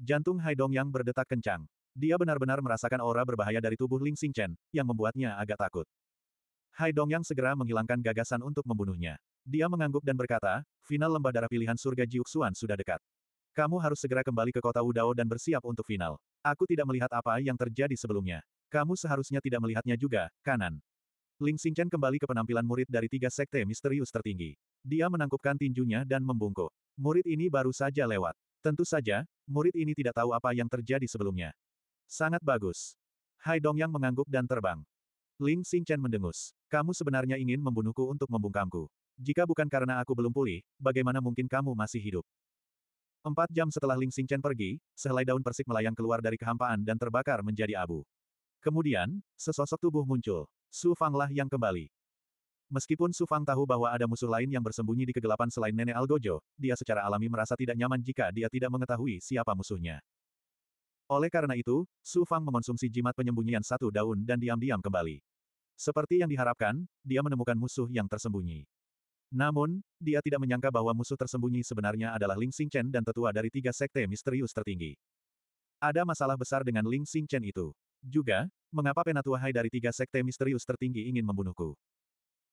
Jantung Hai Dongyang berdetak kencang. Dia benar-benar merasakan aura berbahaya dari tubuh Ling Xingchen, yang membuatnya agak takut. Hai Dongyang segera menghilangkan gagasan untuk membunuhnya. Dia mengangguk dan berkata, final lembah darah pilihan surga Jiuxuan sudah dekat. Kamu harus segera kembali ke kota Udao dan bersiap untuk final. Aku tidak melihat apa yang terjadi sebelumnya. Kamu seharusnya tidak melihatnya juga, kanan. Ling Xingchen kembali ke penampilan murid dari tiga sekte misterius tertinggi. Dia menangkupkan tinjunya dan membungkuk. Murid ini baru saja lewat. Tentu saja, murid ini tidak tahu apa yang terjadi sebelumnya. Sangat bagus. Hai Dong yang mengangguk dan terbang. Ling Xingchen mendengus. Kamu sebenarnya ingin membunuhku untuk membungkamku. Jika bukan karena aku belum pulih, bagaimana mungkin kamu masih hidup? Empat jam setelah Ling Xingchen pergi, sehelai daun persik melayang keluar dari kehampaan dan terbakar menjadi abu. Kemudian, sesosok tubuh muncul. Su lah yang kembali. Meskipun Su Fang tahu bahwa ada musuh lain yang bersembunyi di kegelapan selain Nenek Algojo, dia secara alami merasa tidak nyaman jika dia tidak mengetahui siapa musuhnya. Oleh karena itu, Su Fang mengonsumsi jimat penyembunyian satu daun dan diam-diam kembali. Seperti yang diharapkan, dia menemukan musuh yang tersembunyi. Namun, dia tidak menyangka bahwa musuh tersembunyi sebenarnya adalah Ling Xingchen dan tetua dari tiga sekte misterius tertinggi. Ada masalah besar dengan Ling Xingchen itu. Juga, mengapa Penatua Hai dari tiga sekte misterius tertinggi ingin membunuhku?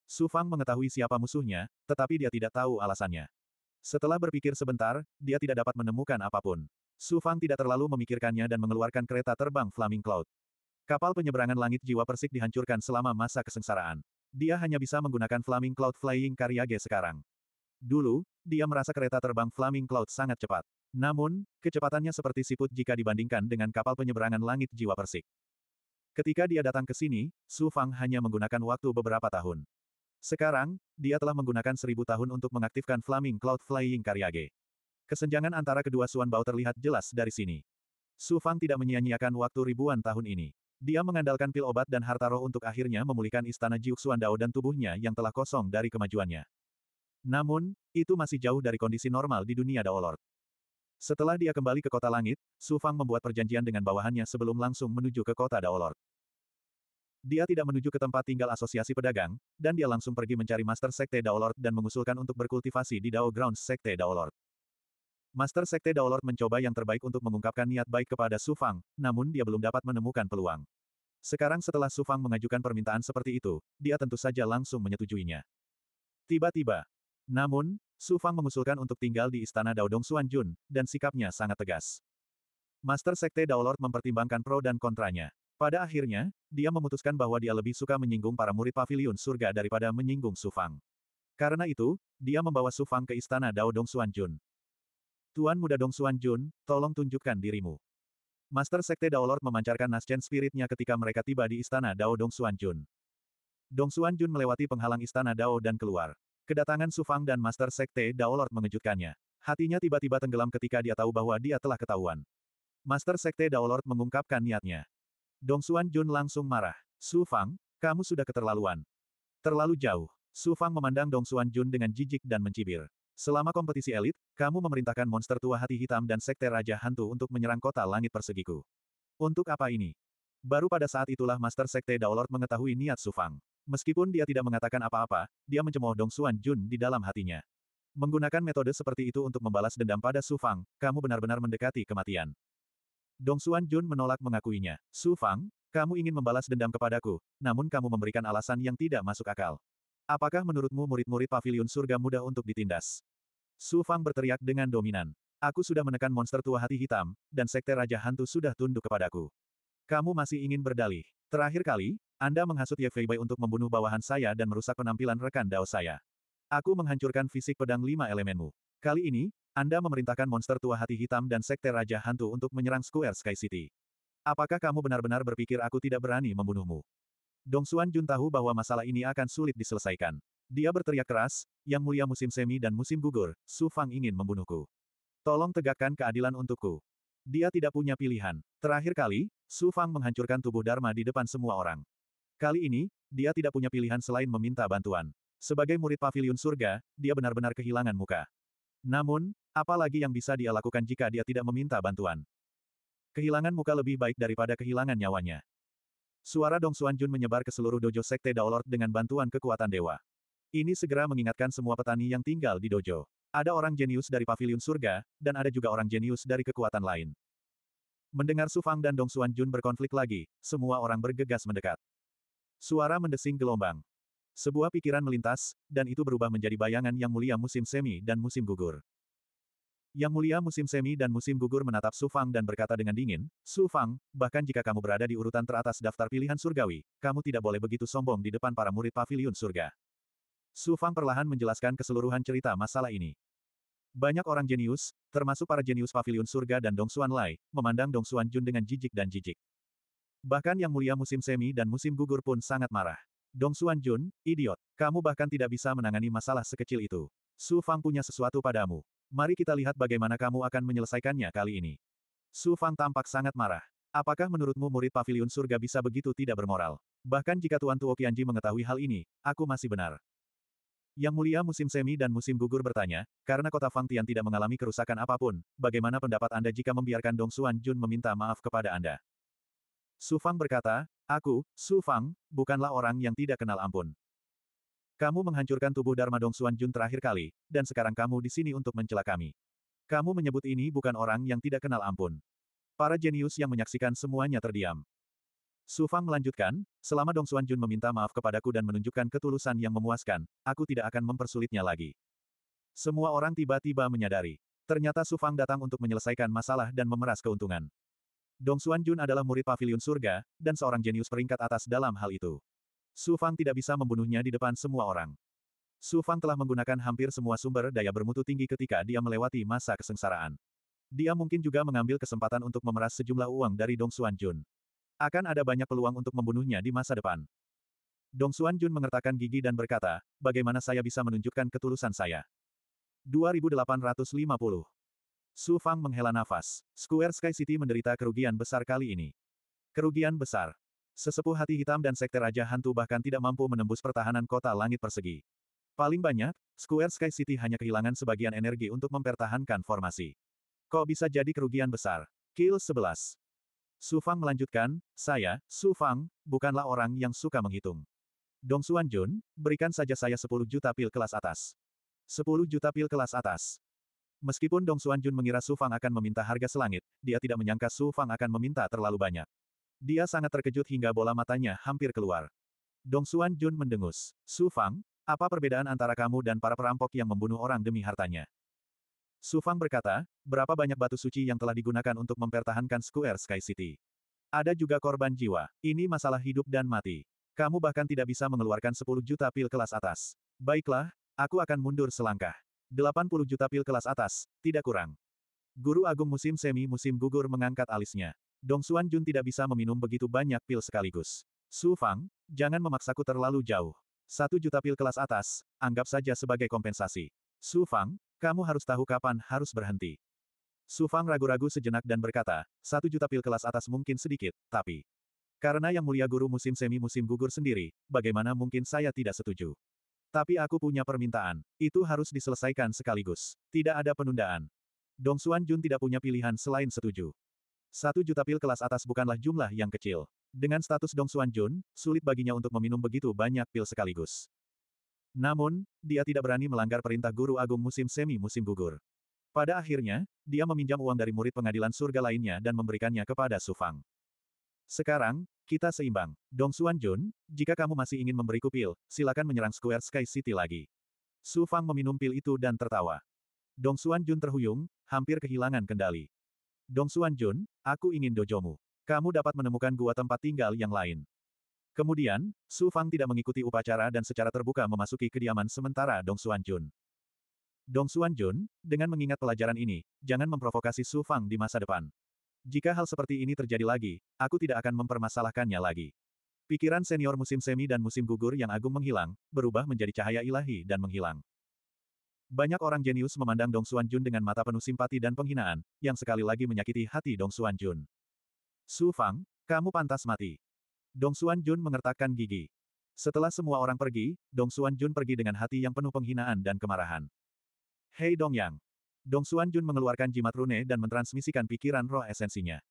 Su Fang mengetahui siapa musuhnya, tetapi dia tidak tahu alasannya. Setelah berpikir sebentar, dia tidak dapat menemukan apapun. Su Fang tidak terlalu memikirkannya dan mengeluarkan kereta terbang Flaming Cloud. Kapal penyeberangan langit jiwa persik dihancurkan selama masa kesengsaraan. Dia hanya bisa menggunakan Flaming Cloud Flying Karyage sekarang. Dulu, dia merasa kereta terbang Flaming Cloud sangat cepat. Namun, kecepatannya seperti siput jika dibandingkan dengan kapal penyeberangan langit jiwa persik. Ketika dia datang ke sini, Su Fang hanya menggunakan waktu beberapa tahun. Sekarang, dia telah menggunakan seribu tahun untuk mengaktifkan Flaming Cloud Flying Karyage. Kesenjangan antara kedua Suan Bao terlihat jelas dari sini. Su Fang tidak menyia-nyiakan waktu ribuan tahun ini. Dia mengandalkan pil obat dan harta roh untuk akhirnya memulihkan istana Jiuk Suan Dao dan tubuhnya yang telah kosong dari kemajuannya. Namun, itu masih jauh dari kondisi normal di dunia Daolord. Setelah dia kembali ke kota langit, Su Fang membuat perjanjian dengan bawahannya sebelum langsung menuju ke kota Daolord. Dia tidak menuju ke tempat tinggal asosiasi pedagang, dan dia langsung pergi mencari Master Sekte Daolord dan mengusulkan untuk berkultivasi di Dao Grounds Sekte Daolord. Master Sekte Daolord mencoba yang terbaik untuk mengungkapkan niat baik kepada Su Fang, namun dia belum dapat menemukan peluang. Sekarang setelah Su Fang mengajukan permintaan seperti itu, dia tentu saja langsung menyetujuinya. Tiba-tiba. Namun, Su Fang mengusulkan untuk tinggal di istana Xuan Jun, dan sikapnya sangat tegas. Master Sekte Dao Lord mempertimbangkan pro dan kontranya. Pada akhirnya, dia memutuskan bahwa dia lebih suka menyinggung para murid pavilion surga daripada menyinggung Su Fang. Karena itu, dia membawa Su Fang ke istana Dao Dong Xuan Jun. Tuan muda Dong Jun, tolong tunjukkan dirimu. Master Sekte Dao Lord memancarkan Nascent Spiritnya ketika mereka tiba di istana Dao Dong Jun. Dong Jun melewati penghalang istana Dao dan keluar. Kedatangan Sufang dan Master Sekte Daolord mengejutkannya. Hatinya tiba-tiba tenggelam ketika dia tahu bahwa dia telah ketahuan. Master Sekte Daolord mengungkapkan niatnya. Dong Xuan Jun langsung marah. Su Fang, kamu sudah keterlaluan. Terlalu jauh. Su Fang memandang Dong Xuan Jun dengan jijik dan mencibir. Selama kompetisi elit, kamu memerintahkan monster tua hati hitam dan sekte Raja Hantu untuk menyerang kota langit persegiku. Untuk apa ini? Baru pada saat itulah Master Sekte Daolord mengetahui niat Su Fang. Meskipun dia tidak mengatakan apa-apa, dia mencemooh Dong Xuan Jun di dalam hatinya. Menggunakan metode seperti itu untuk membalas dendam pada Su Fang, kamu benar-benar mendekati kematian. Dong Xuan Jun menolak mengakuinya. Su Fang, kamu ingin membalas dendam kepadaku, namun kamu memberikan alasan yang tidak masuk akal. Apakah menurutmu murid-murid pavilion surga mudah untuk ditindas? Su Fang berteriak dengan dominan. Aku sudah menekan monster tua hati hitam, dan sekte Raja Hantu sudah tunduk kepadaku. Kamu masih ingin berdalih. Terakhir kali, Anda menghasut Ye Feibai untuk membunuh bawahan saya dan merusak penampilan rekan Dao saya. Aku menghancurkan fisik pedang lima elemenmu. Kali ini, Anda memerintahkan monster tua hati hitam dan sekte Raja Hantu untuk menyerang Square Sky City. Apakah kamu benar-benar berpikir aku tidak berani membunuhmu? Dong Xuan Jun tahu bahwa masalah ini akan sulit diselesaikan. Dia berteriak keras, yang mulia musim semi dan musim gugur, Su Fang ingin membunuhku. Tolong tegakkan keadilan untukku. Dia tidak punya pilihan. Terakhir kali, Su Fang menghancurkan tubuh Dharma di depan semua orang. Kali ini, dia tidak punya pilihan selain meminta bantuan. Sebagai murid pavilion surga, dia benar-benar kehilangan muka. Namun, apalagi yang bisa dia lakukan jika dia tidak meminta bantuan? Kehilangan muka lebih baik daripada kehilangan nyawanya. Suara Dong Xuan Jun menyebar ke seluruh dojo Sekte Daolord dengan bantuan kekuatan dewa. Ini segera mengingatkan semua petani yang tinggal di dojo. Ada orang jenius dari pavilion surga, dan ada juga orang jenius dari kekuatan lain. Mendengar Su Fang dan Dong Xuan Jun berkonflik lagi, semua orang bergegas mendekat. Suara mendesing gelombang. Sebuah pikiran melintas, dan itu berubah menjadi bayangan yang mulia musim semi dan musim gugur. Yang mulia musim semi dan musim gugur menatap Su Fang dan berkata dengan dingin, Su Fang, bahkan jika kamu berada di urutan teratas daftar pilihan surgawi, kamu tidak boleh begitu sombong di depan para murid paviliun surga. Su Fang perlahan menjelaskan keseluruhan cerita masalah ini. Banyak orang jenius, termasuk para jenius pavilion surga dan Dong Dongsuan Lai, memandang Dong Dongsuan Jun dengan jijik dan jijik. Bahkan yang mulia musim semi dan musim gugur pun sangat marah. Dong Dongsuan Jun, idiot, kamu bahkan tidak bisa menangani masalah sekecil itu. Su Fang punya sesuatu padamu. Mari kita lihat bagaimana kamu akan menyelesaikannya kali ini. Su Fang tampak sangat marah. Apakah menurutmu murid pavilion surga bisa begitu tidak bermoral? Bahkan jika Tuan Tuo Qianji mengetahui hal ini, aku masih benar. Yang mulia musim semi dan musim gugur bertanya, karena kota Fang Tian tidak mengalami kerusakan apapun, bagaimana pendapat Anda jika membiarkan Dong Xuan Jun meminta maaf kepada Anda? Su Fang berkata, Aku, Su Fang, bukanlah orang yang tidak kenal ampun. Kamu menghancurkan tubuh Dharma Dong Xuan Jun terakhir kali, dan sekarang kamu di sini untuk mencela kami. Kamu menyebut ini bukan orang yang tidak kenal ampun. Para jenius yang menyaksikan semuanya terdiam. Su Fang melanjutkan, selama Dong Xuan Jun meminta maaf kepadaku dan menunjukkan ketulusan yang memuaskan, aku tidak akan mempersulitnya lagi. Semua orang tiba-tiba menyadari. Ternyata Su Fang datang untuk menyelesaikan masalah dan memeras keuntungan. Dong Xuan Jun adalah murid pavilion surga, dan seorang jenius peringkat atas dalam hal itu. Su Fang tidak bisa membunuhnya di depan semua orang. Su Fang telah menggunakan hampir semua sumber daya bermutu tinggi ketika dia melewati masa kesengsaraan. Dia mungkin juga mengambil kesempatan untuk memeras sejumlah uang dari Dong Xuan Jun. Akan ada banyak peluang untuk membunuhnya di masa depan. Dong Xuan Jun mengertakkan gigi dan berkata, bagaimana saya bisa menunjukkan ketulusan saya? 2850. Su Fang menghela nafas. Square Sky City menderita kerugian besar kali ini. Kerugian besar. Sesepuh hati hitam dan sekte Raja Hantu bahkan tidak mampu menembus pertahanan kota langit persegi. Paling banyak, Square Sky City hanya kehilangan sebagian energi untuk mempertahankan formasi. Kok bisa jadi kerugian besar? Kill 11. Su Fang melanjutkan, saya, Su Fang, bukanlah orang yang suka menghitung. Dong Suan Jun, berikan saja saya 10 juta pil kelas atas. 10 juta pil kelas atas. Meskipun Dong Suan Jun mengira Su Fang akan meminta harga selangit, dia tidak menyangka Su Fang akan meminta terlalu banyak. Dia sangat terkejut hingga bola matanya hampir keluar. Dong Suan Jun mendengus. Su Fang, apa perbedaan antara kamu dan para perampok yang membunuh orang demi hartanya? Su Fang berkata, berapa banyak batu suci yang telah digunakan untuk mempertahankan Square Sky City. Ada juga korban jiwa. Ini masalah hidup dan mati. Kamu bahkan tidak bisa mengeluarkan 10 juta pil kelas atas. Baiklah, aku akan mundur selangkah. 80 juta pil kelas atas, tidak kurang. Guru Agung Musim Semi Musim Gugur mengangkat alisnya. Dong Xuan Jun tidak bisa meminum begitu banyak pil sekaligus. Su Fang, jangan memaksaku terlalu jauh. Satu juta pil kelas atas, anggap saja sebagai kompensasi. Su Fang, kamu harus tahu kapan harus berhenti. Su Fang ragu-ragu sejenak dan berkata, satu juta pil kelas atas mungkin sedikit, tapi... Karena yang mulia guru musim semi musim gugur sendiri, bagaimana mungkin saya tidak setuju. Tapi aku punya permintaan, itu harus diselesaikan sekaligus. Tidak ada penundaan. Dong Xuan Jun tidak punya pilihan selain setuju. Satu juta pil kelas atas bukanlah jumlah yang kecil. Dengan status Dong Xuan Jun, sulit baginya untuk meminum begitu banyak pil sekaligus. Namun, dia tidak berani melanggar perintah Guru Agung musim semi musim gugur. Pada akhirnya, dia meminjam uang dari murid pengadilan surga lainnya dan memberikannya kepada Su Fang. Sekarang, kita seimbang. Dong Xuan Jun, jika kamu masih ingin memberiku pil, silakan menyerang Square Sky City lagi. Su Fang meminum pil itu dan tertawa. Dong Xuan Jun terhuyung, hampir kehilangan kendali. Dong Xuan Jun, aku ingin dojomu. Kamu dapat menemukan gua tempat tinggal yang lain. Kemudian, Su Fang tidak mengikuti upacara dan secara terbuka memasuki kediaman sementara Dong Xuan Jun. Dong Xuan Jun, dengan mengingat pelajaran ini, jangan memprovokasi Su Fang di masa depan. Jika hal seperti ini terjadi lagi, aku tidak akan mempermasalahkannya lagi. Pikiran senior musim semi dan musim gugur yang agung menghilang, berubah menjadi cahaya ilahi dan menghilang. Banyak orang jenius memandang Dong Xuan Jun dengan mata penuh simpati dan penghinaan, yang sekali lagi menyakiti hati Dong Xuan Jun. Su Fang, kamu pantas mati. Dong Xuan Jun mengertakkan gigi. Setelah semua orang pergi, Dong Xuan Jun pergi dengan hati yang penuh penghinaan dan kemarahan. Hei Dong Yang! Dong Xuan Jun mengeluarkan jimat rune dan mentransmisikan pikiran roh esensinya.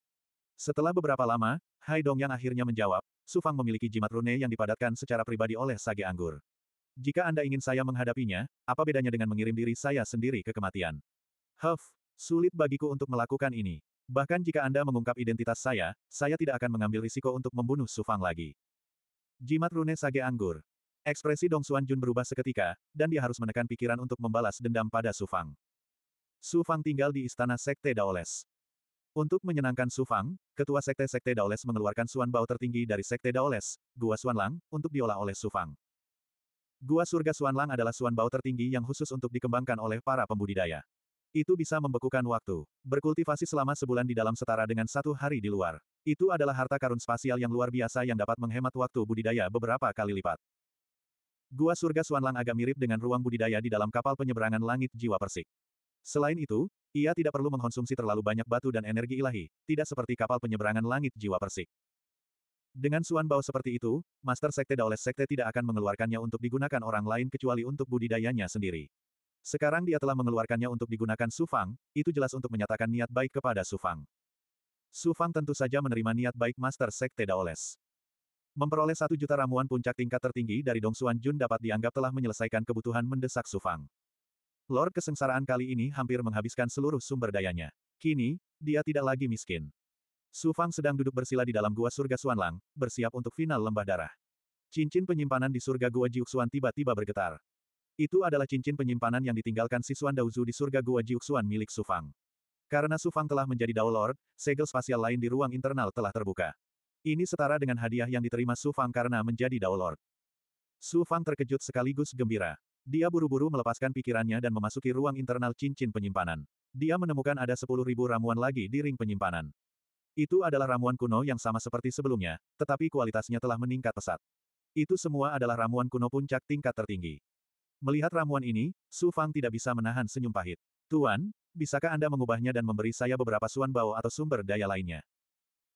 Setelah beberapa lama, Hai Dong Yang akhirnya menjawab, Su Fang memiliki jimat rune yang dipadatkan secara pribadi oleh Sage Anggur. Jika Anda ingin saya menghadapinya, apa bedanya dengan mengirim diri saya sendiri ke kematian? Huff, sulit bagiku untuk melakukan ini. Bahkan jika Anda mengungkap identitas saya, saya tidak akan mengambil risiko untuk membunuh Sufang lagi. Jimat rune sage anggur. Ekspresi Dong Xuan Jun berubah seketika, dan dia harus menekan pikiran untuk membalas dendam pada Sufang. Sufang tinggal di istana Sekte Daoles. Untuk menyenangkan Sufang, ketua Sekte Sekte Daoles mengeluarkan Suan Bao tertinggi dari Sekte Daoles, Gua Lang, untuk diolah oleh Sufang. Gua surga Lang adalah Suan Bao tertinggi yang khusus untuk dikembangkan oleh para pembudidaya. Itu bisa membekukan waktu. Berkultivasi selama sebulan di dalam setara dengan satu hari di luar. Itu adalah harta karun spasial yang luar biasa yang dapat menghemat waktu budidaya beberapa kali lipat. Gua surga Swanlang agak mirip dengan ruang budidaya di dalam kapal penyeberangan langit jiwa persik. Selain itu, ia tidak perlu mengkonsumsi terlalu banyak batu dan energi ilahi, tidak seperti kapal penyeberangan langit jiwa persik. Dengan suan bau seperti itu, Master Sekte Daoles Sekte tidak akan mengeluarkannya untuk digunakan orang lain kecuali untuk budidayanya sendiri. Sekarang dia telah mengeluarkannya untuk digunakan Sufang, itu jelas untuk menyatakan niat baik kepada Sufang. Sufang tentu saja menerima niat baik Master Sekte Daoles. Memperoleh satu juta ramuan puncak tingkat tertinggi dari Dong Dongsuan Jun dapat dianggap telah menyelesaikan kebutuhan mendesak Sufang. Lord kesengsaraan kali ini hampir menghabiskan seluruh sumber dayanya. Kini, dia tidak lagi miskin. Sufang sedang duduk bersila di dalam gua surga Suanlang, bersiap untuk final lembah darah. Cincin penyimpanan di surga gua Jiuxuan tiba-tiba bergetar. Itu adalah cincin penyimpanan yang ditinggalkan Sisuan Daozu di surga gua Jiuxuan milik Sufang. Karena Sufang telah menjadi Dao Lord, segel spasial lain di ruang internal telah terbuka. Ini setara dengan hadiah yang diterima Sufang karena menjadi Dao Lord. Sufang terkejut sekaligus gembira. Dia buru-buru melepaskan pikirannya dan memasuki ruang internal cincin penyimpanan. Dia menemukan ada sepuluh ribu ramuan lagi di ring penyimpanan. Itu adalah ramuan kuno yang sama seperti sebelumnya, tetapi kualitasnya telah meningkat pesat. Itu semua adalah ramuan kuno puncak tingkat tertinggi. Melihat ramuan ini, Su Fang tidak bisa menahan senyum pahit. Tuan, bisakah Anda mengubahnya dan memberi saya beberapa suan bau atau sumber daya lainnya?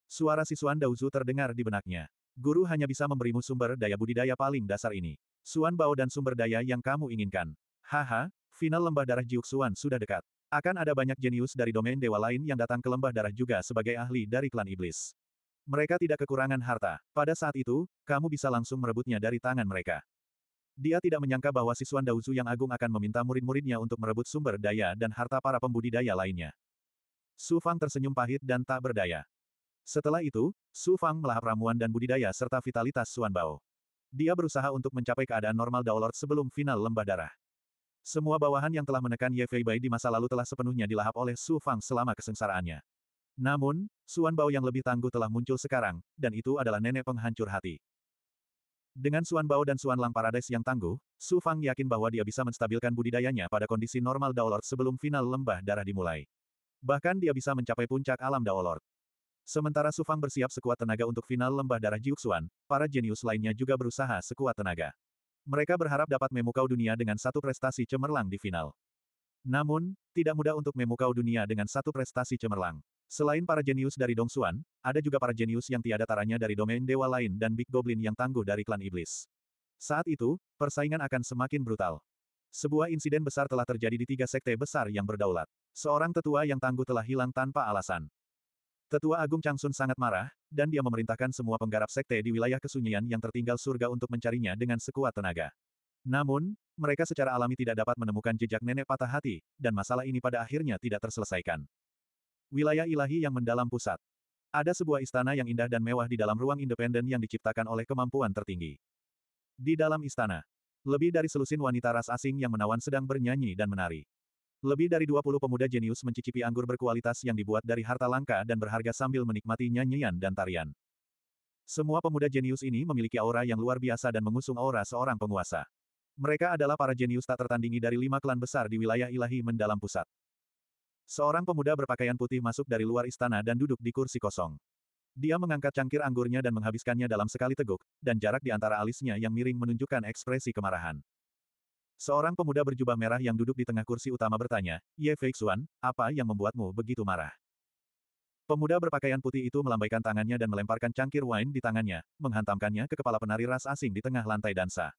Suara Si Suan Dauzu terdengar di benaknya. Guru hanya bisa memberimu sumber daya budidaya paling dasar ini. Suan bau dan sumber daya yang kamu inginkan. Haha, final lembah darah Jiuk Suan sudah dekat. Akan ada banyak jenius dari domain dewa lain yang datang ke lembah darah juga sebagai ahli dari klan iblis. Mereka tidak kekurangan harta. Pada saat itu, kamu bisa langsung merebutnya dari tangan mereka. Dia tidak menyangka bahwa Sisuan Daozu yang agung akan meminta murid-muridnya untuk merebut sumber daya dan harta para pembudidaya lainnya. Su Fang tersenyum pahit dan tak berdaya. Setelah itu, Su Fang melahap ramuan dan budidaya serta vitalitas Suan Bao. Dia berusaha untuk mencapai keadaan normal Daolord sebelum final lembah darah. Semua bawahan yang telah menekan Ye Fei Bai di masa lalu telah sepenuhnya dilahap oleh Su Fang selama kesengsaraannya. Namun, Suan Bao yang lebih tangguh telah muncul sekarang, dan itu adalah nenek penghancur hati. Dengan Suan Bao dan Suan Lang Paradise yang tangguh, Su Fang yakin bahwa dia bisa menstabilkan budidayanya pada kondisi normal Daolord sebelum final lembah darah dimulai. Bahkan dia bisa mencapai puncak alam Daolord. Sementara Su Fang bersiap sekuat tenaga untuk final lembah darah Jiuxuan, para jenius lainnya juga berusaha sekuat tenaga. Mereka berharap dapat memukau dunia dengan satu prestasi cemerlang di final. Namun, tidak mudah untuk memukau dunia dengan satu prestasi cemerlang. Selain para jenius dari Dongsuan, ada juga para jenius yang tiada taranya dari domain dewa lain dan Big Goblin yang tangguh dari klan iblis. Saat itu, persaingan akan semakin brutal. Sebuah insiden besar telah terjadi di tiga sekte besar yang berdaulat. Seorang tetua yang tangguh telah hilang tanpa alasan. Tetua Agung Changsun sangat marah, dan dia memerintahkan semua penggarap sekte di wilayah kesunyian yang tertinggal surga untuk mencarinya dengan sekuat tenaga. Namun, mereka secara alami tidak dapat menemukan jejak nenek patah hati, dan masalah ini pada akhirnya tidak terselesaikan. Wilayah ilahi yang mendalam pusat. Ada sebuah istana yang indah dan mewah di dalam ruang independen yang diciptakan oleh kemampuan tertinggi. Di dalam istana, lebih dari selusin wanita ras asing yang menawan sedang bernyanyi dan menari. Lebih dari 20 pemuda jenius mencicipi anggur berkualitas yang dibuat dari harta langka dan berharga sambil menikmati nyanyian dan tarian. Semua pemuda jenius ini memiliki aura yang luar biasa dan mengusung aura seorang penguasa. Mereka adalah para jenius tak tertandingi dari lima klan besar di wilayah ilahi mendalam pusat. Seorang pemuda berpakaian putih masuk dari luar istana dan duduk di kursi kosong. Dia mengangkat cangkir anggurnya dan menghabiskannya dalam sekali teguk, dan jarak di antara alisnya yang miring menunjukkan ekspresi kemarahan. Seorang pemuda berjubah merah yang duduk di tengah kursi utama bertanya, Ye Feixuan, apa yang membuatmu begitu marah? Pemuda berpakaian putih itu melambaikan tangannya dan melemparkan cangkir wine di tangannya, menghantamkannya ke kepala penari ras asing di tengah lantai dansa.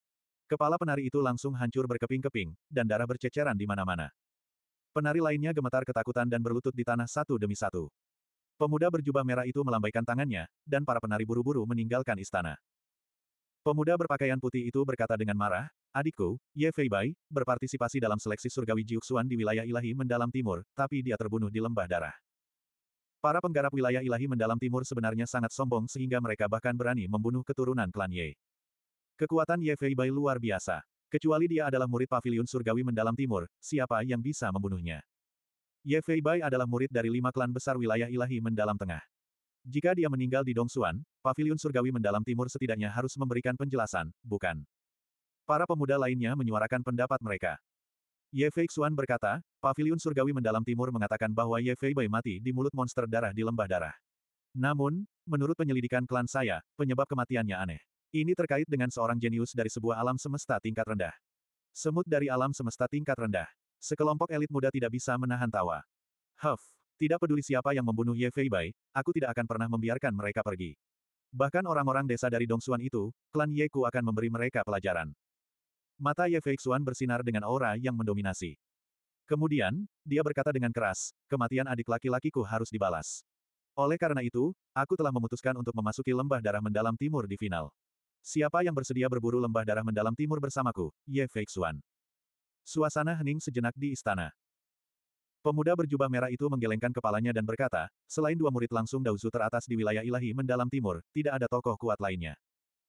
Kepala penari itu langsung hancur berkeping-keping, dan darah berceceran di mana-mana. Penari lainnya gemetar ketakutan dan berlutut di tanah satu demi satu. Pemuda berjubah merah itu melambaikan tangannya, dan para penari buru-buru meninggalkan istana. Pemuda berpakaian putih itu berkata dengan marah, Adikku, Ye Bai berpartisipasi dalam seleksi surgawi Jiuxuan di wilayah ilahi mendalam timur, tapi dia terbunuh di lembah darah. Para penggarap wilayah ilahi mendalam timur sebenarnya sangat sombong sehingga mereka bahkan berani membunuh keturunan klan Ye. Kekuatan Ye Bai luar biasa. Kecuali dia adalah murid Paviliun surgawi mendalam timur, siapa yang bisa membunuhnya? Ye Fei Bai adalah murid dari lima klan besar wilayah ilahi mendalam tengah. Jika dia meninggal di Dongsuan, Paviliun surgawi mendalam timur setidaknya harus memberikan penjelasan, bukan? Para pemuda lainnya menyuarakan pendapat mereka. Ye Fei Xuan berkata, Paviliun surgawi mendalam timur mengatakan bahwa Ye Fei Bai mati di mulut monster darah di lembah darah. Namun, menurut penyelidikan klan saya, penyebab kematiannya aneh. Ini terkait dengan seorang jenius dari sebuah alam semesta tingkat rendah. Semut dari alam semesta tingkat rendah. Sekelompok elit muda tidak bisa menahan tawa. Huff, tidak peduli siapa yang membunuh Ye Bai, aku tidak akan pernah membiarkan mereka pergi. Bahkan orang-orang desa dari Dongsuan itu, klan Ye Ku akan memberi mereka pelajaran. Mata Ye Xuan bersinar dengan aura yang mendominasi. Kemudian, dia berkata dengan keras, kematian adik laki-lakiku harus dibalas. Oleh karena itu, aku telah memutuskan untuk memasuki lembah darah mendalam timur di final. Siapa yang bersedia berburu lembah darah mendalam timur bersamaku? Ye Feixuan. Suasana hening sejenak di istana. Pemuda berjubah merah itu menggelengkan kepalanya dan berkata, selain dua murid langsung Dauzu teratas di wilayah ilahi mendalam timur, tidak ada tokoh kuat lainnya.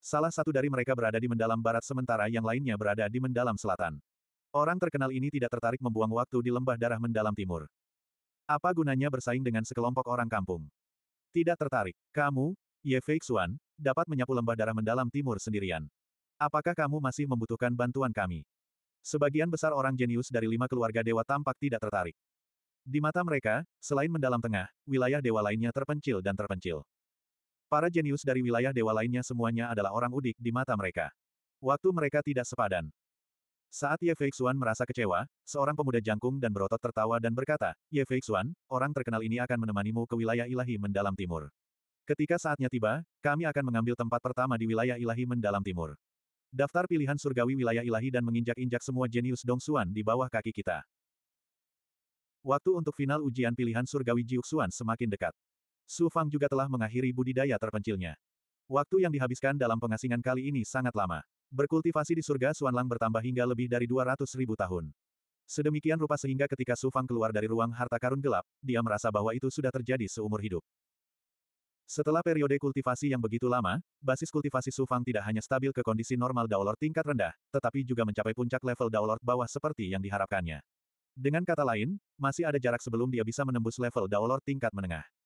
Salah satu dari mereka berada di mendalam barat sementara yang lainnya berada di mendalam selatan. Orang terkenal ini tidak tertarik membuang waktu di lembah darah mendalam timur. Apa gunanya bersaing dengan sekelompok orang kampung? Tidak tertarik. Kamu, Ye Fei dapat menyapu lembah darah mendalam timur sendirian. Apakah kamu masih membutuhkan bantuan kami? Sebagian besar orang jenius dari lima keluarga dewa tampak tidak tertarik. Di mata mereka, selain mendalam tengah, wilayah dewa lainnya terpencil dan terpencil. Para jenius dari wilayah dewa lainnya semuanya adalah orang udik di mata mereka. Waktu mereka tidak sepadan. Saat Ye Fei merasa kecewa, seorang pemuda jangkung dan berotot tertawa dan berkata, Ye Fei orang terkenal ini akan menemanimu ke wilayah ilahi mendalam timur. Ketika saatnya tiba, kami akan mengambil tempat pertama di wilayah ilahi mendalam timur. Daftar pilihan surgawi wilayah ilahi dan menginjak-injak semua jenius Dongsuan di bawah kaki kita. Waktu untuk final ujian pilihan surgawi Jiuxuan semakin dekat. Su Fang juga telah mengakhiri budidaya terpencilnya. Waktu yang dihabiskan dalam pengasingan kali ini sangat lama. Berkultivasi di surga Suanlang bertambah hingga lebih dari 200 ribu tahun. Sedemikian rupa sehingga ketika Su Fang keluar dari ruang harta karun gelap, dia merasa bahwa itu sudah terjadi seumur hidup. Setelah periode kultivasi yang begitu lama, basis kultivasi Sufang tidak hanya stabil ke kondisi normal Daolord tingkat rendah, tetapi juga mencapai puncak level Daolord bawah seperti yang diharapkannya. Dengan kata lain, masih ada jarak sebelum dia bisa menembus level Daolord tingkat menengah.